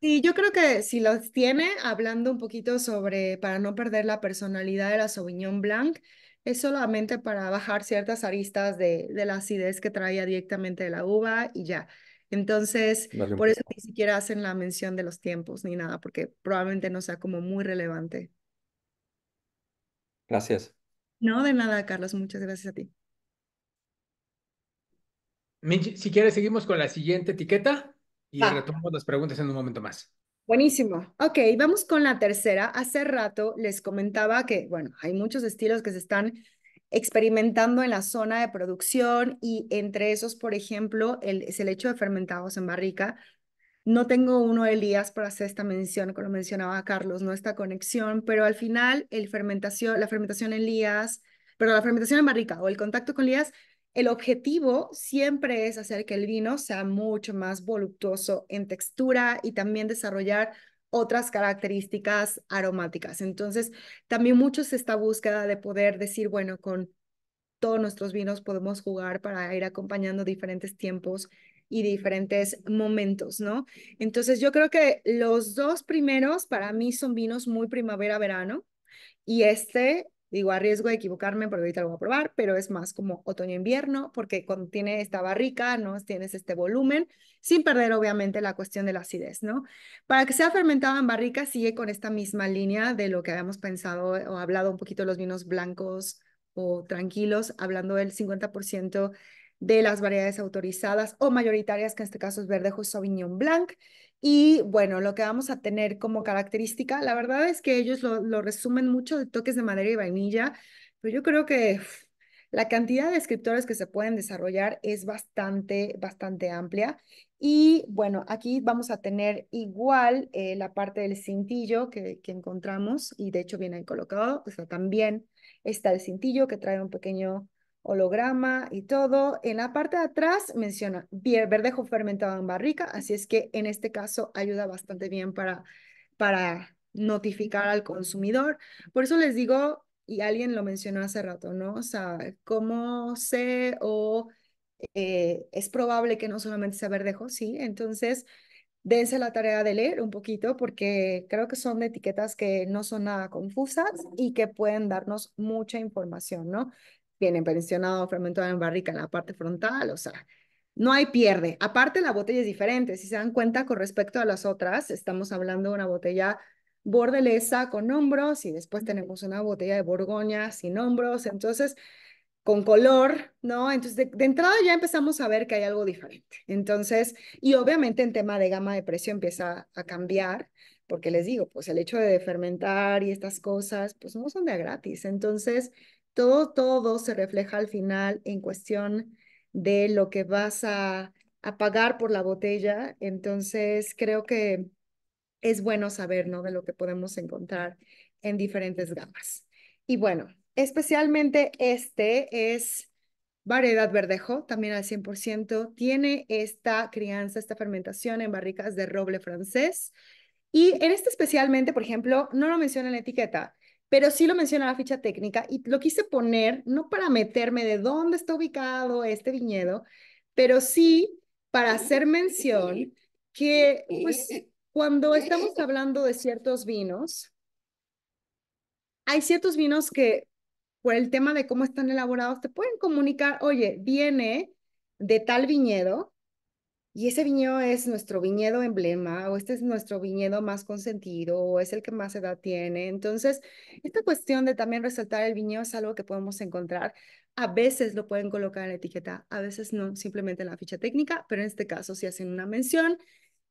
Sí, yo creo que si los tiene, hablando un poquito sobre, para no perder la personalidad de la Sauvignon Blanc, es solamente para bajar ciertas aristas de, de la acidez que traía directamente de la uva y ya. Entonces, por eso ni siquiera hacen la mención de los tiempos ni nada, porque probablemente no sea como muy relevante. Gracias. No, de nada, Carlos, muchas gracias a ti. Si quieres, seguimos con la siguiente etiqueta y retomamos las preguntas en un momento más. Buenísimo. Ok, vamos con la tercera. Hace rato les comentaba que, bueno, hay muchos estilos que se están experimentando en la zona de producción y entre esos, por ejemplo, el, es el hecho de fermentados en barrica. No tengo uno de Elías para hacer esta mención, como mencionaba Carlos, nuestra conexión, pero al final el fermentación, la fermentación en Elías, pero la fermentación en barrica o el contacto con Elías el objetivo siempre es hacer que el vino sea mucho más voluptuoso en textura y también desarrollar otras características aromáticas. Entonces, también mucho es esta búsqueda de poder decir, bueno, con todos nuestros vinos podemos jugar para ir acompañando diferentes tiempos y diferentes momentos, ¿no? Entonces, yo creo que los dos primeros para mí son vinos muy primavera-verano y este Digo, a riesgo de equivocarme porque ahorita lo voy a probar, pero es más como otoño-invierno porque contiene esta barrica, ¿no? Tienes este volumen, sin perder obviamente la cuestión de la acidez, ¿no? Para que sea fermentado en barrica sigue con esta misma línea de lo que habíamos pensado eh, o hablado un poquito de los vinos blancos o tranquilos, hablando del 50% de las variedades autorizadas o mayoritarias, que en este caso es verdejo Sauvignon Blanc, y bueno, lo que vamos a tener como característica, la verdad es que ellos lo, resumen mucho de toques de madera y vainilla, pero yo creo que la cantidad de escritores que se pueden desarrollar es bastante, bastante amplia. Y bueno, aquí vamos a tener igual eh, la parte del cintillo que, que encontramos y de hecho viene colocado. O sea, también está el cintillo que trae un pequeño holograma y todo. En la parte de atrás menciona verdejo fermentado en barrica, así es que en este caso ayuda bastante bien para, para notificar al consumidor. Por eso les digo, y alguien lo mencionó hace rato, ¿no? O sea, ¿cómo sé o eh, es probable que no solamente sea verdejo? Sí, entonces dense la tarea de leer un poquito porque creo que son etiquetas que no son nada confusas y que pueden darnos mucha información, ¿no? vienen pensionados, fermentado en barrica en la parte frontal, o sea, no hay pierde. Aparte, la botella es diferente. Si se dan cuenta con respecto a las otras, estamos hablando de una botella bordelesa con hombros y después tenemos una botella de Borgoña sin hombros, entonces con color, ¿no? Entonces, de, entrada ya empezamos a ver que hay algo diferente. Entonces, y obviamente en tema de gama de precio empieza a cambiar, porque les digo, pues el hecho de fermentar y estas cosas, pues no son de gratis. Entonces, todo, todo se refleja al final en cuestión de lo que vas a, pagar por la botella. Entonces, creo que es bueno saber, ¿no? De lo que podemos encontrar en diferentes gamas. Y bueno, especialmente este es variedad verdejo, también al 100%. Tiene esta crianza, esta fermentación en barricas de roble francés. Y en este especialmente, por ejemplo, no lo menciona en la etiqueta, pero sí lo menciona la ficha técnica y lo quise poner no para meterme de dónde está ubicado este viñedo, pero sí para hacer mención que pues cuando estamos hablando de ciertos vinos, hay ciertos vinos que por el tema de cómo están elaborados te pueden comunicar, oye, viene de tal viñedo y ese viñedo es nuestro viñedo emblema, o este es nuestro viñedo más consentido, o es el que más edad tiene. Entonces, esta cuestión de también resaltar el viñedo es algo que podemos encontrar. A veces lo pueden colocar en la etiqueta, a veces no, simplemente en la ficha técnica, pero en este caso sí hacen una mención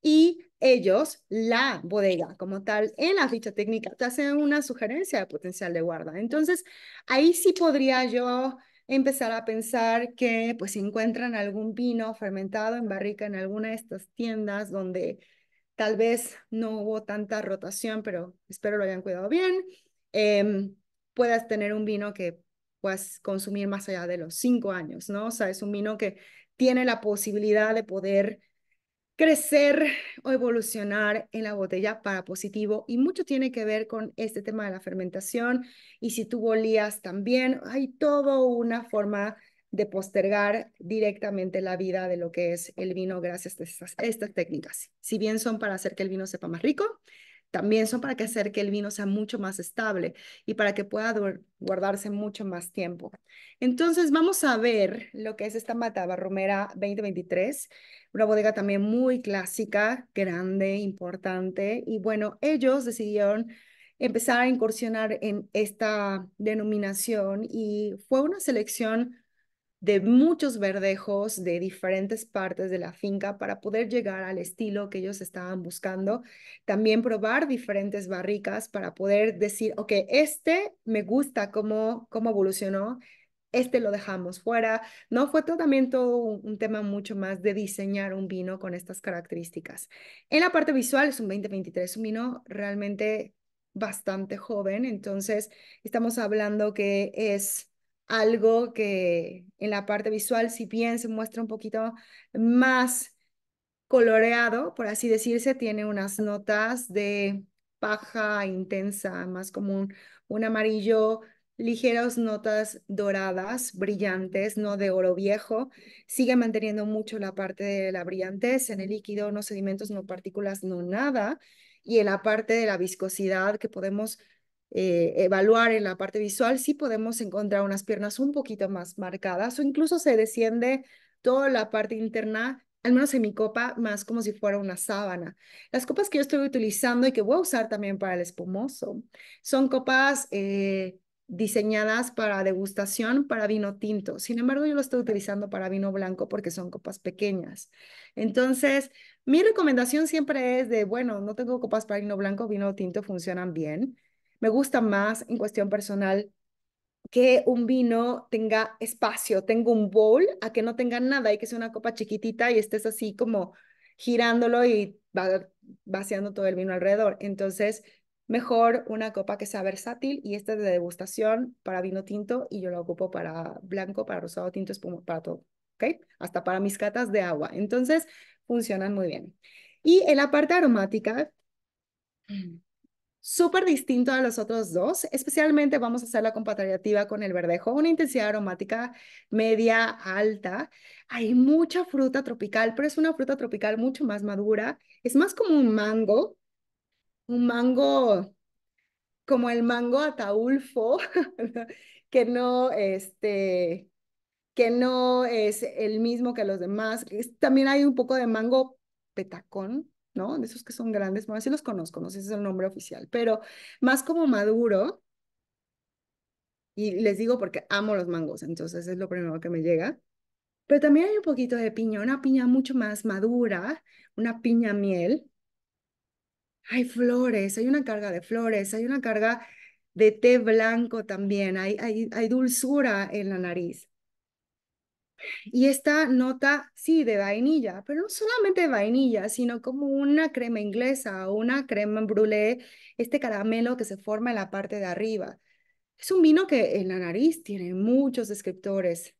y ellos, la bodega como tal, en la ficha técnica te hacen una sugerencia de potencial de guarda. Entonces, ahí sí podría yo empezar a pensar que pues si encuentran algún vino fermentado en barrica en alguna de estas tiendas donde tal vez no hubo tanta rotación, pero espero lo hayan cuidado bien, em, puedas tener un vino que puedas consumir más allá de los cinco años, ¿no? O sea, es un vino que tiene la posibilidad de poder crecer o evolucionar en la botella para positivo y mucho tiene que ver con este tema de la fermentación y si tú bolías también, hay toda una forma de postergar directamente la vida de lo que es el vino gracias a estas, estas técnicas. Si bien son para hacer que el vino sepa más rico, también son para que hacer que el vino sea mucho más estable y para que pueda guardarse mucho más tiempo. Entonces vamos a ver lo que es esta Mataba Romera 2023, una bodega también muy clásica, grande, importante y bueno, ellos decidieron empezar a incursionar en esta denominación y fue una selección de muchos verdejos de diferentes partes de la finca para poder llegar al estilo que ellos estaban buscando. También probar diferentes barricas para poder decir, ok, este me gusta cómo, cómo evolucionó, este lo dejamos fuera. No, fue totalmente un, tema mucho más de diseñar un vino con estas características. En la parte visual es un 2023, un vino realmente bastante joven, entonces estamos hablando que es algo que en la parte visual, si bien se muestra un poquito más coloreado, por así decirse, tiene unas notas de paja intensa, más común, un amarillo, ligeras notas doradas, brillantes, no de oro viejo. Sigue manteniendo mucho la parte de la brillantez en el líquido, no sedimentos, no partículas, no nada. Y en la parte de la viscosidad que podemos eh, evaluar en la parte visual, si podemos encontrar unas piernas un poquito más marcadas o incluso se desciende toda la parte interna, al menos en mi copa, más como si fuera una sábana. Las copas que yo estoy utilizando y que voy a usar también para el espumoso son copas eh, diseñadas para degustación para vino tinto. Sin embargo, yo lo estoy utilizando para vino blanco porque son copas pequeñas. Entonces, mi recomendación siempre es de, bueno, no tengo copas para vino blanco, vino tinto funcionan bien me gusta más en cuestión personal que un vino tenga espacio, Tengo un bowl, a que no tenga nada y que sea una copa chiquitita y estés así como girándolo y vaciando todo el vino alrededor. Entonces, mejor una copa que sea versátil y esta de degustación para vino tinto y yo la ocupo para blanco, para rosado, tinto, espuma, para todo, ¿ok? Hasta para mis catas de agua. Entonces, funcionan muy bien. Y en la parte aromática, mm súper distinto a los otros dos. Especialmente vamos a hacer la comparativa con el verdejo, una intensidad aromática media alta. Hay mucha fruta tropical, pero es una fruta tropical mucho más madura. Es más como un mango, un mango como el mango ataulfo, (laughs) que no, este, que no es el mismo que los demás. también hay un poco de mango petacón, de esos que son grandes, bueno, sí los conozco, no sé si es el nombre oficial, pero más como maduro. Y les digo porque amo los mangos, entonces es lo primero que me llega. Pero también hay un poquito de piña, una piña mucho más madura, una piña miel. Hay flores, hay una carga de flores, hay una carga de té blanco también, hay, hay dulzura en la nariz y esta nota, sí, de vainilla, pero no solamente vainilla, sino como una crema inglesa una crema brûlée, este caramelo que se forma en la parte de arriba. Es un vino que en la nariz tiene muchos descriptores.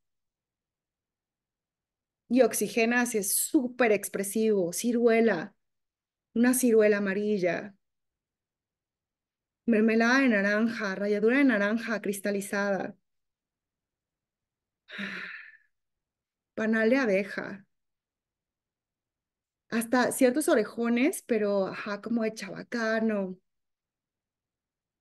Y así es súper expresivo, ciruela, una ciruela amarilla, mermelada de naranja, ralladura de naranja cristalizada panal de abeja, hasta ciertos orejones, pero ajá, como de chabacano.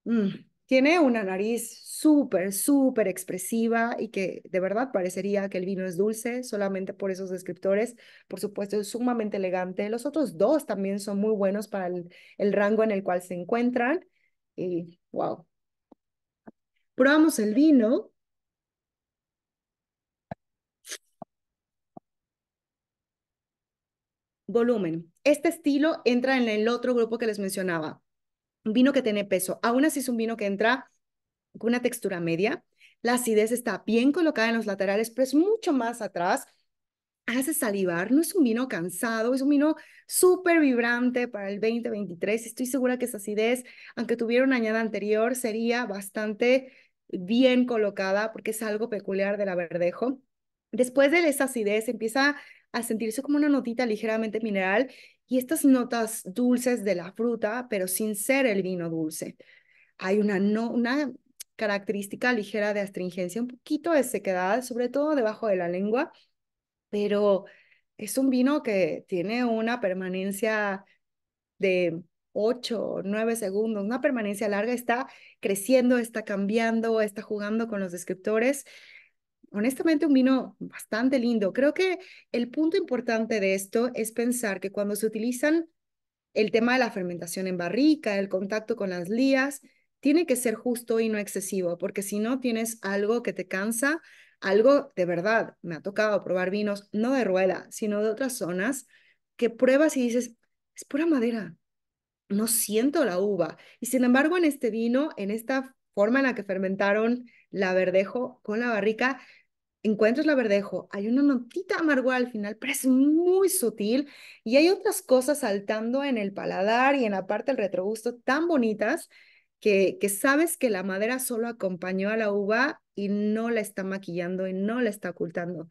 Mm, tiene una nariz súper, súper expresiva y que de verdad parecería que el vino es dulce solamente por esos descriptores. Por supuesto, es sumamente elegante. Los otros dos también son muy buenos para el, el rango en el cual se encuentran. Y wow. Probamos el vino Volumen. Este estilo entra en el otro grupo que les mencionaba. Un vino que tiene peso. Aún así es un vino que entra con una textura media. La acidez está bien colocada en los laterales, pero es mucho más atrás. Hace salivar, no es un vino cansado, es un vino súper vibrante para el 2023. Estoy segura que esa acidez, aunque tuviera una añada anterior, sería bastante bien colocada porque es algo peculiar de la verdejo. Después de esa acidez empieza a sentirse como una notita ligeramente mineral y estas notas dulces de la fruta, pero sin ser el vino dulce. Hay una, una característica ligera de astringencia, un poquito de sequedad, sobre todo debajo de la lengua, pero es un vino que tiene una permanencia de 8 o 9 segundos, una permanencia larga, está creciendo, está cambiando, está jugando con los descriptores honestamente un vino bastante lindo. Creo que el punto importante de esto es pensar que cuando se utilizan el tema de la fermentación en barrica, el contacto con las lías, tiene que ser justo y no excesivo, porque si no tienes algo que te cansa, algo de verdad, me ha tocado probar vinos no de Rueda, sino de otras zonas, que pruebas y dices, es pura madera, no siento la uva. Y sin embargo, en este vino, en esta forma en la que fermentaron la verdejo con la barrica, encuentras la verdejo, hay una notita amargo al final, pero es muy sutil y hay otras cosas saltando en el paladar y en la parte del retrogusto tan bonitas que, que sabes que la madera solo acompañó a la uva y no la está maquillando y no la está ocultando.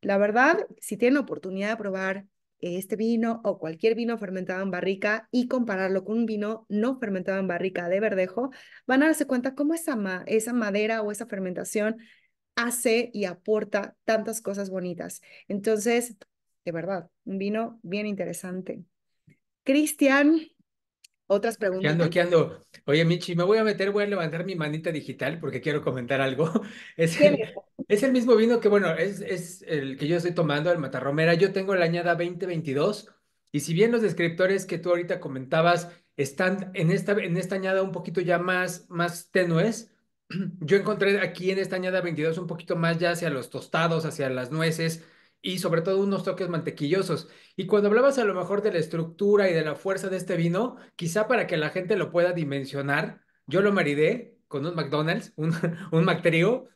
La verdad, si tienen oportunidad de probar este vino o cualquier vino fermentado en barrica y compararlo con un vino no fermentado en barrica de verdejo, van a darse cuenta cómo esa, esa madera o esa fermentación hace y aporta tantas cosas bonitas. Entonces, de verdad, un vino bien interesante. Cristian, otras preguntas. ¿Qué ando, qué ando? Oye, Michi, me voy a meter, voy a levantar mi manita digital porque quiero comentar algo. (laughs) Es el, es el mismo vino que, bueno, es, es el que yo estoy tomando, el Matarromera. Yo tengo la añada 2022 y si bien los descriptores que tú ahorita comentabas están en esta, en esta añada un poquito ya más, más tenues, (clears throat) yo encontré aquí en esta añada 22 un poquito más ya hacia los tostados, hacia las nueces y sobre todo unos toques mantequillosos. Y cuando hablabas a lo mejor de la estructura y de la fuerza de este vino, quizá para que la gente lo pueda dimensionar, yo lo maridé con un McDonald's, un, (laughs) un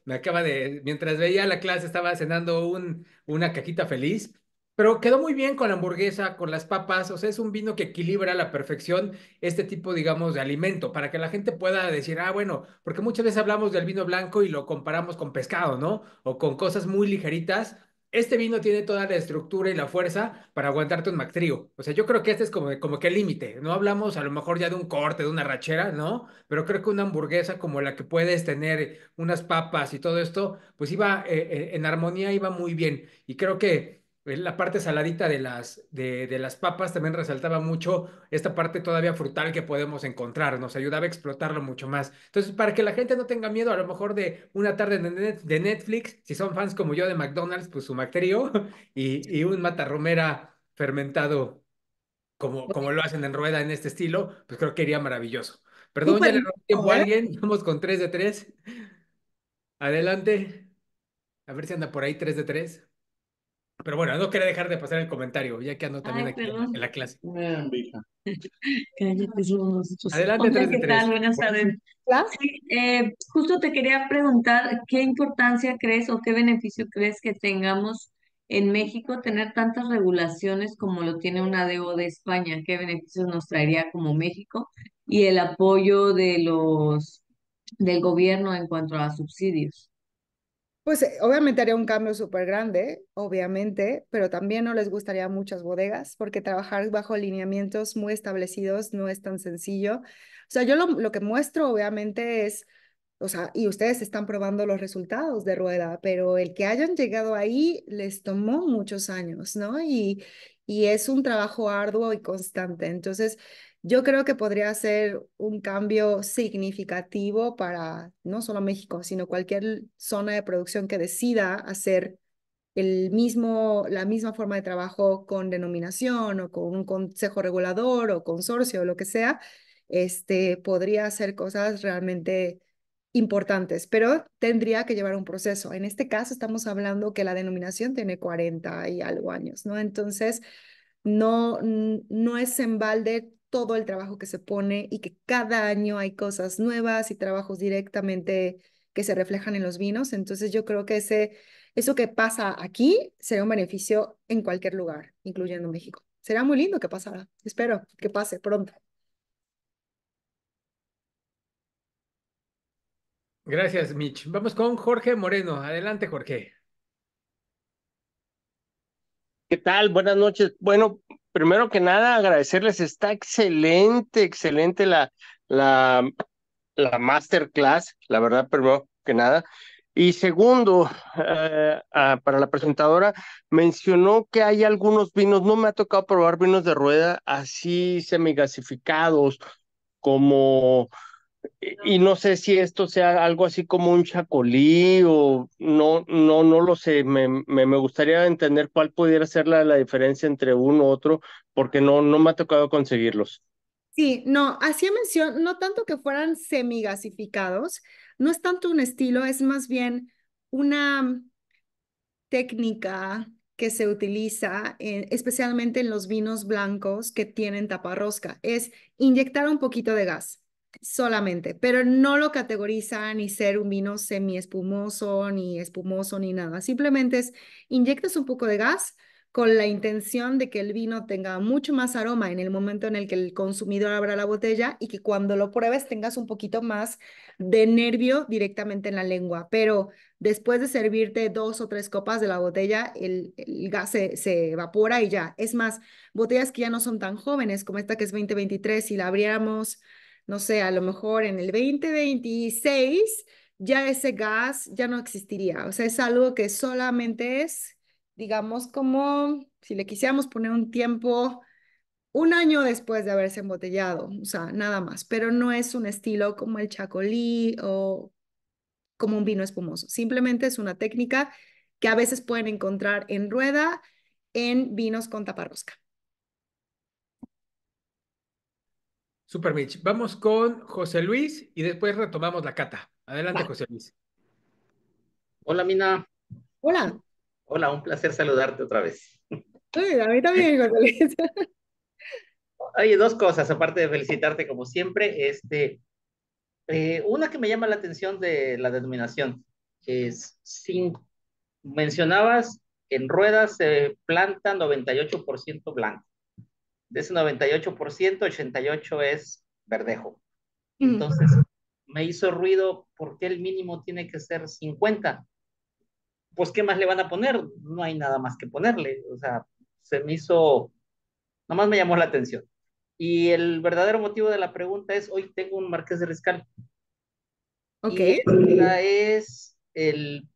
me acaba de, mientras veía la clase estaba cenando un, una caquita feliz pero quedó muy bien con la hamburguesa, con las papas, o sea, es un vino que equilibra a la perfección este tipo, digamos, de alimento, para que la gente pueda decir, ah, bueno, porque muchas veces hablamos del vino blanco y lo comparamos con pescado, ¿no? O con cosas muy ligeritas. Este vino tiene toda la estructura y la fuerza para aguantarte un mactrío. O sea, yo creo que este es como, como que el límite. No hablamos a lo mejor ya de un corte, de una rachera, ¿no? Pero creo que una hamburguesa como la que puedes tener, unas papas y todo esto, pues iba eh, eh, en armonía, iba muy bien. Y creo que la parte saladita de las, de, las papas también resaltaba mucho esta parte todavía frutal que podemos encontrar, nos ayudaba a explotarlo mucho más. Entonces, para que la gente no tenga miedo a lo mejor de una tarde de, Netflix, si son fans como yo de McDonald's, pues su macterio (laughs) y, un matarromera fermentado como, como lo hacen en rueda en este estilo, pues creo que iría maravilloso. Perdón, ya le tiempo a ¿eh? alguien, (laughs) vamos con 3 de 3. Adelante. A ver si anda por ahí 3 de 3. Pero bueno, no quería dejar de pasar el comentario, ya que ando también aquí en, la, clase. (laughs) Adelante, ¿qué tal? Buenas tardes. Eh, justo te quería preguntar qué importancia crees o qué beneficio crees que tengamos en México tener tantas regulaciones como lo tiene una o de España. ¿Qué beneficios nos traería como México? Y el apoyo de los del gobierno en cuanto a subsidios pues eh, obviamente haría un cambio súper grande, obviamente, pero también no les gustaría muchas bodegas porque trabajar bajo lineamientos muy establecidos no es tan sencillo. O sea, yo lo, que muestro obviamente es, o sea, y ustedes están probando los resultados de rueda, pero el que hayan llegado ahí les tomó muchos años, ¿no? Y, y es un trabajo arduo y constante. Entonces, yo creo que podría ser un cambio significativo para no solo México, sino cualquier zona de producción que decida hacer el mismo, la misma forma de trabajo con denominación o con un consejo regulador o consorcio o lo que sea, este, podría hacer cosas realmente importantes, pero tendría que llevar un proceso. En este caso estamos hablando que la denominación tiene 40 y algo años, ¿no? Entonces, no, no es en balde todo el trabajo que se pone y que cada año hay cosas nuevas y trabajos directamente que se reflejan en los vinos. Entonces yo creo que ese, eso que pasa aquí será un beneficio en cualquier lugar, incluyendo México. Será muy lindo que pasara. Espero que pase pronto. Gracias, Mitch. Vamos con Jorge Moreno. Adelante, Jorge. ¿Qué tal? Buenas noches. Bueno, primero que nada, agradecerles, está excelente, excelente la, la, la masterclass, la verdad, primero que nada. Y segundo, eh, ah, para la presentadora, mencionó que hay algunos vinos, no me ha tocado probar vinos de rueda así semigasificados, como eh, y no sé si esto sea algo así como un chacolí o no, no, no lo sé. Me, gustaría entender cuál pudiera ser la, diferencia entre uno u otro, porque no, no me ha tocado conseguirlos. Sí, no, hacía mención, no tanto que fueran semigasificados, no es tanto un estilo, es más bien una técnica que se utiliza eh, especialmente en los vinos blancos que tienen taparrosca, es inyectar un poquito de gas solamente, pero no lo categoriza ni ser un vino semi-espumoso, ni espumoso, ni nada. Simplemente es inyectas un poco de gas con la intención de que el vino tenga mucho más aroma en el momento en el que el consumidor abra la botella y que cuando lo pruebes tengas un poquito más de nervio directamente en la lengua. Pero después de servirte dos o tres copas de la botella, el, gas se, se, evapora y ya. Es más, botellas que ya no son tan jóvenes como esta que es 2023, si la abriéramos no sé, a lo mejor en el 2026 ya ese gas ya no existiría. O sea, es algo que solamente es, digamos, como si le quisiéramos poner un tiempo, un año después de haberse embotellado, o sea, nada más, pero no es un estilo como el chacolí o como un vino espumoso. Simplemente es una técnica que a veces pueden encontrar en rueda en vinos con taparrosca. Super Mitch. Vamos con José Luis y después retomamos la cata. Adelante, José Luis. Hola, Mina. Hola. Hola, un placer saludarte otra vez. Sí, a mí también, José Luis. (laughs) Oye, dos cosas, aparte de felicitarte como siempre. Este, eh, una que me llama la atención de la denominación, que es sin, mencionabas, en ruedas se planta 98% blanco de ese 98%, 88% es verdejo. Entonces, me hizo ruido, porque el mínimo tiene que ser 50? Pues, ¿qué más le van a poner? No hay nada más que ponerle. O sea, se me hizo, nomás me llamó la atención. Y el verdadero motivo de la pregunta es, hoy tengo un Marqués de Riscal. Ok. es el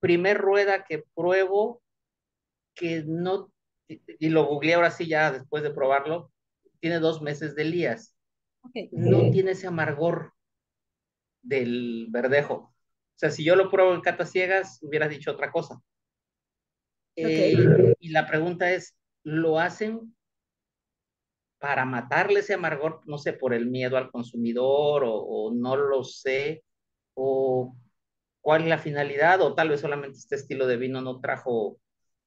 primer rueda que pruebo que no y, lo googleé ahora sí ya después de probarlo, tiene dos meses de lías. No tiene ese amargor del verdejo. O sea, si yo lo pruebo en catas ciegas, hubiera dicho otra cosa. Eh, y la pregunta es, ¿lo hacen para matarle ese amargor, no sé, por el miedo al consumidor o, o no lo sé, o cuál es la finalidad, o tal vez solamente este estilo de vino no trajo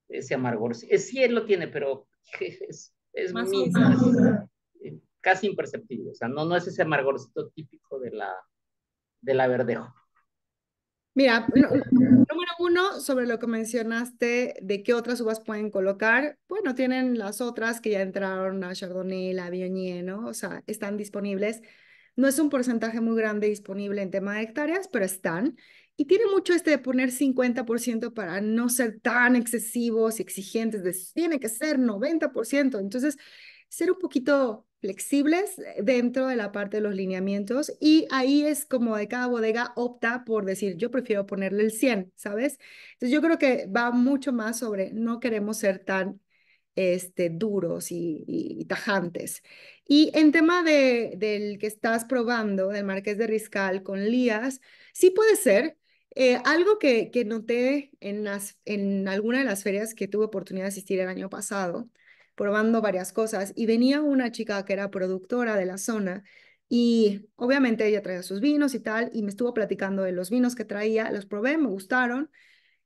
ese amargor. Eh, sí, él lo tiene, pero (laughs) es, es más eh, casi imperceptible. O sea, no, es ese amargorcito típico de la, de la verdejo. Mira, número uno, sobre lo que mencionaste, de qué otras uvas pueden colocar. Bueno, tienen las otras que ya entraron a Chardonnay, la Viognier, ¿no? O sea, están disponibles. No es un porcentaje muy grande disponible en tema de hectáreas, pero están. Y tiene mucho este de poner 50% para no ser tan excesivos y exigentes, tiene que ser 90%. Entonces, ser un poquito flexibles eh, dentro de la parte de los lineamientos y ahí es como de cada bodega opta por decir, yo prefiero ponerle el 100, ¿sabes? Entonces yo creo que va mucho más sobre no queremos ser tan este, duros y, tajantes. Y en tema de, del que estás probando, del Marqués de Riscal con Lías, sí puede ser eh, algo que, noté en, las, en alguna de las ferias que tuve oportunidad de asistir el año pasado, probando varias cosas, y venía una chica que era productora de la zona, y obviamente ella traía sus vinos y tal, y me estuvo platicando de los vinos que traía, los probé, me gustaron,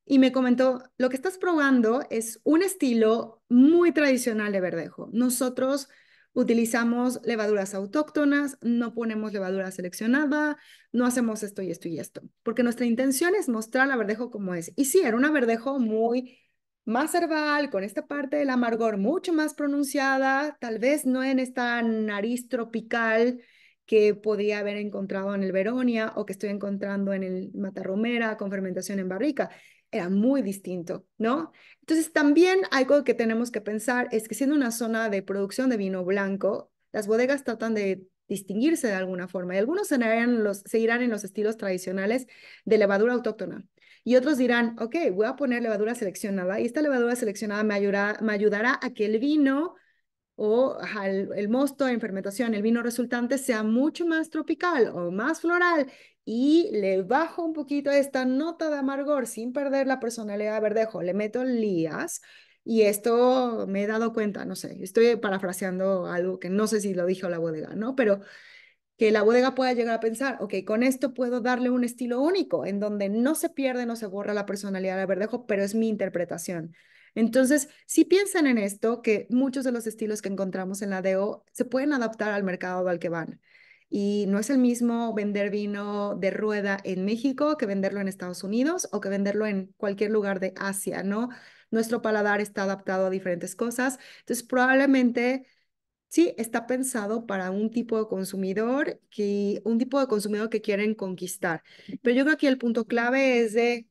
y me comentó, lo que estás probando es un estilo muy tradicional de verdejo. Nosotros utilizamos levaduras autóctonas, no ponemos levadura seleccionada, no hacemos esto y esto y esto, porque nuestra intención es mostrar la verdejo como es. Y sí, era un verdejo muy más herbal, con esta parte del amargor mucho más pronunciada, tal vez no en esta nariz tropical que podía haber encontrado en el Veronia o que estoy encontrando en el Matarromera con fermentación en barrica era muy distinto, ¿no? Entonces también algo que tenemos que pensar es que siendo una zona de producción de vino blanco, las bodegas tratan de distinguirse de alguna forma. Y algunos seguirán, los, en los estilos tradicionales de levadura autóctona. Y otros dirán, ok, voy a poner levadura seleccionada y esta levadura seleccionada me ayudará, a que el vino o el, mosto en fermentación, el vino resultante sea mucho más tropical o más floral y le bajo un poquito esta nota de amargor sin perder la personalidad de Verdejo, le meto lías y esto me he dado cuenta, no sé, estoy parafraseando algo que no sé si lo dijo la bodega, ¿no? Pero que la bodega pueda llegar a pensar, ok, con esto puedo darle un estilo único en donde no se pierde, no se borra la personalidad de Verdejo, pero es mi interpretación. Entonces, si piensan en esto, que muchos de los estilos que encontramos en la DO se pueden adaptar al mercado al que van. Y no es el mismo vender vino de rueda en México que venderlo en Estados Unidos o que venderlo en cualquier lugar de Asia, ¿no? Nuestro paladar está adaptado a diferentes cosas. Entonces, probablemente sí está pensado para un tipo de consumidor que un tipo de consumidor que quieren conquistar. Pero yo creo que el punto clave es de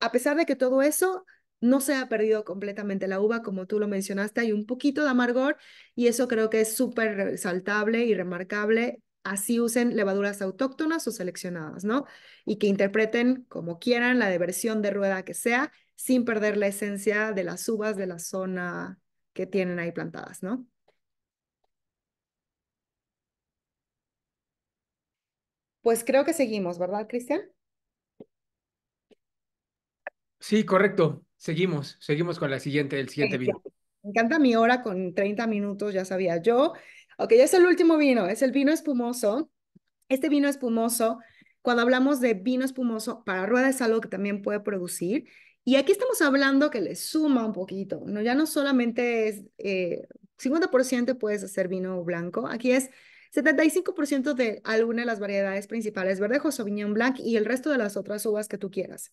a pesar de que todo eso no se ha perdido completamente la uva, como tú lo mencionaste, hay un poquito de amargor y eso creo que es súper resaltable y remarcable así usen levaduras autóctonas o seleccionadas, ¿no? Y que interpreten como quieran la diversión de rueda que sea, sin perder la esencia de las uvas de la zona que tienen ahí plantadas, ¿no? Pues creo que seguimos, ¿verdad, Cristian? Sí, correcto. Seguimos, seguimos con la siguiente, el siguiente video. Me encanta mi hora con 30 minutos, ya sabía yo. Ok, es el último vino, es el vino espumoso. Este vino espumoso, cuando hablamos de vino espumoso, para rueda es algo que también puede producir. Y aquí estamos hablando que le suma un poquito, ¿no? Ya no solamente es 50% eh, puedes hacer vino blanco, aquí es 75% de alguna de las variedades principales, verdejo, sauvignon blanc y el resto de las otras uvas que tú quieras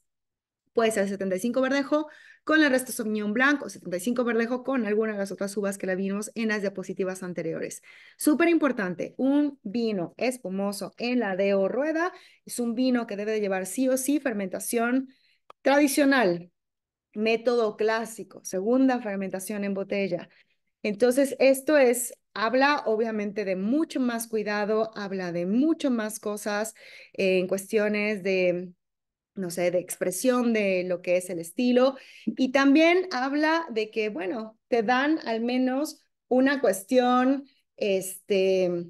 puede ser 75 Verdejo con el resto de Blanc blanco, 75 Verdejo con algunas de las otras uvas que la vimos en las diapositivas anteriores. Súper importante, un vino espumoso en la de o rueda es un vino que debe llevar sí o sí fermentación tradicional, método clásico, segunda fermentación en botella. Entonces, esto es habla obviamente de mucho más cuidado, habla de mucho más cosas eh, en cuestiones de no sé, de expresión de lo que es el estilo. Y también habla de que, bueno, te dan al menos una cuestión, este,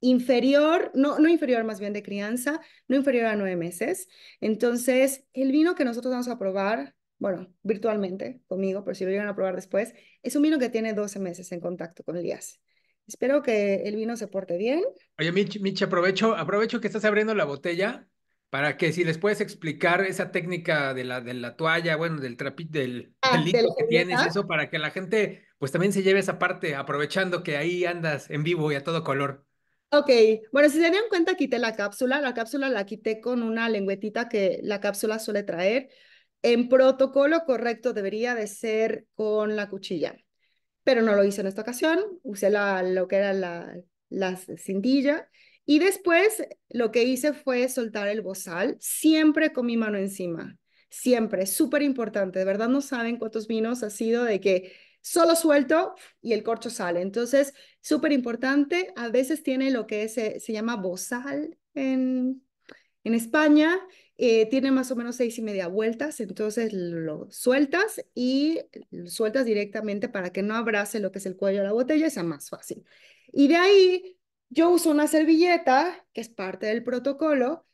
inferior, no, no inferior más bien de crianza, no inferior a nueve meses. Entonces, el vino que nosotros vamos a probar, bueno, virtualmente conmigo, pero si lo llegan a probar después, es un vino que tiene 12 meses en contacto con Elías. Espero que el vino se porte bien. Oye, Mitch, aprovecho, aprovecho que estás abriendo la botella para que si les puedes explicar esa técnica de la, de la toalla, bueno, del trapito, del, ah, que tienes, eso para que la gente pues también se lleve esa parte, aprovechando que ahí andas en vivo y a todo color. Ok, bueno, si se dieron cuenta, quité la cápsula, la cápsula la quité con una lengüetita que la cápsula suele traer. En protocolo correcto debería de ser con la cuchilla, pero no lo hice en esta ocasión, usé la, lo que era la, la cintilla y después lo que hice fue soltar el bozal, siempre con mi mano encima, siempre, súper importante. De verdad no saben cuántos vinos ha sido de que solo suelto y el corcho sale. Entonces, súper importante. A veces tiene lo que eh, se, llama bozal en, España. Eh, tiene más o menos seis y media vueltas, entonces lo sueltas y lo sueltas directamente para que no abrace lo que es el cuello de la botella, sea más fácil. Y de ahí yo uso una servilleta, que es parte del protocolo,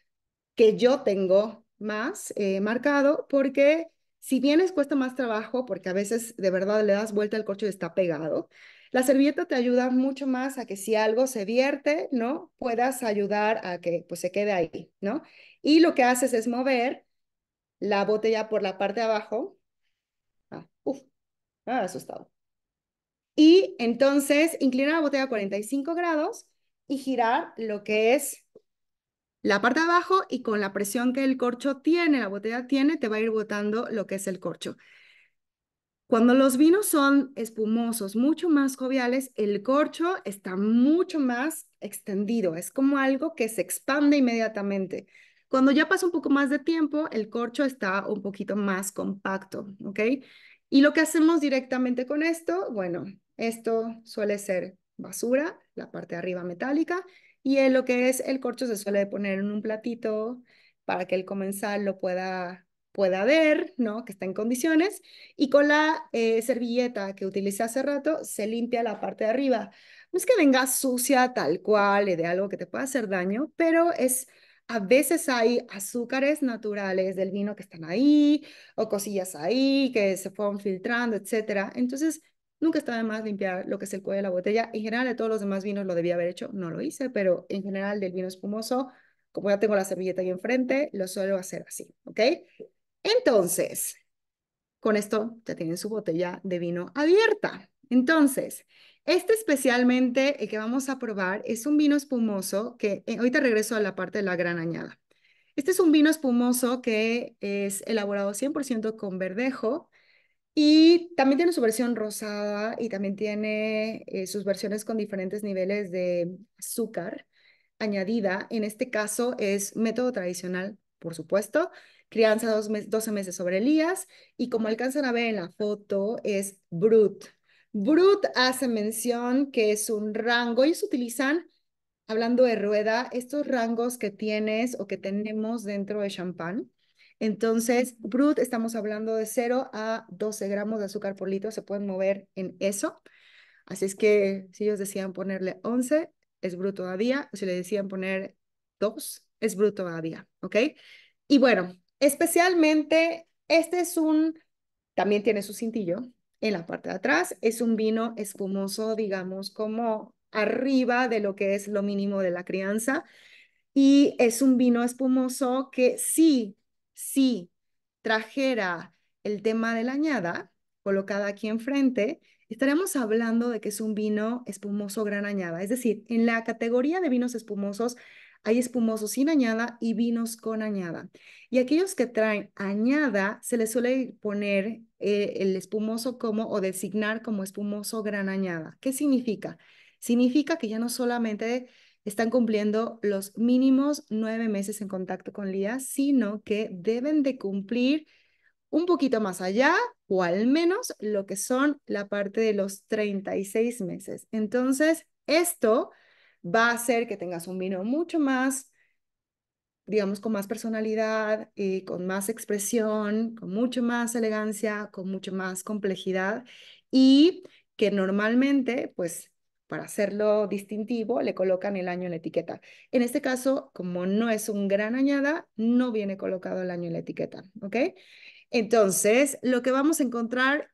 que yo tengo más eh, marcado porque si bien es cuesta más trabajo, porque a veces de verdad le das vuelta al corcho y está pegado, la servilleta te ayuda mucho más a que si algo se vierte, ¿no? Puedas ayudar a que pues se quede ahí, ¿no? Y lo que haces es mover la botella por la parte de abajo. Ah, uf, ah, asustado. Y entonces inclina la botella a 45 grados y girar lo que es la parte de abajo y con la presión que el corcho tiene, la botella tiene, te va a ir botando lo que es el corcho. Cuando los vinos son espumosos, mucho más joviales, el corcho está mucho más extendido, es como algo que se expande inmediatamente. Cuando ya pasa un poco más de tiempo, el corcho está un poquito más compacto, ¿ok? Y lo que hacemos directamente con esto, bueno, esto suele ser basura, la parte de arriba metálica, y en lo que es el corcho se suele poner en un platito para que el comensal lo pueda, pueda ver, ¿no? Que está en condiciones, y con la eh, servilleta que utilicé hace rato se limpia la parte de arriba. No es que venga sucia tal cual y de algo que te pueda hacer daño, pero es... A veces hay azúcares naturales del vino que están ahí o cosillas ahí que se fueron filtrando, etcétera. Entonces, Nunca estaba de más limpiar lo que es el cuello de la botella. En general, de todos los demás vinos lo debía haber hecho, no lo hice, pero en general del vino espumoso, como ya tengo la servilleta ahí enfrente, lo suelo hacer así, ¿ok? Entonces, con esto ya tienen su botella de vino abierta. Entonces, este especialmente, el que vamos a probar, es un vino espumoso que, eh, ahorita regreso a la parte de la gran añada. Este es un vino espumoso que es elaborado 100% con verdejo, y también tiene su versión rosada y también tiene eh, sus versiones con diferentes niveles de azúcar añadida. En este caso es método tradicional, por supuesto, crianza dos 12 meses sobre Elías y como alcanzan a ver en la foto es Brut. Brut hace mención que es un rango, ellos utilizan, hablando de rueda, estos rangos que tienes o que tenemos dentro de champán entonces, brut, estamos hablando de 0 a 12 gramos de azúcar por litro, se pueden mover en eso. Así es que si ellos decían ponerle 11, es brut todavía. Si le decían poner 2, es brut todavía, ¿ok? Y bueno, especialmente, este es un, también tiene su cintillo en la parte de atrás, es un vino espumoso, digamos, como arriba de lo que es lo mínimo de la crianza. Y es un vino espumoso que sí si trajera el tema de la añada colocada aquí enfrente, estaremos hablando de que es un vino espumoso gran añada. Es decir, en la categoría de vinos espumosos hay espumosos sin añada y vinos con añada. Y aquellos que traen añada se les suele poner eh, el espumoso como o designar como espumoso gran añada. ¿Qué significa? Significa que ya no solamente están cumpliendo los mínimos nueve meses en contacto con Lía, sino que deben de cumplir un poquito más allá o al menos lo que son la parte de los 36 meses. Entonces, esto va a hacer que tengas un vino mucho más, digamos, con más personalidad, y eh, con más expresión, con mucho más elegancia, con mucho más complejidad y que normalmente, pues, para hacerlo distintivo, le colocan el año en la etiqueta. En este caso, como no es un gran añada, no viene colocado el año en la etiqueta, ¿ok? Entonces, lo que vamos a encontrar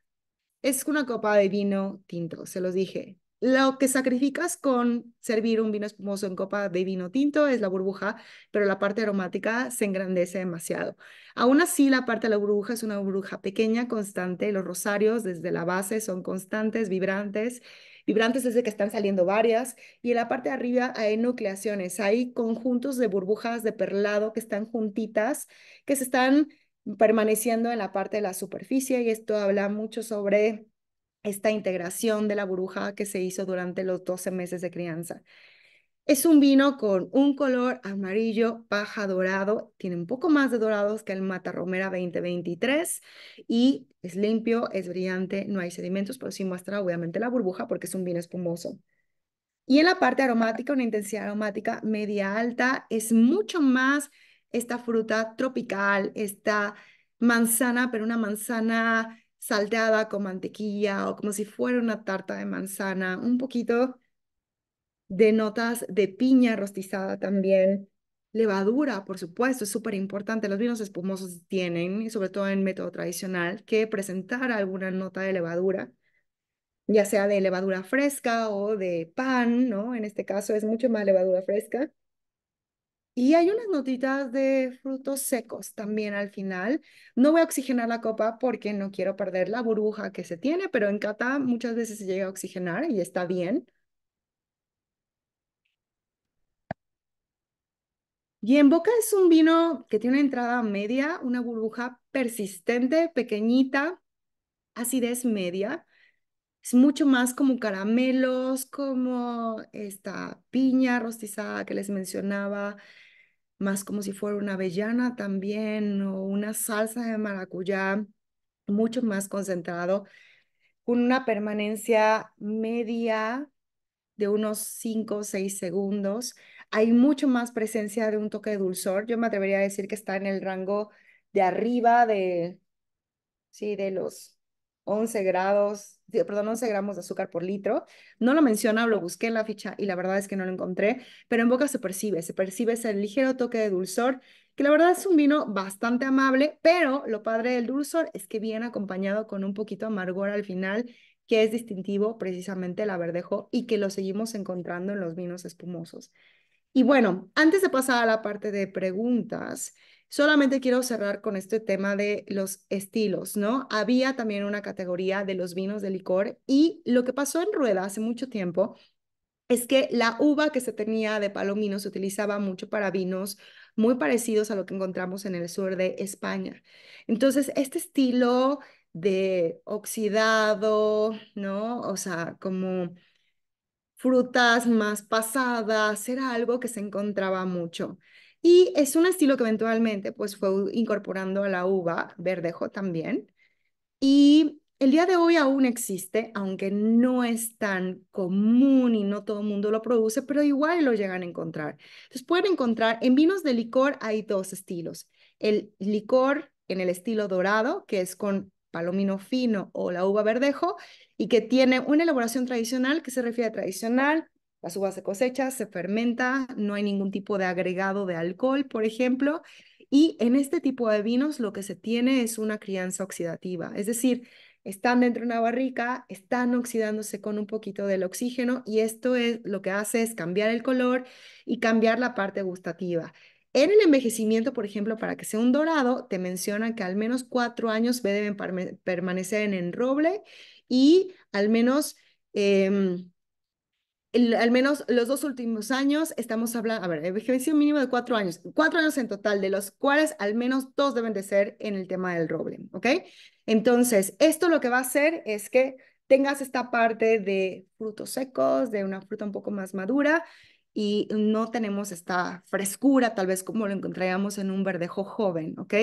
es una copa de vino tinto, se los dije. Lo que sacrificas con servir un vino espumoso en copa de vino tinto es la burbuja, pero la parte aromática se engrandece demasiado. Aún así, la parte de la burbuja es una burbuja pequeña, constante. Los rosarios desde la base son constantes, vibrantes Vibrantes es que están saliendo varias. Y en la parte de arriba hay nucleaciones, hay conjuntos de burbujas de perlado que están juntitas, que se están permaneciendo en la parte de la superficie y esto habla mucho sobre esta integración de la burbuja que se hizo durante los 12 meses de crianza. Es un vino con un color amarillo paja dorado, tiene un poco más de dorados que el Mata Romera 2023 y es limpio, es brillante, no hay sedimentos, por sí muestra obviamente la burbuja porque es un vino espumoso. Y en la parte aromática, una intensidad aromática media alta, es mucho más esta fruta tropical, esta manzana, pero una manzana salteada con mantequilla o como si fuera una tarta de manzana, un poquito de notas de piña rostizada también, levadura, por supuesto, es súper importante. Los vinos espumosos tienen, y sobre todo en método tradicional, que presentar alguna nota de levadura, ya sea de levadura fresca o de pan, ¿no? En este caso es mucho más levadura fresca. Y hay unas notitas de frutos secos también al final. No voy a oxigenar la copa porque no quiero perder la burbuja que se tiene, pero en cata muchas veces se llega a oxigenar y está bien. Y en boca es un vino que tiene una entrada media, una burbuja persistente, pequeñita, acidez media. Es mucho más como caramelos, como esta piña rostizada que les mencionaba, más como si fuera una avellana también o una salsa de maracuyá, mucho más concentrado, con una permanencia media de unos 5 o 6 segundos hay mucho más presencia de un toque de dulzor. Yo me atrevería a decir que está en el rango de arriba de, sí, de los 11 grados, perdón, 11 gramos de azúcar por litro. No lo menciona, lo busqué en la ficha y la verdad es que no lo encontré, pero en boca se percibe, se percibe ese ligero toque de dulzor, que la verdad es un vino bastante amable, pero lo padre del dulzor es que viene acompañado con un poquito amargor al final, que es distintivo precisamente la verdejo y que lo seguimos encontrando en los vinos espumosos. Y bueno, antes de pasar a la parte de preguntas, solamente quiero cerrar con este tema de los estilos, ¿no? Había también una categoría de los vinos de licor y lo que pasó en Rueda hace mucho tiempo es que la uva que se tenía de palomino se utilizaba mucho para vinos muy parecidos a lo que encontramos en el sur de España. Entonces, este estilo de oxidado, ¿no? O sea, como frutas más pasadas, era algo que se encontraba mucho. Y es un estilo que eventualmente pues fue incorporando a la uva, verdejo también. Y el día de hoy aún existe, aunque no es tan común y no todo el mundo lo produce, pero igual lo llegan a encontrar. Entonces pueden encontrar, en vinos de licor hay dos estilos. El licor en el estilo dorado, que es con palomino fino o la uva verdejo, y que tiene una elaboración tradicional que se refiere a tradicional, las uvas se cosecha, se fermenta, no hay ningún tipo de agregado de alcohol, por ejemplo, y en este tipo de vinos lo que se tiene es una crianza oxidativa, es decir, están dentro de una barrica, están oxidándose con un poquito del oxígeno y esto es lo que hace es cambiar el color y cambiar la parte gustativa. En el envejecimiento, por ejemplo, para que sea un dorado, te mencionan que al menos cuatro años deben permanecer en el roble y al menos, em, al menos los dos últimos años estamos hablando, a ver, envejecimiento mínimo de cuatro años, cuatro años en total, de los cuales al menos dos deben de ser en el tema del roble, ¿ok? Entonces, esto lo que va a hacer es que tengas esta parte de frutos secos, de una fruta un poco más madura, y no tenemos esta frescura tal vez como lo encontraríamos en un verdejo joven, ¿ok?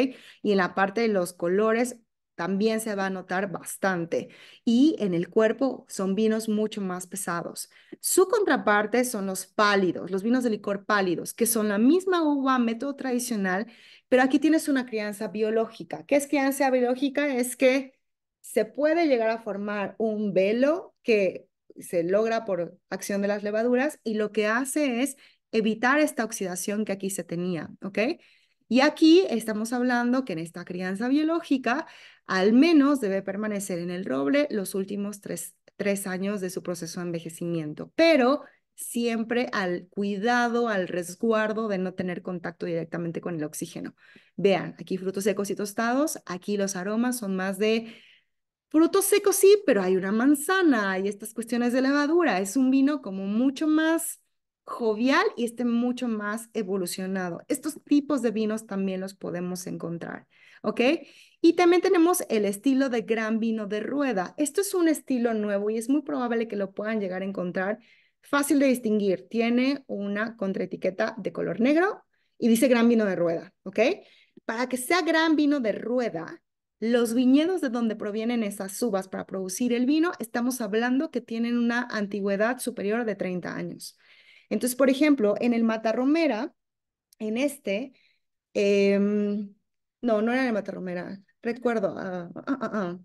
Y en la parte de los colores también se va a notar bastante. Y en el cuerpo son vinos mucho más pesados. Su contraparte son los pálidos, los vinos de licor pálidos, que son la misma uva, método tradicional, pero aquí tienes una crianza biológica. ¿Qué es crianza biológica? Es que se puede llegar a formar un velo que se logra por acción de las levaduras y lo que hace es evitar esta oxidación que aquí se tenía, ¿ok? Y aquí estamos hablando que en esta crianza biológica al menos debe permanecer en el roble los últimos tres, tres años de su proceso de envejecimiento, pero siempre al cuidado, al resguardo de no tener contacto directamente con el oxígeno. Vean, aquí frutos secos y tostados, aquí los aromas son más de Frutos secos sí, pero hay una manzana, y estas cuestiones de levadura. Es un vino como mucho más jovial y este mucho más evolucionado. Estos tipos de vinos también los podemos encontrar, ¿ok? Y también tenemos el estilo de gran vino de rueda. Esto es un estilo nuevo y es muy probable que lo puedan llegar a encontrar fácil de distinguir. Tiene una contraetiqueta de color negro y dice gran vino de rueda, ¿ok? Para que sea gran vino de rueda, los viñedos de donde provienen esas uvas para producir el vino, estamos hablando que tienen una antigüedad superior de 30 años. Entonces, por ejemplo, en el Matarromera, en este, em, no, no era en el Matarromera, recuerdo, ah, ah, ah,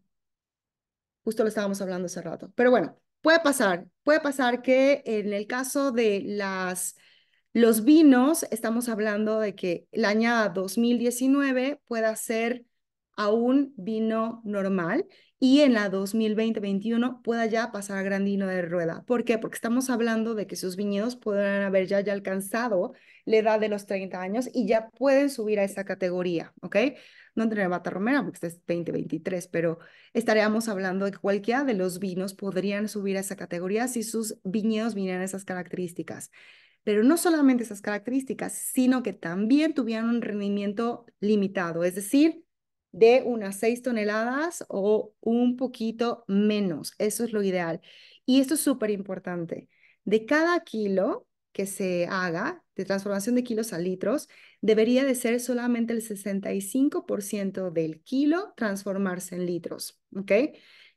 justo lo estábamos hablando hace rato, pero bueno, puede pasar, puede pasar que en el caso de las... Los vinos, estamos hablando de que el año 2019 pueda ser a un vino normal y en la 2020 2021 pueda ya pasar a gran vino de rueda. ¿Por qué? Porque estamos hablando de que sus viñedos podrán haber ya, alcanzado la edad de los 30 años y ya pueden subir a esa categoría, ¿ok? No tener bata romera porque este es 2023, pero estaríamos hablando de que cualquiera de los vinos podrían subir a esa categoría si sus viñedos vinieran esas características pero no solamente esas características, sino que también tuvieran un rendimiento limitado, es decir, de unas 6 toneladas o un poquito menos. Eso es lo ideal. Y esto es súper importante. De cada kilo que se haga de transformación de kilos a litros, debería de ser solamente el 65% del kilo transformarse en litros. ¿Ok?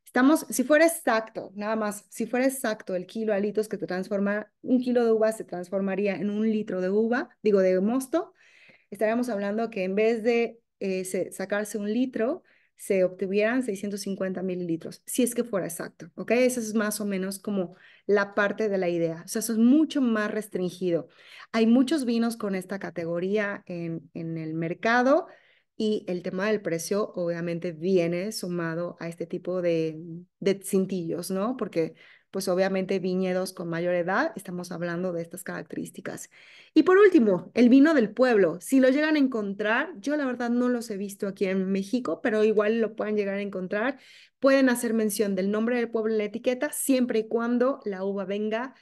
Estamos, si fuera exacto, nada más, si fuera exacto el kilo a litros que te transforma, un kilo de uva se transformaría en un litro de uva, digo de mosto, estaríamos hablando que en vez de eh, sacarse un litro, se obtuvieran 650 mililitros, si es que fuera exacto, ¿ok? Esa es más o menos como la parte de la idea. O sea, eso es mucho más restringido. Hay muchos vinos con esta categoría en, el mercado y el tema del precio obviamente viene sumado a este tipo de, de cintillos, ¿no? Porque pues obviamente viñedos con mayor edad, estamos hablando de estas características. Y por último, el vino del pueblo. Si lo llegan a encontrar, yo la verdad no los he visto aquí en México, pero igual lo pueden llegar a encontrar. Pueden hacer mención del nombre del pueblo en la etiqueta siempre y cuando la uva venga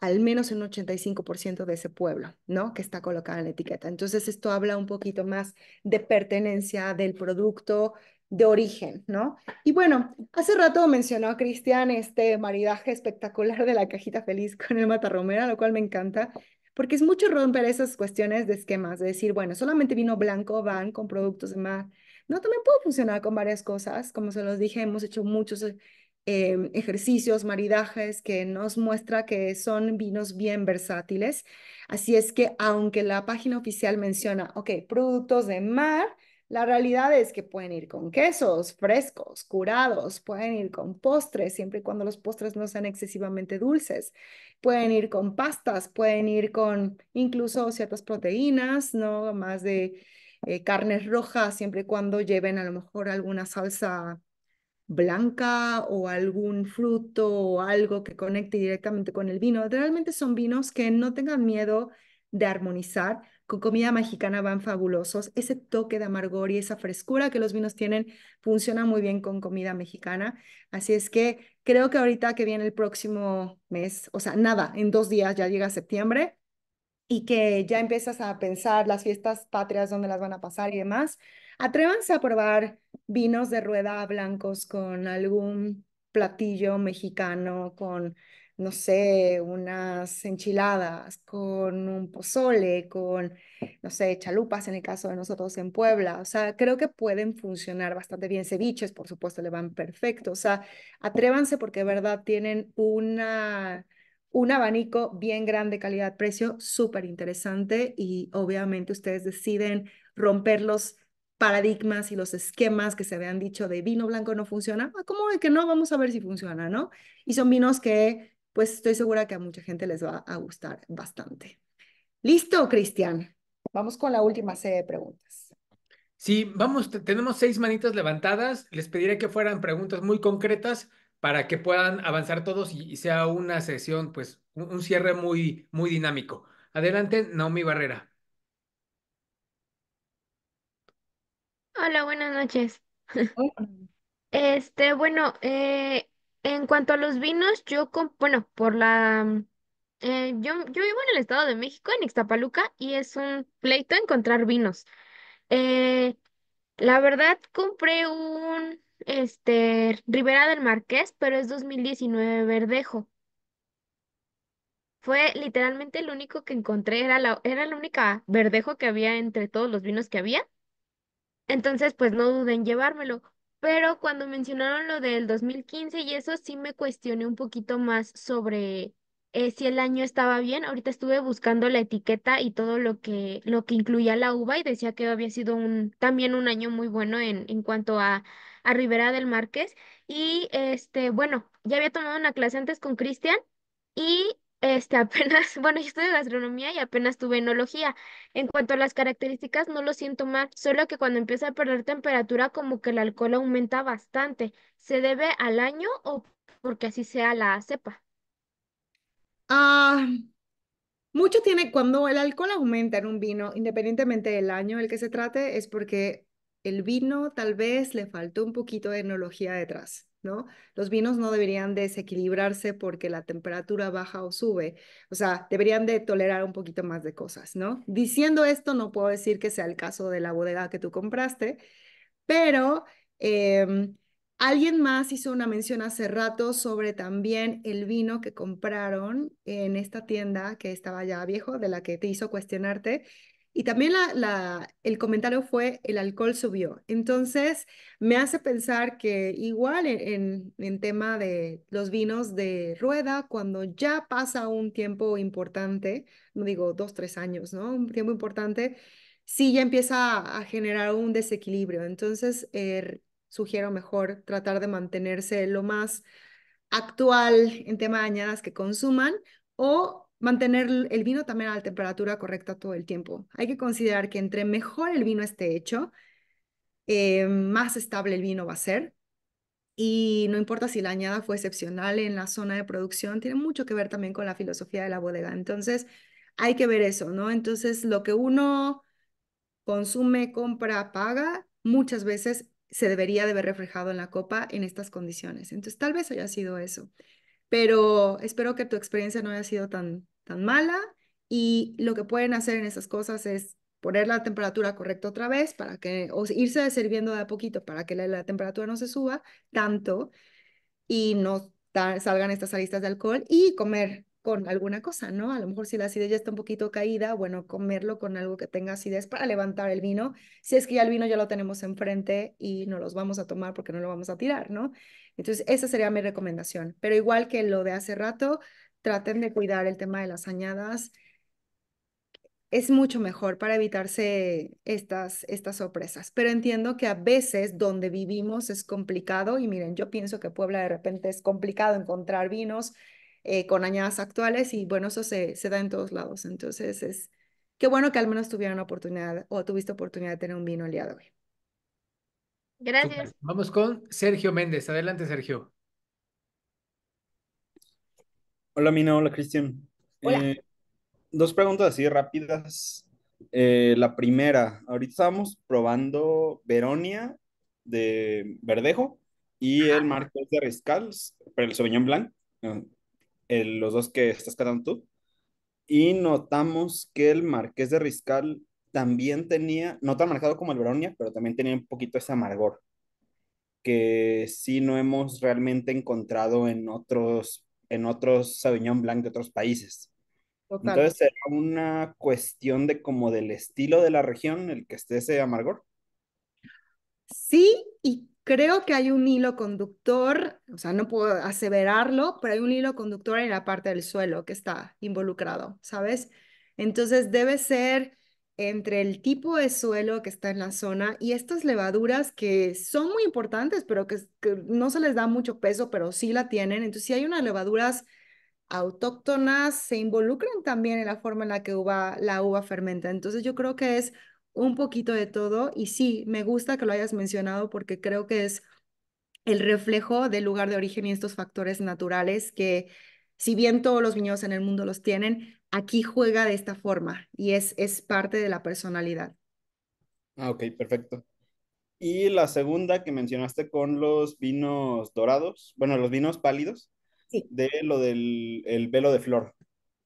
al menos un 85% de ese pueblo, ¿no? Que está colocada en la etiqueta. Entonces, esto habla un poquito más de pertenencia del producto, de origen, ¿no? Y bueno, hace rato mencionó Cristian este maridaje espectacular de la cajita feliz con el matarromera, lo cual me encanta, porque es mucho romper esas cuestiones de esquemas, de decir, bueno, solamente vino blanco van con productos de mar. No, también puede funcionar con varias cosas, como se los dije, hemos hecho muchos eh, ejercicios, maridajes que nos muestra que son vinos bien versátiles. Así es que aunque la página oficial menciona, ok, productos de mar, la realidad es que pueden ir con quesos frescos, curados, pueden ir con postres, siempre y cuando los postres no sean excesivamente dulces, pueden ir con pastas, pueden ir con incluso ciertas proteínas, no más de eh, carnes rojas, siempre y cuando lleven a lo mejor alguna salsa blanca o algún fruto o algo que conecte directamente con el vino. Realmente son vinos que no tengan miedo de armonizar con comida mexicana van fabulosos. Ese toque de amargor y esa frescura que los vinos tienen funciona muy bien con comida mexicana. Así es que creo que ahorita que viene el próximo mes, o sea, nada, en dos días ya llega septiembre y que ya empiezas a pensar las fiestas patrias, dónde las van a pasar y demás, atrévanse a probar vinos de rueda blancos con algún platillo mexicano, con no sé, unas enchiladas, con un pozole, con, no sé, chalupas en el caso de nosotros en Puebla. O sea, creo que pueden funcionar bastante bien. Ceviches, por supuesto, le van perfecto. O sea, atrévanse porque verdad tienen una, un abanico bien grande, calidad-precio, súper interesante y obviamente ustedes deciden romper los paradigmas y los esquemas que se habían dicho de vino blanco no funciona, ah, ¿cómo es que no? Vamos a ver si funciona, ¿no? Y son vinos que pues estoy segura que a mucha gente les va a gustar bastante. Listo, Cristian. Vamos con la última serie de preguntas. Sí, vamos, tenemos seis manitas levantadas. Les pediré que fueran preguntas muy concretas para que puedan avanzar todos y, sea una sesión, pues un, cierre muy, muy dinámico. Adelante, Naomi Barrera. Hola, buenas noches. (laughs) Este, bueno, eh, en cuanto a los vinos, yo, bueno, por la... Mm, eh, yo, yo vivo en el Estado de México, en Ixtapaluca, y es un pleito encontrar vinos. Eh, la verdad, compré un, este, del Marqués, pero es 2019 verdejo. Fue literalmente el único que encontré, era la, era la única verdejo que había entre todos los vinos que había. Entonces, pues no duden en llevármelo. Pero cuando mencionaron lo del 2015 y eso sí me cuestioné un poquito más sobre eh, si el año estaba bien. Ahorita estuve buscando la etiqueta y todo lo que, lo que incluía la uva y decía que había sido un, también un año muy bueno en, en cuanto a, a Rivera del Márquez. Y este, bueno, ya había tomado una clase antes con Cristian y este, apenas, (laughs) bueno, yo estudio gastronomía y apenas tuve enología. En cuanto a las características, no lo siento mal, solo que cuando empieza a perder temperatura, como que el alcohol aumenta bastante. ¿Se debe al año o porque así sea la cepa? Ah, mucho tiene, cuando el alcohol aumenta en un vino, independientemente del año el que se trate, es porque el vino tal vez le faltó un poquito de tecnología detrás, ¿no? Los vinos no deberían desequilibrarse porque la temperatura baja o sube, o sea, deberían de tolerar un poquito más de cosas, ¿no? Diciendo esto, no puedo decir que sea el caso de la bodega que tú compraste, pero em, alguien más hizo una mención hace rato sobre también el vino que compraron en esta tienda que estaba ya viejo, de la que te hizo cuestionarte, y también el comentario fue, el alcohol subió. Entonces, me hace pensar que igual en, tema de los vinos de rueda, cuando ya pasa un tiempo importante, no digo dos, tres años, ¿no? Un tiempo importante, sí ya empieza a, generar un desequilibrio. Entonces, er, sugiero mejor tratar de mantenerse lo más actual en tema de añadas que consuman o Mantener el vino también a la temperatura correcta todo el tiempo. Hay que considerar que entre mejor el vino esté hecho, eh, más estable el vino va a ser. Y no importa si la añada fue excepcional en la zona de producción, tiene mucho que ver también con la filosofía de la bodega. Entonces, hay que ver eso, ¿no? Entonces, lo que uno consume, compra, paga, muchas veces se debería de ver reflejado en la copa en estas condiciones. Entonces, tal vez haya sido eso pero espero que tu experiencia no haya sido tan, tan mala y lo que pueden hacer en esas cosas es poner la temperatura correcta otra vez para que, o irse sirviendo de a poquito para que la, temperatura no se suba tanto y no salgan estas aristas de alcohol y comer con alguna cosa, ¿no? A lo mejor si la acidez ya está un poquito caída, bueno, comerlo con algo que tenga acidez para levantar el vino, si es que ya el vino ya lo tenemos enfrente y no los vamos a tomar porque no lo vamos a tirar, ¿no? Entonces, esa sería mi recomendación. Pero igual que lo de hace rato, traten de cuidar el tema de las añadas. Es mucho mejor para evitarse estas, estas sorpresas. Pero entiendo que a veces donde vivimos es complicado. Y miren, yo pienso que Puebla de repente es complicado encontrar vinos eh, con añadas actuales. Y bueno, eso se, se da en todos lados. Entonces, es qué bueno que al menos tuvieron oportunidad o tuviste oportunidad de tener un vino el hoy. Gracias. Vamos con Sergio Méndez. Adelante, Sergio. Hola, Mina. Hola, Cristian. Eh, dos preguntas así rápidas. Eh, la primera, ahorita estábamos probando Veronia de Verdejo y el Marqués de Riscal pero el Sauvignon Blanc, los dos que estás catando tú. Y notamos que el Marqués de Riscal también tenía, no tan marcado como el veronia pero también tenía un poquito ese amargor que sí no hemos realmente encontrado en otros, en otros Sauvignon Blanc de otros países. Entonces será una cuestión de como del estilo de la región el que esté ese amargor. Sí, y creo que hay un hilo conductor, o sea, no puedo aseverarlo, pero hay un hilo conductor en la parte del suelo que está involucrado, ¿sabes? Entonces debe ser entre el tipo de suelo que está en la zona y estas levaduras que son muy importantes, pero que, no se les da mucho peso, pero sí la tienen. Entonces, si hay unas levaduras autóctonas, se involucran también en la forma en la que la uva fermenta. Entonces, yo creo que es un poquito de todo y sí, me gusta que lo hayas mencionado porque creo que es el reflejo del lugar de origen y estos factores naturales que si bien todos los viñedos en el mundo los tienen, aquí juega de esta forma y es, es parte de la personalidad. Ah, ok, perfecto. Y la segunda que mencionaste con los vinos dorados, bueno, los vinos pálidos, de lo del velo de flor.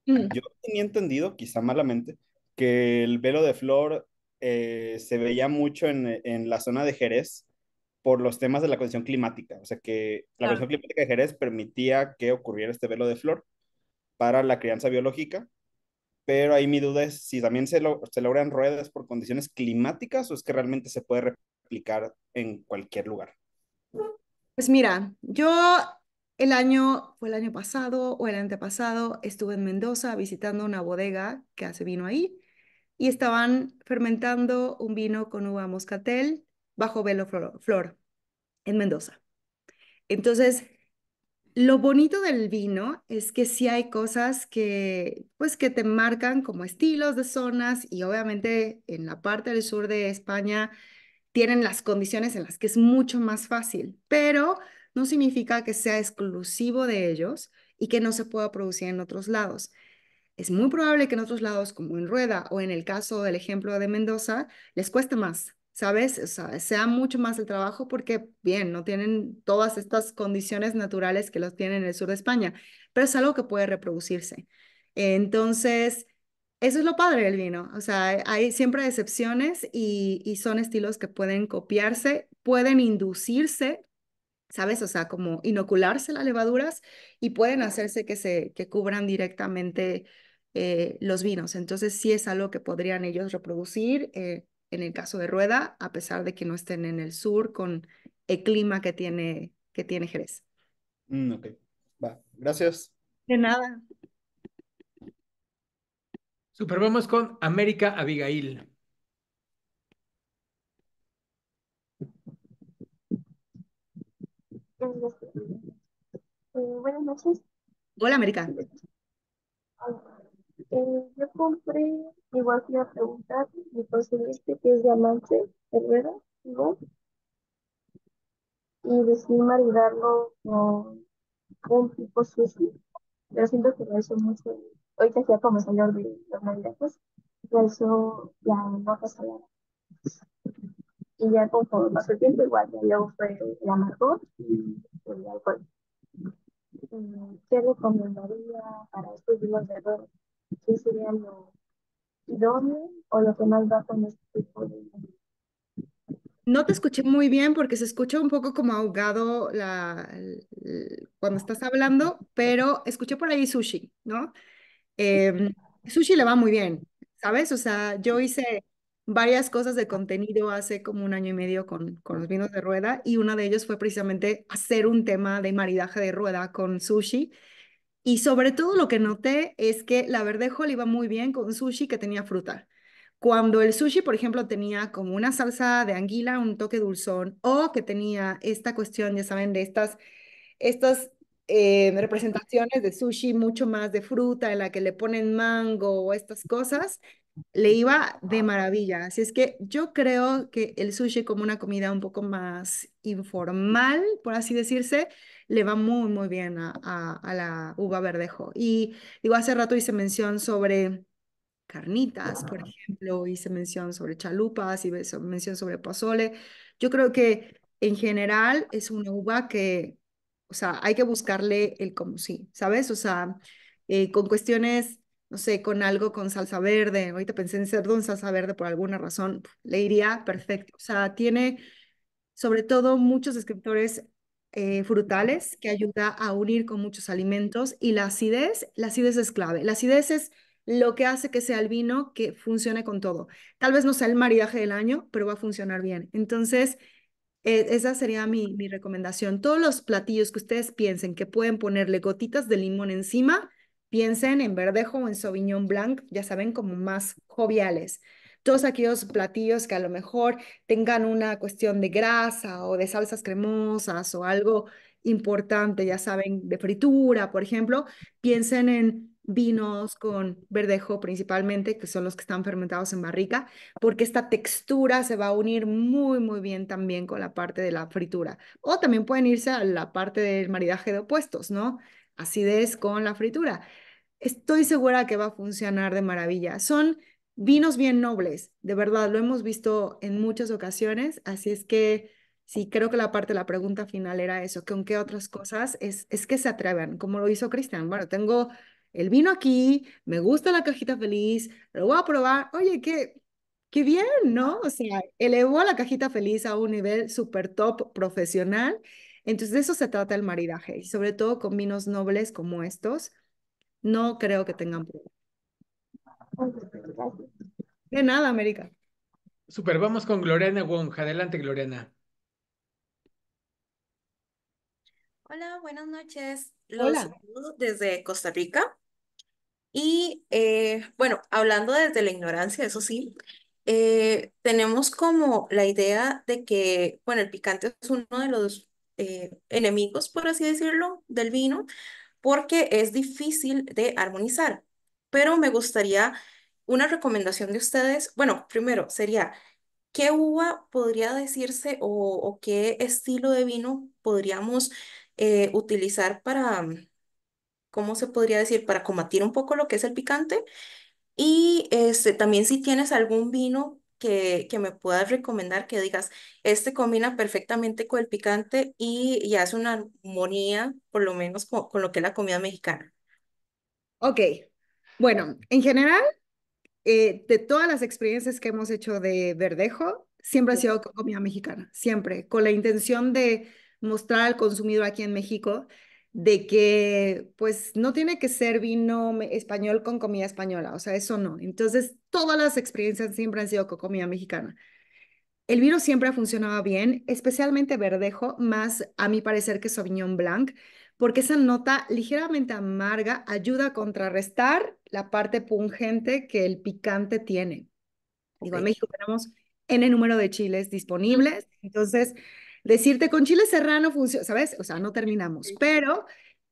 Mm. Yo tenía entendido, quizá malamente, que el velo de flor eh, se veía mucho en, en, la zona de Jerez por los temas de la condición climática. O sea que la condición climática de Jerez permitía que ocurriera este velo de flor para la crianza biológica, pero ahí mi duda es si también se, lo, se logran ruedas por condiciones climáticas o es que realmente se puede replicar en cualquier lugar. Pues mira, yo el año, fue el año pasado o el antepasado, estuve en Mendoza visitando una bodega que hace vino ahí y estaban fermentando un vino con uva moscatel bajo Velo Flor, en Mendoza. Entonces, lo bonito del vino es que sí hay cosas que, pues, que te marcan como estilos de zonas y obviamente en la parte del sur de España tienen las condiciones en las que es mucho más fácil, pero no significa que sea exclusivo de ellos y que no se pueda producir en otros lados. Es muy probable que en otros lados, como en Rueda o en el caso del ejemplo de Mendoza, les cueste más ¿sabes? O sea, sea mucho más el trabajo porque, bien, no tienen todas estas condiciones naturales que los tienen en el sur de España, pero es algo que puede reproducirse. Entonces, eso es lo padre del vino. O sea, hay siempre excepciones y, son estilos que pueden copiarse, pueden inducirse, ¿sabes? O sea, como inocularse las levaduras y pueden hacerse que se que cubran directamente eh, los vinos. Entonces, sí es algo que podrían ellos reproducir. Eh, en el caso de Rueda, a pesar de que no estén en el sur con el clima que tiene, que tiene Jerez. Mm, ok, va, gracias. De nada. Super, vamos con América Abigail. Este, eh, buenas noches. Hola, América. Eh, yo compré, igual fui a preguntar, me conseguiste que es diamante, Herrera, Y decidí maridarlo con un tipo sushi, Yo siento que lo hizo mucho. Hoy Ahorita hacía como señor de los maridajes, eso ya no pasa nada. Y ya todo pasó el tiempo, igual ya luego fue el y el alcohol. Mm, ¿Qué recomendaría para estos libros de errores? sería lo o lo que más va con este No te escuché muy bien porque se escucha un poco como ahogado cuando estás hablando, pero escuché por ahí sushi, ¿no? Em, sushi le va muy bien, ¿sabes? O sea, yo hice varias cosas de contenido hace como un año y medio con, con los vinos de rueda y una de ellos fue precisamente hacer un tema de maridaje de rueda con sushi y sobre todo lo que noté es que la verdejo le iba muy bien con sushi que tenía fruta. Cuando el sushi, por ejemplo, tenía como una salsa de anguila, un toque dulzón, o que tenía esta cuestión, ya saben, de estas, estas eh, representaciones de sushi mucho más de fruta, en la que le ponen mango o estas cosas, le iba de maravilla. Así es que yo creo que el sushi como una comida un poco más informal, por así decirse, le va muy, muy bien a, la uva verdejo. Y digo, hace rato hice mención sobre carnitas, por ejemplo, hice mención sobre chalupas, hice mención sobre pozole. Yo creo que en general es una uva que, o sea, hay que buscarle el como sí, ¿sabes? O sea, eh, con cuestiones, no sé, con algo con salsa verde, ahorita pensé en cerdo un salsa verde por alguna razón, le iría perfecto. O sea, tiene, sobre todo muchos descriptores... Eh, frutales que ayuda a unir con muchos alimentos y la acidez, la acidez es clave. La acidez es lo que hace que sea el vino que funcione con todo. Tal vez no sea el maridaje del año, pero va a funcionar bien. Entonces, eh, esa sería mi, mi recomendación. Todos los platillos que ustedes piensen que pueden ponerle gotitas de limón encima, piensen en verdejo o en sauvignon blanc, ya saben, como más joviales todos aquellos platillos que a lo mejor tengan una cuestión de grasa o de salsas cremosas o algo importante, ya saben, de fritura, por ejemplo, piensen en vinos con verdejo principalmente, que son los que están fermentados en barrica, porque esta textura se va a unir muy, muy bien también con la parte de la fritura. O también pueden irse a la parte del maridaje de opuestos, ¿no? Acidez con la fritura. Estoy segura que va a funcionar de maravilla. Son vinos bien nobles, de verdad, lo hemos visto en muchas ocasiones, así es que sí, creo que la parte de la pregunta final era eso, que aunque otras cosas es, es que se atrevan, como lo hizo Cristian, bueno, tengo el vino aquí, me gusta la cajita feliz, lo voy a probar, oye, qué, qué bien, ¿no? O sea, elevó a la cajita feliz a un nivel súper top profesional, entonces de eso se trata el maridaje, y sobre todo con vinos nobles como estos, no creo que tengan problema. De nada, América. Super, vamos con Gloriana Wonja. Adelante, Gloriana. Hola, buenas noches. Los desde Costa Rica. Y eh, bueno, hablando desde la ignorancia, eso sí, eh, tenemos como la idea de que, bueno, el picante es uno de los eh, enemigos, por así decirlo, del vino, porque es difícil de armonizar pero me gustaría una recomendación de ustedes. Bueno, primero sería, ¿qué uva podría decirse o, qué estilo de vino podríamos eh, utilizar para, mm, ¿cómo se podría decir? Para combatir un poco lo que es el picante. Y este, también si tienes algún vino que, que me puedas recomendar, que digas, este combina perfectamente con el picante y, y hace una armonía, por lo menos con, con lo que es la comida mexicana. Ok, bueno, en general, eh, de todas las experiencias que hemos hecho de Verdejo, siempre ha sido comida mexicana, siempre, con la intención de mostrar al consumidor aquí en México de que pues no tiene que ser vino español con comida española, o sea, eso no. Entonces, todas las experiencias siempre han sido con comida mexicana. El vino siempre ha funcionado bien, especialmente verdejo, más a mi parecer que Sauvignon Blanc, porque esa nota ligeramente amarga ayuda a contrarrestar la parte pungente que el picante tiene. Okay. Digo, en México tenemos N número de chiles disponibles, entonces decirte con chile serrano funciona, ¿sabes? O sea, no terminamos, pero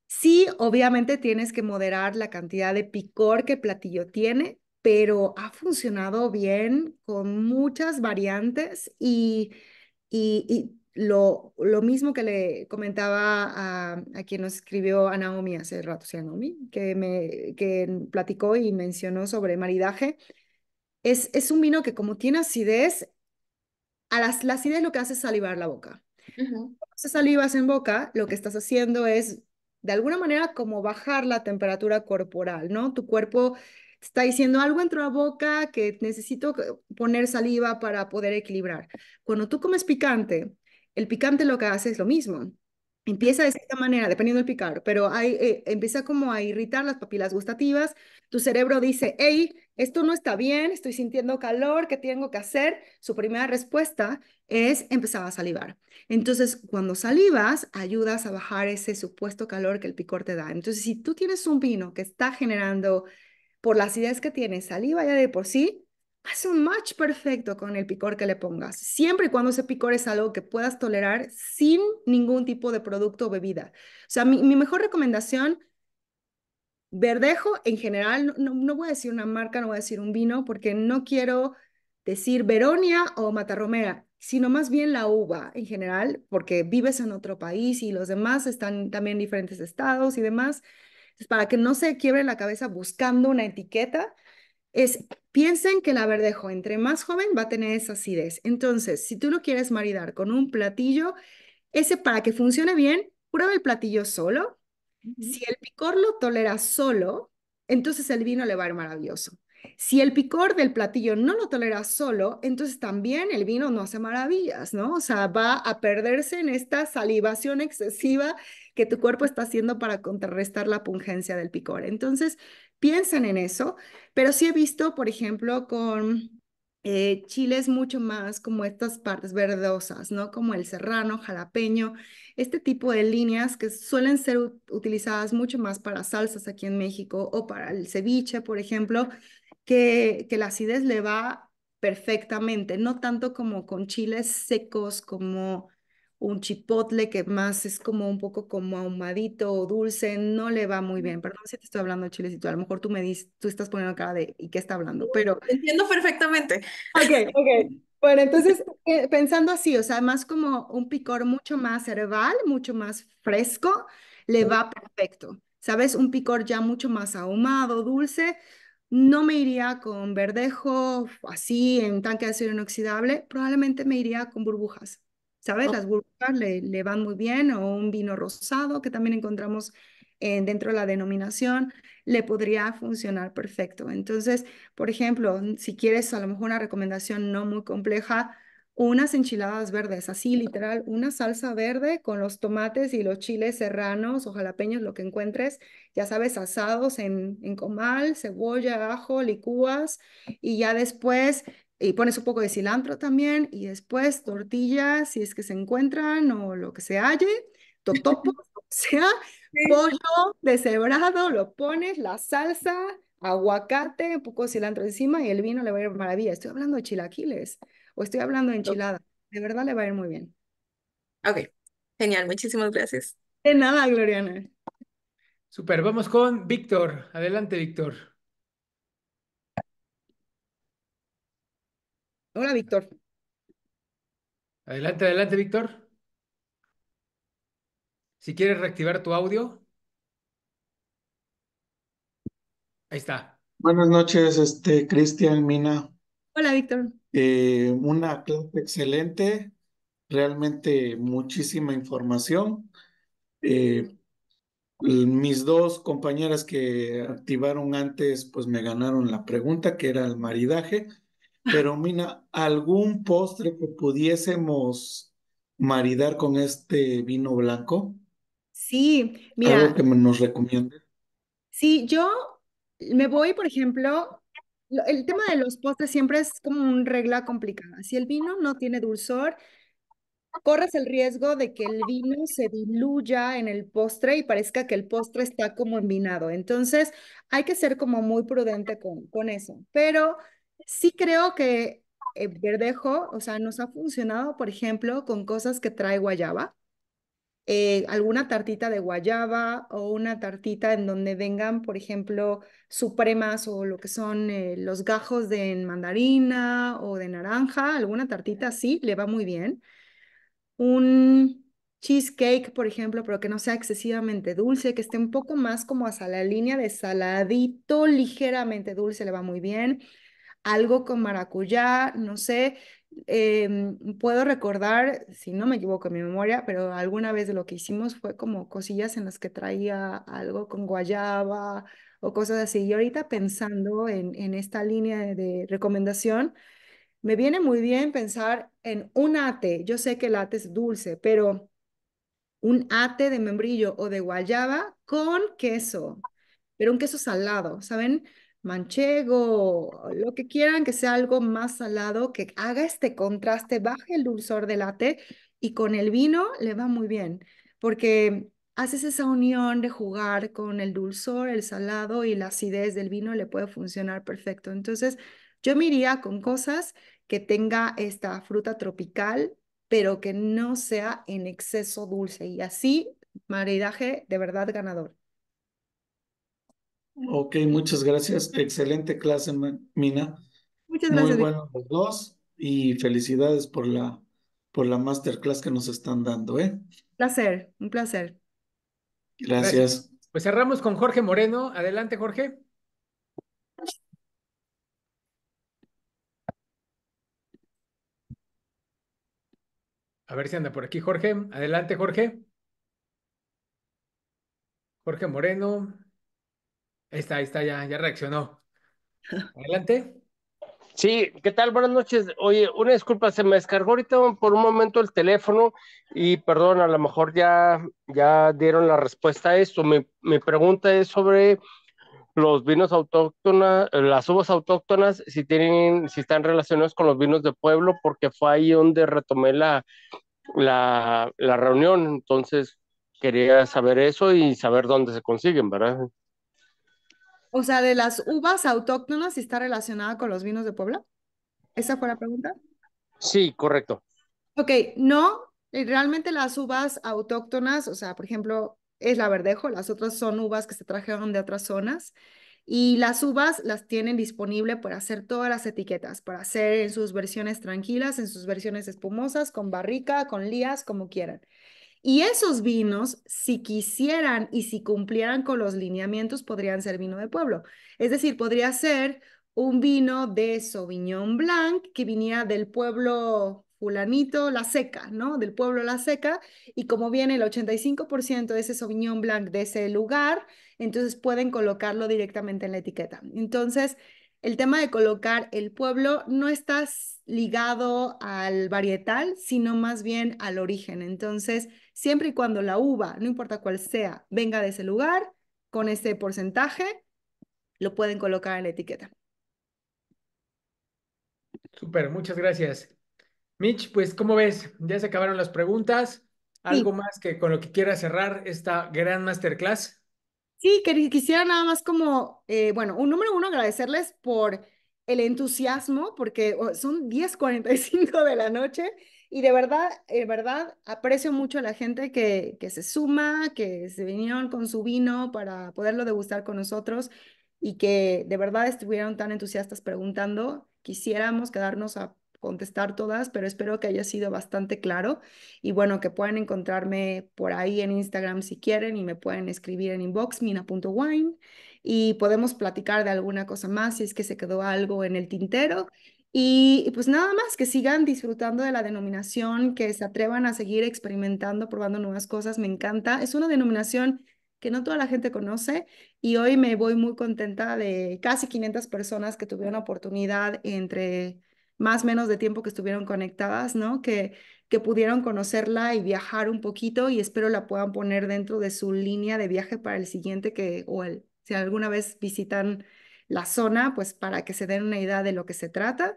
sí, obviamente tienes que moderar la cantidad de picor que el platillo tiene, pero ha funcionado bien con muchas variantes y, y, y lo, mismo que le comentaba a, quien nos escribió a Naomi hace rato, Naomi, que me platicó y mencionó sobre maridaje, es, un vino que como tiene acidez, a las, la acidez lo que hace es salivar la boca. Cuando se salivas en boca, lo que estás haciendo es, de alguna manera, como bajar la temperatura corporal, ¿no? Tu cuerpo está diciendo algo entró la boca que necesito eh, poner saliva para poder equilibrar. Cuando tú comes picante, el picante lo que hace es lo mismo. Empieza de esta manera, dependiendo del picar, pero eh, empieza como a irritar las papilas gustativas. Tu cerebro dice, hey, esto no está bien, estoy sintiendo calor, ¿qué tengo que hacer? Su primera respuesta es empezar a salivar. Entonces, cuando salivas, ayudas a bajar ese supuesto calor que el picor te da. Entonces, si tú tienes un vino que está generando, por las ideas que tienes, saliva ya de por sí, hace un match perfecto con el picor que le pongas, siempre y cuando ese picor es algo que puedas tolerar sin ningún tipo de producto o bebida. O sea, mi, mejor recomendación, verdejo en general, no, voy a decir una marca, no voy a decir un vino, porque no quiero decir Veronia o Matarromera, sino más bien la uva en general, porque vives en otro país y los demás están también en diferentes estados y demás. para que no se quiebre la cabeza buscando una etiqueta, es piensen que la verdejo entre más joven va a tener esa acidez. Entonces, si tú lo quieres maridar con un platillo, ese para que funcione bien, prueba el platillo solo. Si el picor lo tolera solo, entonces el vino le va a ir maravilloso. Si el picor del platillo no lo tolera solo, entonces también el vino no hace maravillas, ¿no? O sea, va a perderse en esta salivación excesiva que tu cuerpo está haciendo para contrarrestar la pungencia del picor. Entonces, piensan en eso, pero sí he visto, por ejemplo, con eh, chiles mucho más como estas partes verdosas, ¿no? Como el serrano, jalapeño, este tipo de líneas que suelen ser utilizadas mucho más para salsas aquí en México o para el ceviche, por ejemplo, que, que la acidez le va perfectamente, no tanto como con chiles secos, como un chipotle que más es como un poco como ahumadito o dulce, no le va muy bien. Perdón si te estoy hablando de chilecito, a lo mejor tú me dices, tú estás poniendo cara de, ¿y qué está hablando? Pero... Entiendo perfectamente. Ok, ok. (laughs) Bueno, entonces, eh, pensando así, o sea, más como un picor mucho más herbal, mucho más fresco, le va perfecto. ¿Sabes? Un picor ya mucho más ahumado, dulce, no me iría con verdejo así en tanque de acero inoxidable, probablemente me iría con burbujas. ¿sabes? Las burbujas le, van muy bien, o un vino rosado que también encontramos dentro de la denominación, le podría funcionar perfecto. Entonces, por ejemplo, si quieres a lo mejor una recomendación no muy compleja, unas enchiladas verdes, así literal, una salsa verde con los tomates y los chiles serranos o jalapeños, lo que encuentres, ya sabes, asados en, en comal, cebolla, ajo, licúas, y ya después y pones un poco de cilantro también y después tortillas, si es que se encuentran o lo que se halle, totopo, (laughs) o sea, pollo deshebrado, lo pones, la salsa, aguacate, un poco de cilantro encima y el vino le va a ir maravilla. Estoy hablando de chilaquiles o estoy hablando de enchilada. De verdad le va a ir muy bien. Ok, genial, muchísimas gracias. De nada, Gloriana. Super, vamos con Víctor. Adelante, Víctor. Hola, Víctor. Adelante, adelante, Víctor. Si quieres reactivar tu audio. Ahí está. Buenas noches, este, Cristian, Mina. Hola, Víctor. Eh, una clase excelente, realmente muchísima información. Eh, mis dos compañeras que activaron antes, pues me ganaron la pregunta, que era el maridaje. Pero Mina, ¿algún postre que pudiésemos maridar con este vino blanco? Sí, mira. ¿Algo que nos recomiende? Sí, yo me voy, por ejemplo, el tema de los postres siempre es como una regla complicada. Si el vino no tiene dulzor, corres el riesgo de que el vino se diluya en el postre y parezca que el postre está como envinado. Entonces, hay que ser como muy prudente con, con eso. Pero Sí creo que el eh, verdejo, o sea, nos ha funcionado, por ejemplo, con cosas que trae guayaba. Eh, alguna tartita de guayaba o una tartita en donde vengan, por ejemplo, supremas o lo que son eh, los gajos de mandarina o de naranja, alguna tartita así, le va muy bien. Un cheesecake, por ejemplo, pero que no sea excesivamente dulce, que esté un poco más como hasta la línea de saladito, ligeramente dulce, le va muy bien algo con maracuyá, no sé, em, puedo recordar, si no me equivoco en mi memoria, pero alguna vez lo que hicimos fue como cosillas en las que traía algo con guayaba o cosas así. Y ahorita pensando en, esta línea de, recomendación, me viene muy bien pensar en un ate. Yo sé que el ate es dulce, pero un ate de membrillo o de guayaba con queso, pero un queso salado, ¿saben? manchego, lo que quieran, que sea algo más salado, que haga este contraste, baje el dulzor del latte y con el vino le va muy bien, porque haces esa unión de jugar con el dulzor, el salado y la acidez del vino le puede funcionar perfecto. Entonces, yo me iría con cosas que tenga esta fruta tropical, pero que no sea en exceso dulce y así maridaje de verdad ganador. Ok, muchas gracias. Excelente clase, Mina. Muchas gracias. Muy buenos los dos y felicidades por la, por la masterclass que nos están dando. ¿eh? placer, un placer. gracias. Pues cerramos con Jorge Moreno. Adelante, Jorge. A ver si anda por aquí Jorge. Adelante, Jorge. Jorge Moreno. Ahí está, está, ya, ya reaccionó. (laughs) Adelante. Sí, ¿qué tal? Buenas noches. Oye, una disculpa, se me descargó ahorita por un momento el teléfono y perdón, a lo mejor ya, ya dieron la respuesta a esto. Mi, pregunta es sobre los vinos autóctonas, las uvas autóctonas, si tienen, si están relacionados con los vinos de pueblo, porque fue ahí donde retomé la, la, la reunión. Entonces, quería saber eso y saber dónde se consiguen, ¿verdad? O sea, de las uvas autóctonas está relacionada con los vinos de Puebla. ¿Esa fue la pregunta? Sí, correcto. Ok, no, eh, realmente las uvas autóctonas, o sea, por ejemplo, es la verdejo, las otras son uvas que se trajeron de otras zonas. Y las uvas las tienen disponible para hacer todas las etiquetas, para hacer en sus versiones tranquilas, en sus versiones espumosas, con barrica, con lías, como quieran. Y esos vinos, si quisieran y si cumplieran con los lineamientos, podrían ser vino de pueblo. Es decir, podría ser un vino de Sauvignon Blanc que vinía del pueblo fulanito La Seca, ¿no? Del pueblo La Seca, y como viene el 85% de ese Sauvignon Blanc de ese lugar, entonces pueden colocarlo directamente en la etiqueta. Entonces, el tema de colocar el pueblo no está ligado al varietal, sino más bien al origen. Entonces, siempre y cuando la uva, no importa cuál sea, venga de ese lugar, con ese porcentaje, lo pueden colocar en la etiqueta. Súper, muchas gracias. Mitch, pues, ¿cómo ves? Ya se acabaron las preguntas. ¿Algo más que con lo que quiera cerrar esta gran masterclass? Sí, quisiera nada más como, eh, bueno, un número uno, agradecerles por el entusiasmo, porque son 10:45 de la noche y de verdad, de verdad, aprecio mucho a la gente que, se suma, que se vinieron con su vino para poderlo degustar con nosotros y que de verdad estuvieron tan entusiastas preguntando. Quisiéramos quedarnos a contestar todas, pero espero que haya sido bastante claro. Y bueno, que puedan encontrarme por ahí en Instagram si quieren y me pueden escribir en inbox mina.wine y podemos platicar de alguna cosa más si es que se quedó algo en el tintero. Y pues nada más, que sigan disfrutando de la denominación, que se atrevan a seguir experimentando, probando nuevas cosas, me encanta. Es una denominación que no toda la gente conoce y hoy me voy muy contenta de casi 500 personas que tuvieron oportunidad entre más o menos de tiempo que estuvieron conectadas, ¿no? Que, que pudieron conocerla y viajar un poquito y espero la puedan poner dentro de su línea de viaje para el siguiente que, o el si alguna vez visitan la zona, pues para que se den una idea de lo que se trata.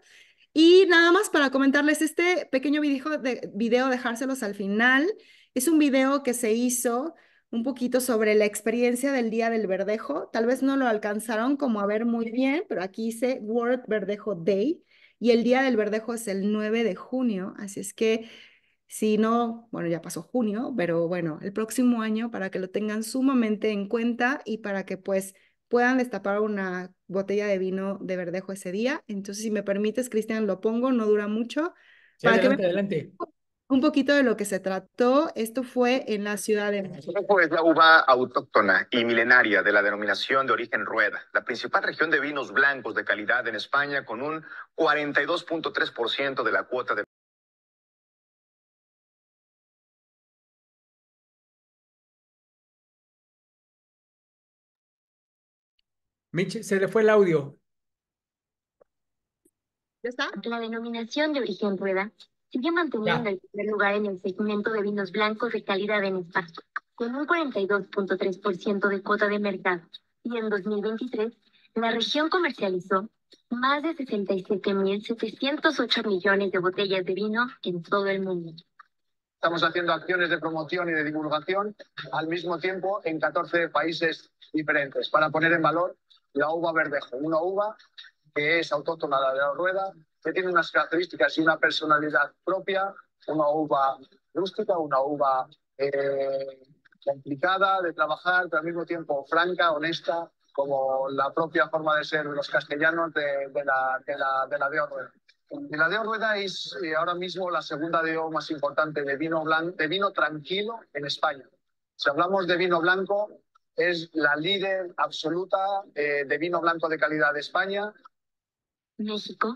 Y nada más para comentarles este pequeño video, dejárselos al final. Es un video que se hizo un poquito sobre la experiencia del Día del Verdejo. Tal vez no lo alcanzaron como a ver muy bien, pero aquí hice World Verdejo Day y el Día del Verdejo es el 9 de junio, así es que si no, bueno, ya pasó junio, pero bueno, el próximo año para que lo tengan sumamente en cuenta y para que pues puedan destapar una botella de vino de verdejo ese día. Entonces, si me permites, Cristian, lo pongo, no dura mucho. para adelante, que adelante. Un poquito de lo que se trató, esto fue en la ciudad de México. es la uva autóctona y milenaria de la denominación de origen rueda, la principal región de vinos blancos de calidad en España con un 42.3% de la cuota de se le fue el audio. ¿Ya está? La denominación de origen rueda sigue manteniendo el primer lugar en el segmento de vinos blancos de calidad en España, con un 42.3% de cuota de mercado. Y en 2023, la región comercializó más de 67.708 millones de botellas de vino en todo el mundo. Estamos haciendo acciones de promoción y de divulgación al mismo tiempo en 14 países diferentes para poner en valor la uva verdejo, una uva que es autóctona de la rueda, que tiene unas características y una personalidad propia, una uva rústica, una uva eh, complicada de trabajar, pero al mismo tiempo franca, honesta, como la propia forma de ser de los castellanos de, de la, de, la, de la de Rueda La es eh, ahora mismo la segunda o más importante de vino, de vino tranquilo en España. Si hablamos de vino blanco, es la líder absoluta eh, de vino blanco de calidad de España. México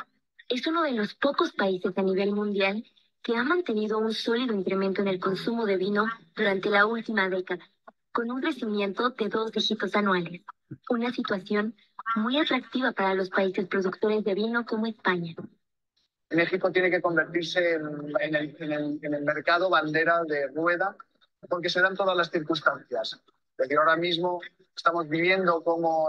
es uno de los pocos países a nivel mundial que ha mantenido un sólido incremento en el consumo de vino durante la última década, con un crecimiento de dos dígitos anuales, una situación muy atractiva para los países productores de vino como España. México tiene que convertirse en, el, en el mercado bandera de rueda porque se dan todas las circunstancias. Es decir, ahora mismo estamos viviendo como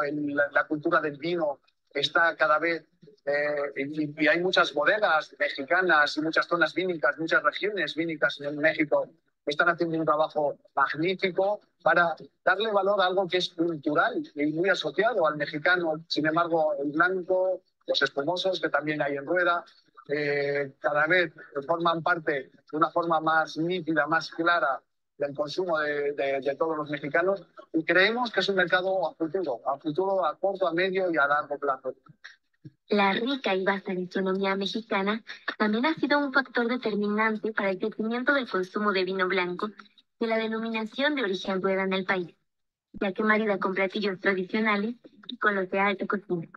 la, cultura del vino está cada vez, eh, y, hay muchas bodegas mexicanas y muchas zonas vínicas, muchas regiones vínicas en México que están haciendo un trabajo magnífico para darle valor a algo que es cultural y muy asociado al mexicano. Sin embargo, el blanco, los espumosos que también hay en rueda, eh, cada vez forman parte de una forma más nítida, más clara del consumo de, todos los mexicanos y creemos que es un mercado a futuro, a futuro, a corto, a medio y a largo plazo. La rica y vasta gastronomía mexicana también ha sido un factor determinante para el crecimiento del consumo de vino blanco de la denominación de origen rueda en el país, ya que marida con platillos tradicionales y con los de alta cocina.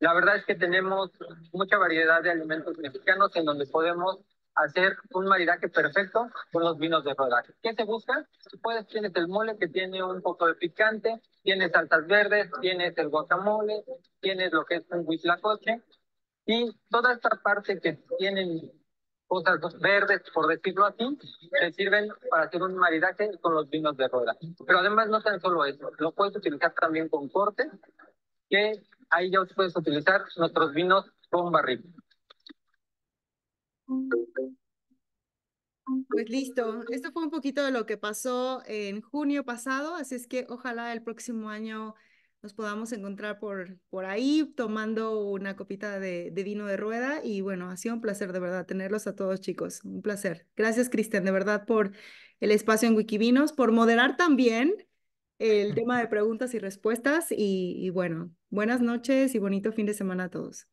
La verdad es que tenemos mucha variedad de alimentos mexicanos en donde podemos hacer un maridaje perfecto con los vinos de rodaje. ¿Qué se busca? Puedes, tienes el mole que tiene un poco de picante, tienes salsas verdes, tienes el guacamole, tienes lo que es un huitlacoche, y toda esta parte que tienen cosas verdes, por decirlo así, te sirven para hacer un maridaje con los vinos de rodaje. Pero además no tan solo eso, lo puedes utilizar también con corte, que ahí ya puedes utilizar nuestros vinos con barril. Pues listo, esto fue un poquito de lo que pasó en junio pasado, así es que ojalá el próximo año nos podamos encontrar por, por ahí tomando una copita de, vino de rueda y bueno, ha sido un placer de verdad tenerlos a todos chicos, un placer. Gracias Cristian de verdad por el espacio en Wikivinos, por moderar también el tema de preguntas y respuestas y bueno, buenas noches y bonito fin de semana a todos.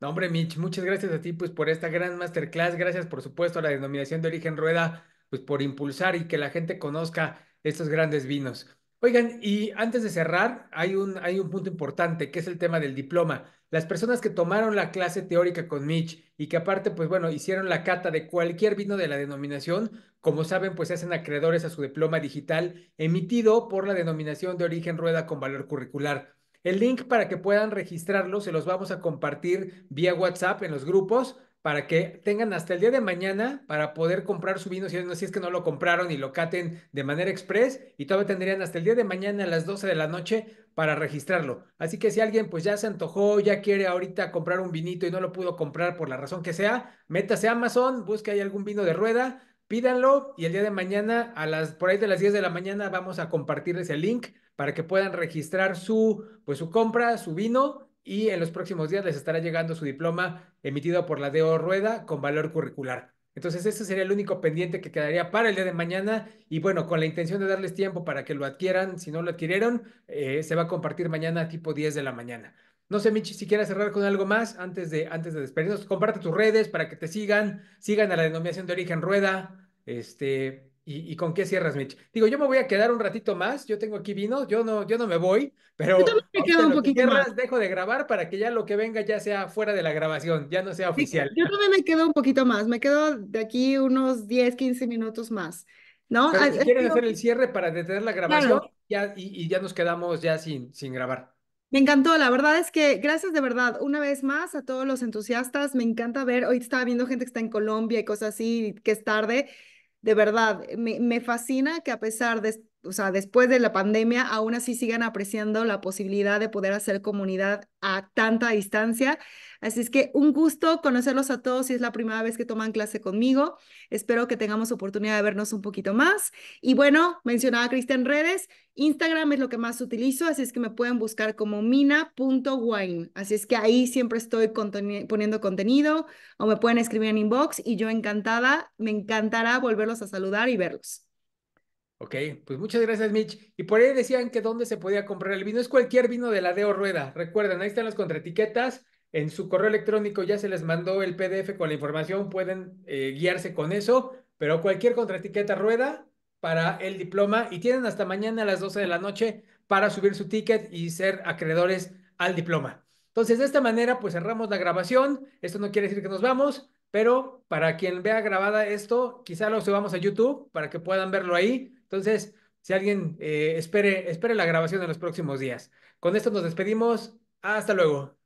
No, hombre, Mitch, muchas gracias a ti pues, por esta gran masterclass. Gracias, por supuesto, a la denominación de origen Rueda pues, por impulsar y que la gente conozca estos grandes vinos. Oigan, y antes de cerrar, hay un, hay un punto importante, que es el tema del diploma. Las personas que tomaron la clase teórica con Mitch y que aparte, pues bueno, hicieron la cata de cualquier vino de la denominación, como saben, pues hacen acreedores a su diploma digital emitido por la denominación de origen rueda con valor curricular. El link para que puedan registrarlo se los vamos a compartir vía WhatsApp en los grupos para que tengan hasta el día de mañana para poder comprar su vino si, es que no lo compraron y lo caten de manera express y todavía tendrían hasta el día de mañana a las 12 de la noche para registrarlo. Así que si alguien pues ya se antojó, ya quiere ahorita comprar un vinito y no lo pudo comprar por la razón que sea, métase a Amazon, busque ahí algún vino de rueda, pídanlo y el día de mañana a las por ahí de las 10 de la mañana vamos a compartirles el link para que puedan registrar su, pues, su compra, su vino y en los próximos días les estará llegando su diploma emitido por la DO Rueda con valor curricular. Entonces, ese sería el único pendiente que quedaría para el día de mañana. Y bueno, con la intención de darles tiempo para que lo adquieran, si no lo adquirieron, eh, se va a compartir mañana tipo 10 de la mañana. No sé, Michi, si quieres cerrar con algo más antes de, antes de despedirnos, comparte tus redes para que te sigan, sigan a la denominación de origen Rueda, este, ¿Y, con qué cierras, Mitch? Digo, yo me voy a quedar un ratito más, yo tengo aquí vino, yo no, yo no me voy, pero yo también me quedo un poquito más. dejo de grabar para que ya lo que venga ya sea fuera de la grabación, ya no sea oficial. Yo también me quedo un poquito más, me quedo de aquí unos 10, 15 minutos más, ¿no? ¿Quieres ah, quieren hacer el cierre para detener la grabación ya, y, y, ya nos quedamos ya sin, sin grabar. Me encantó, la verdad es que gracias de verdad una vez más a todos los entusiastas, me encanta ver, hoy estaba viendo gente que está en Colombia y cosas así, que es tarde, de verdad, me, me fascina que a pesar de, o sea, después de la pandemia, aún así sigan apreciando la posibilidad de poder hacer comunidad a tanta distancia Así es que un gusto conocerlos a todos si es la primera vez que toman clase conmigo. Espero que tengamos oportunidad de vernos un poquito más. Y bueno, mencionaba Cristian Redes, Instagram es lo que más utilizo, así es que me pueden buscar como mina.wine. Así es que ahí siempre estoy poniendo contenido o me pueden escribir en inbox y yo encantada, me encantará volverlos a saludar y verlos. Ok, pues muchas gracias, Mitch. Y por ahí decían que dónde se podía comprar el vino. Es cualquier vino de la Deo Rueda. Recuerden, ahí están las contraetiquetas. En su correo electrónico ya se les mandó el PDF con la información, pueden eh, guiarse con eso, pero cualquier contraetiqueta rueda para el diploma y tienen hasta mañana a las 12 de la noche para subir su ticket y ser acreedores al diploma. Entonces, de esta manera, pues cerramos la grabación. Esto no quiere decir que nos vamos, pero para quien vea grabada esto, quizá lo subamos a YouTube para que puedan verlo ahí. Entonces, si alguien eh, espere, espere la grabación en los próximos días. Con esto nos despedimos. Hasta luego.